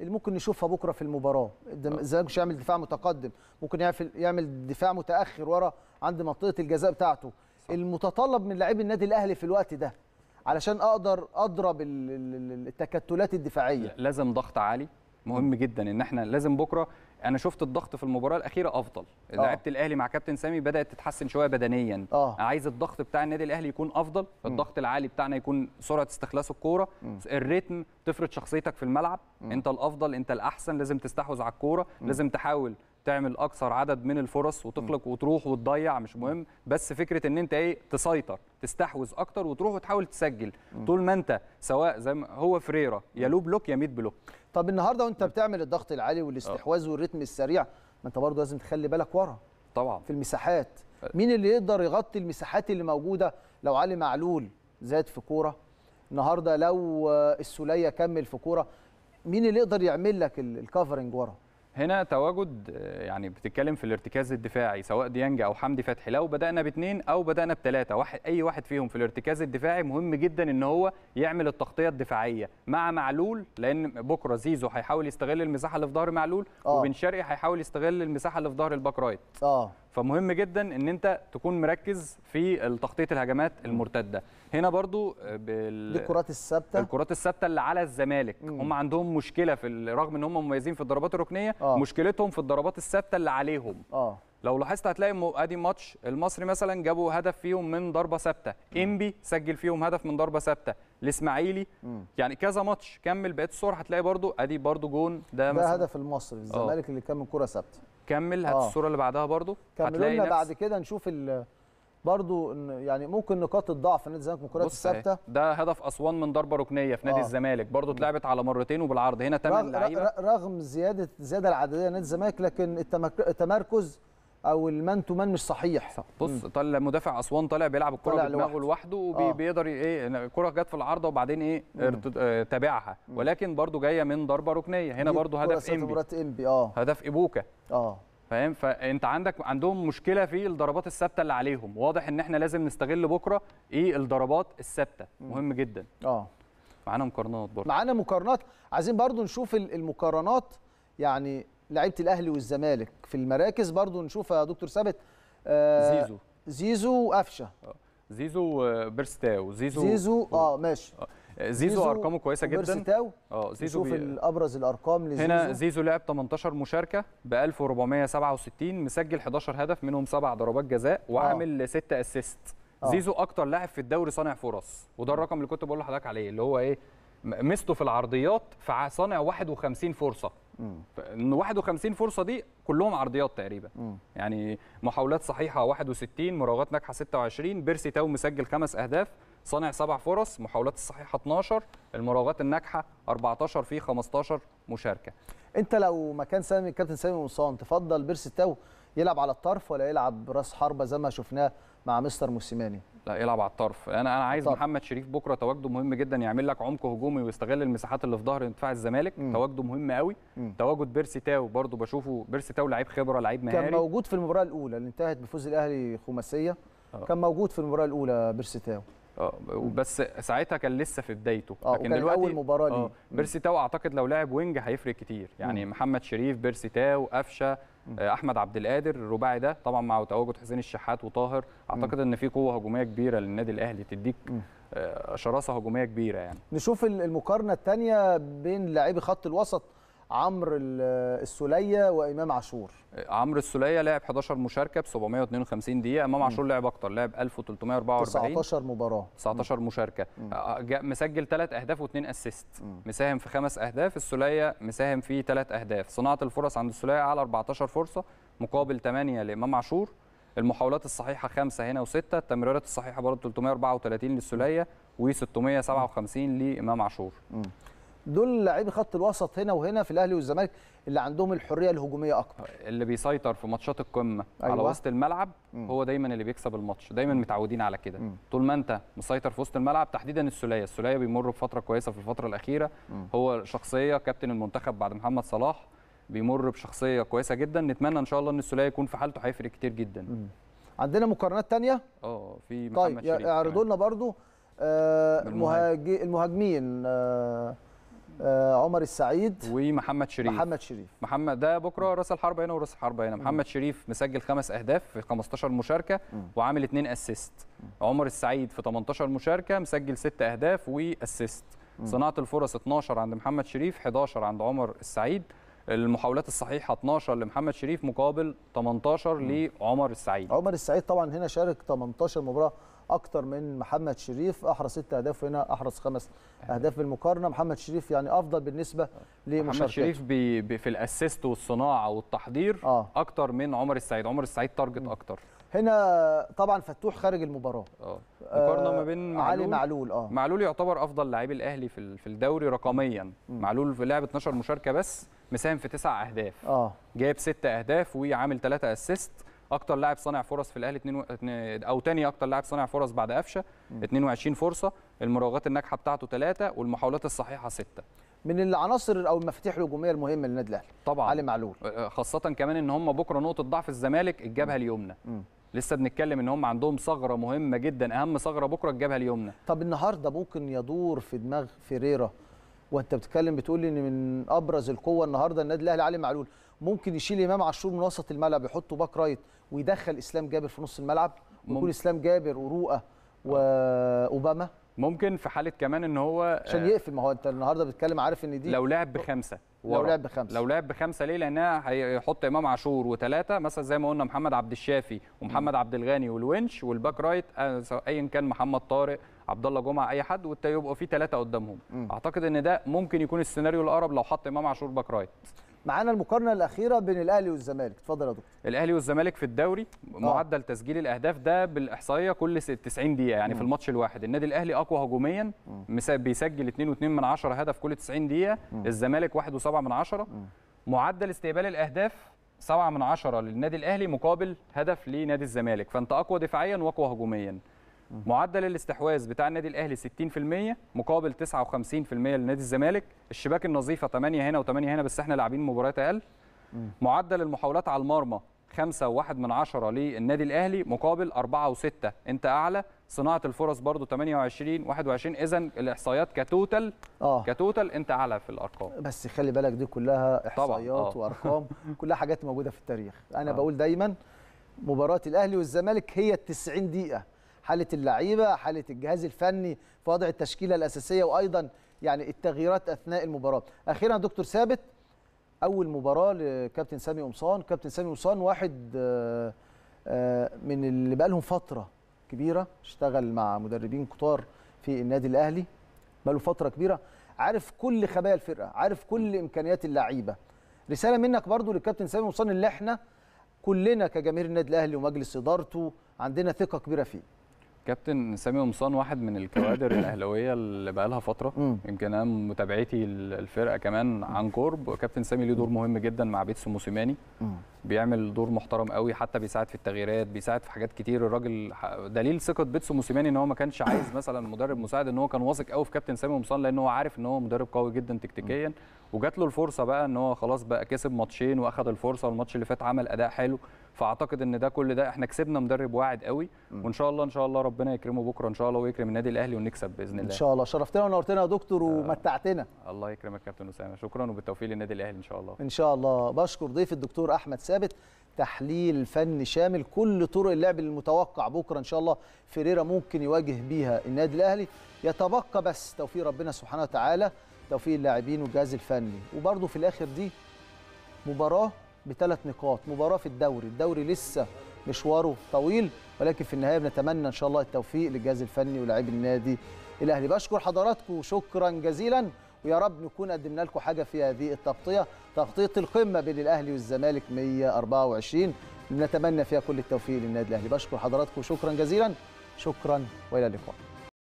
اللي ممكن نشوفها بكره في المباراه الزمالك آه. مش هيعمل دفاع متقدم ممكن يعمل دفاع متاخر ورا عند منطقه الجزاء بتاعته صح. المتطلب من لاعبي النادي الاهلي في الوقت ده علشان اقدر اضرب التكتلات الدفاعيه لازم ضغط عالي مهم جدا ان احنا لازم بكره انا شفت الضغط في المباراه الاخيره افضل آه. لعيبه الاهلي مع كابتن سامي بدات تتحسن شويه بدنيا أوه. عايز الضغط بتاع النادي الاهلي يكون افضل م. الضغط العالي بتاعنا يكون سرعه استخلاص الكوره الريتم تفرض شخصيتك في الملعب م. انت الافضل انت الاحسن لازم تستحوذ على الكوره لازم تحاول تعمل اكثر عدد من الفرص وتخلق وتروح وتضيع مش مهم بس فكره ان انت ايه تسيطر تستحوذ اكتر وتروح وتحاول تسجل طول ما انت سواء زي ما هو فريرا يا لو بلوك يا ميد بلوك طب النهارده وانت بتعمل الضغط العالي والاستحواذ آه. والريتم السريع ما انت برضه لازم تخلي بالك ورا طبعا في المساحات مين اللي يقدر يغطي المساحات اللي موجوده لو علي معلول زاد في كوره النهارده لو السوليه كمل في كوره مين اللي يقدر يعمل لك الكفرنج ورا هنا تواجد يعني بتتكلم في الارتكاز الدفاعي سواء ديانج او حمدي فتحي لو بدانا باثنين او بدانا بثلاثه واحد اي واحد فيهم في الارتكاز الدفاعي مهم جدا ان هو يعمل التغطيه الدفاعيه مع معلول لان بكره زيزو هيحاول يستغل المساحه اللي في ظهر معلول آه. وبن شرقي هيحاول يستغل المساحه اللي في ظهر الباك رايت اه فمهم جدا ان انت تكون مركز في تغطيه الهجمات المرتده هنا برضو آه، بال... الكرات الثابته الكرات الثابته اللي على الزمالك مم. هم عندهم مشكله في رغم ان هم مميزين في الضربات الركنيه آه. مشكلتهم في الضربات الثابته اللي عليهم اه لو لاحظت هتلاقي ادي ماتش المصري مثلا جابوا هدف فيهم من ضربه ثابته انبي سجل فيهم هدف من ضربه ثابته الاسماعيلي يعني كذا ماتش كمل بقيه الصور هتلاقي برضو ادي برضو جون ده, ده مثلا هدف المصري آه. الزمالك اللي كان من كره ثابته كمل هات آه. الصوره اللي بعدها برضو كملوا لنا بعد كده نشوف برضو يعني ممكن نقاط الضعف في نادي الزمالك من الكرات الثابته ده هدف اسوان من ضربه ركنيه في نادي آه. الزمالك برضو اتلعبت على مرتين وبالعرض هنا 8 لعيبه رغم زياده الزياده العدديه نادي الزمالك لكن التمركز او المان تو مان مش صحيح صح. بص طلع مدافع اسوان طالع بيلعب الكره بدماغه لوحده وبيقدر آه. ايه الكره جت في العارضه وبعدين ايه اه تابعها ولكن برده جايه من ضربه ركنيه هنا برده هدف امبي. امبي اه هدف ابوكا اه فاهم فانت عندك عندهم مشكله في الضربات الثابته اللي عليهم واضح ان احنا لازم نستغل بكره ايه الضربات الثابته مهم جدا اه معانا مقارنات برضه معانا مقارنات عايزين برضه نشوف المقارنات يعني لعيبه الاهلي والزمالك في المراكز برضو نشوفها يا دكتور ثابت آه، زيزو زيزو وقفشه آه، زيزو بيرستاو زيزو زيزو اه ماشي آه، زيزو, زيزو ارقامه كويسه جدا بيرستاو اه زيزو شوف بي... ابرز الارقام لزيزو هنا زيزو لعب 18 مشاركه ب 1467 مسجل 11 هدف منهم سبع ضربات جزاء وعامل آه. 6 اسيست آه. زيزو اكتر لاعب في الدوري صانع فرص وده الرقم اللي كنت بقول لحضرتك عليه اللي هو ايه ميزته في العرضيات فصانع 51 فرصه ان 51 فرصه دي كلهم عرضيات تقريبا مم. يعني محاولات صحيحه 61 مراوغات ناجحه 26 بيرسي تاو مسجل خمس اهداف صانع سبع فرص محاولات الصحيحه 12 المراوغات الناجحه 14 في 15 مشاركه انت لو مكان سامي كابتن سامي قمصان تفضل بيرسي تاو يلعب على الطرف ولا يلعب راس حربه زي ما شفناه مع مستر موسيماني لا يلعب على الطرف انا انا عايز الطرف. محمد شريف بكره تواجده مهم جدا يعمل لك عمق هجومي ويستغل المساحات اللي في ظهر دفاع الزمالك م. تواجده مهم قوي م. تواجد بيرسي تاو برده بشوفه بيرسي تاو لعيب خبره لعيب مهاري كان موجود في المباراه الاولى اللي انتهت بفوز الاهلي خماسيه آه. كان موجود في المباراه الاولى بيرسي تاو آه، بس ساعتها كان لسه في بدايته آه، لكن دلوقتي اول مباراه ليه آه، بيرسي تاو اعتقد لو لعب وينج هيفرق كتير يعني مم. محمد شريف بيرسي تاو قفشه احمد عبد القادر الرباعي ده طبعا مع تواجد حسين الشحات وطاهر اعتقد ان في قوه هجوميه كبيره للنادي الاهلي تديك شراسه هجوميه كبيره يعني نشوف المقارنه الثانيه بين لاعبي خط الوسط عمرو السوليه وامام عاشور عمرو السوليه لعب 11 مشاركه ب 752 دقيقه امام عاشور لعب اكتر لعب 1344 19 مباراه 19 مشاركه آه، آه، مسجل 3 اهداف و2 اسيست مساهم في 5 اهداف السوليه مساهم في 3 اهداف صناعه الفرص عند السوليه على 14 فرصه مقابل 8 لامام عاشور المحاولات الصحيحه 5 هنا و6 التمريرات الصحيحه برضه 334 للسوليه و657 لامام عاشور دول لاعبي خط الوسط هنا وهنا في الاهلي والزمالك اللي عندهم الحريه الهجوميه اكتر اللي بيسيطر في ماتشات القمه أيوة. على وسط الملعب م. هو دايما اللي بيكسب الماتش دايما متعودين على كده طول ما انت مسيطر في وسط الملعب تحديدا السلية السلية بيمر بفتره كويسه في الفتره الاخيره م. هو شخصيه كابتن المنتخب بعد محمد صلاح بيمر بشخصيه كويسه جدا نتمنى ان شاء الله ان السلية يكون في حالته هيفرق كتير جدا م. عندنا مقارنات ثانيه اه في طيب، محمد طيب اعرضوا لنا برضو آه المهاجمين آه آه، عمر السعيد ومحمد شريف محمد شريف محمد ده بكره راس الحربه هنا وراس الحربه هنا محمد شريف مسجل خمس اهداف في 15 مشاركه وعامل اثنين اسيست عمر السعيد في 18 مشاركه مسجل ست اهداف واسيست صناعه الفرص 12 عند محمد شريف 11 عند عمر السعيد المحاولات الصحيحه 12 لمحمد شريف مقابل 18 لعمر السعيد عمر السعيد طبعا هنا شارك 18 مباراه اكتر من محمد شريف احرز ست اهداف هنا احرز خمس اهداف بالمقارنه محمد شريف يعني افضل بالنسبه لمشاركته محمد شريف بي بي في الاسيست والصناعه والتحضير آه. اكتر من عمر السعيد عمر السعيد تارجت اكتر هنا طبعا فتوح خارج المباراه اه مقارنه ما بين آه، معلول علي معلول اه معلول يعتبر افضل لعيب الاهلي في في الدوري رقميا م. معلول في لعب 12 مشاركه بس مساهم في تسع اهداف اه جايب ست اهداف وعامل ثلاثه اسيست اكتر لاعب صانع فرص في الاهلي و... او تاني اكتر لاعب صانع فرص بعد قفشه 22 فرصه المراوغات الناجحه بتاعته 3 والمحاولات الصحيحه 6 من العناصر او المفاتيح الهجوميه المهمه للنادي الاهلي طبعا علي معلول خاصه كمان ان هم بكره نقطه ضعف الزمالك الجبهه اليمنى لسه بنتكلم ان هم عندهم ثغره مهمه جدا اهم ثغره بكره الجبهه اليمنى طب النهارده ممكن يدور في دماغ فيريرا وانت بتتكلم بتقول ان من ابرز القوه النهارده النادي الاهلي علي معلول ممكن يشيل امام عاشور من وسط الملعب يحطه باك رايت ويدخل اسلام جابر في نص الملعب ويكون اسلام جابر ورؤى آه. واوباما ممكن في حاله كمان ان هو عشان آه، يقفل ما هو انت النهارده بتتكلم عارف ان دي لو لعب بخمسه لو لعب بخمسه لو لعب بخمسه ليه لانها هيحط امام عاشور وثلاثه مثلا زي ما قلنا محمد عبد الشافي ومحمد عبد الغني والونش والباك رايت آه، ايا كان محمد طارق عبد الله جمعه اي حد ويبقوا في ثلاثه قدامهم م. اعتقد ان ده ممكن يكون السيناريو الاقرب لو حط امام عاشور باك رايت معانا المقارنه الاخيره بين الاهلي والزمالك اتفضل يا دكتور الاهلي والزمالك في الدوري آه. معدل تسجيل الاهداف ده بالاحصائيه كل 90 دقيقه يعني م. في الماتش الواحد النادي الاهلي اقوى هجوميا بيسجل 2.2 من 10 هدف كل 90 دقيقه الزمالك 1.7 من 10 م. معدل استقبال الاهداف 7 من 10 للنادي الاهلي مقابل هدف لنادي الزمالك فانت اقوى دفاعيا واقوى هجوميا معدل الاستحواذ بتاع النادي الاهلي 60% مقابل 59% لنادي الزمالك الشباك النظيفه 8 هنا و8 هنا بس احنا لاعبين مباريات اقل معدل المحاولات على المرمى 5.1 للنادي الاهلي مقابل 4 و6 انت اعلى صناعه الفرص برضو 28 21 اذا الاحصائيات كتوتال آه. كتوتال انت اعلى في الارقام بس خلي بالك دي كلها احصائيات طبعًا. آه. وارقام كلها حاجات موجوده في التاريخ انا آه. بقول دايما مباراه الاهلي والزمالك هي ال 90 دقيقه حاله اللعيبه حاله الجهاز الفني في وضع التشكيله الاساسيه وايضا يعني التغييرات اثناء المباراه اخيرا دكتور ثابت اول مباراه لكابتن سامي قمصان كابتن سامي قمصان واحد آه، آه، من اللي بقالهم فتره كبيره اشتغل مع مدربين كتار في النادي الاهلي بقاله فتره كبيره عارف كل خبايا الفرقه عارف كل امكانيات اللعيبه رساله منك برضو للكابتن سامي قمصان اللي احنا كلنا كجماهير النادي الاهلي ومجلس ادارته عندنا ثقه كبيره فيه كابتن سامي قمصان واحد من الكوادر الاهلاويه اللي بقى لها فتره يمكن انا متابعتي الفرقه كمان عن قرب كابتن سامي ليه دور مهم جدا مع بيتسو موسيماني بيعمل دور محترم قوي حتى بيساعد في التغييرات بيساعد في حاجات كتير الراجل دليل ثقه بيتسو موسيماني ان هو ما كانش عايز مثلا مدرب مساعد ان هو كان واثق قوي في كابتن سامي قمصان لان هو عارف ان هو مدرب قوي جدا تكتيكيا وجات له الفرصه بقى ان هو خلاص بقى كسب ماتشين واخد الفرصه والماتش اللي فات عمل اداء حلو فاعتقد ان ده كل ده احنا كسبنا مدرب واعد قوي وان شاء الله ان شاء الله ربنا يكرمه بكره ان شاء الله ويكرم النادي الاهلي ونكسب باذن الله ان شاء الله شرفتنا ونورتنا يا دكتور آه. ومتعتنا آه الله يكرمك كابتن اسامه شكرا وبالتوفيق للنادي الاهلي ان شاء الله ان شاء الله بشكر ضيف الدكتور احمد ثابت تحليل فني شامل كل طرق اللعب المتوقع بكره ان شاء الله فيريرا ممكن يواجه بيها النادي الاهلي يتبقى بس توفيق ربنا سبحانه وتعالى توفيق اللاعبين والجهاز الفني وبرده في الاخر دي مباراه بثلاث نقاط مباراه في الدوري الدوري لسه مشواره طويل ولكن في النهايه بنتمنى ان شاء الله التوفيق للجهاز الفني ولاعبي النادي الاهلي بشكر حضراتكم شكرا جزيلا ويا رب نكون قدمنا لكم حاجه في هذه التغطيه تغطيه القمه بين الاهلي والزمالك 124 نتمنى فيها كل التوفيق للنادي الاهلي بشكر حضراتكم شكرا جزيلا شكرا والى اللقاء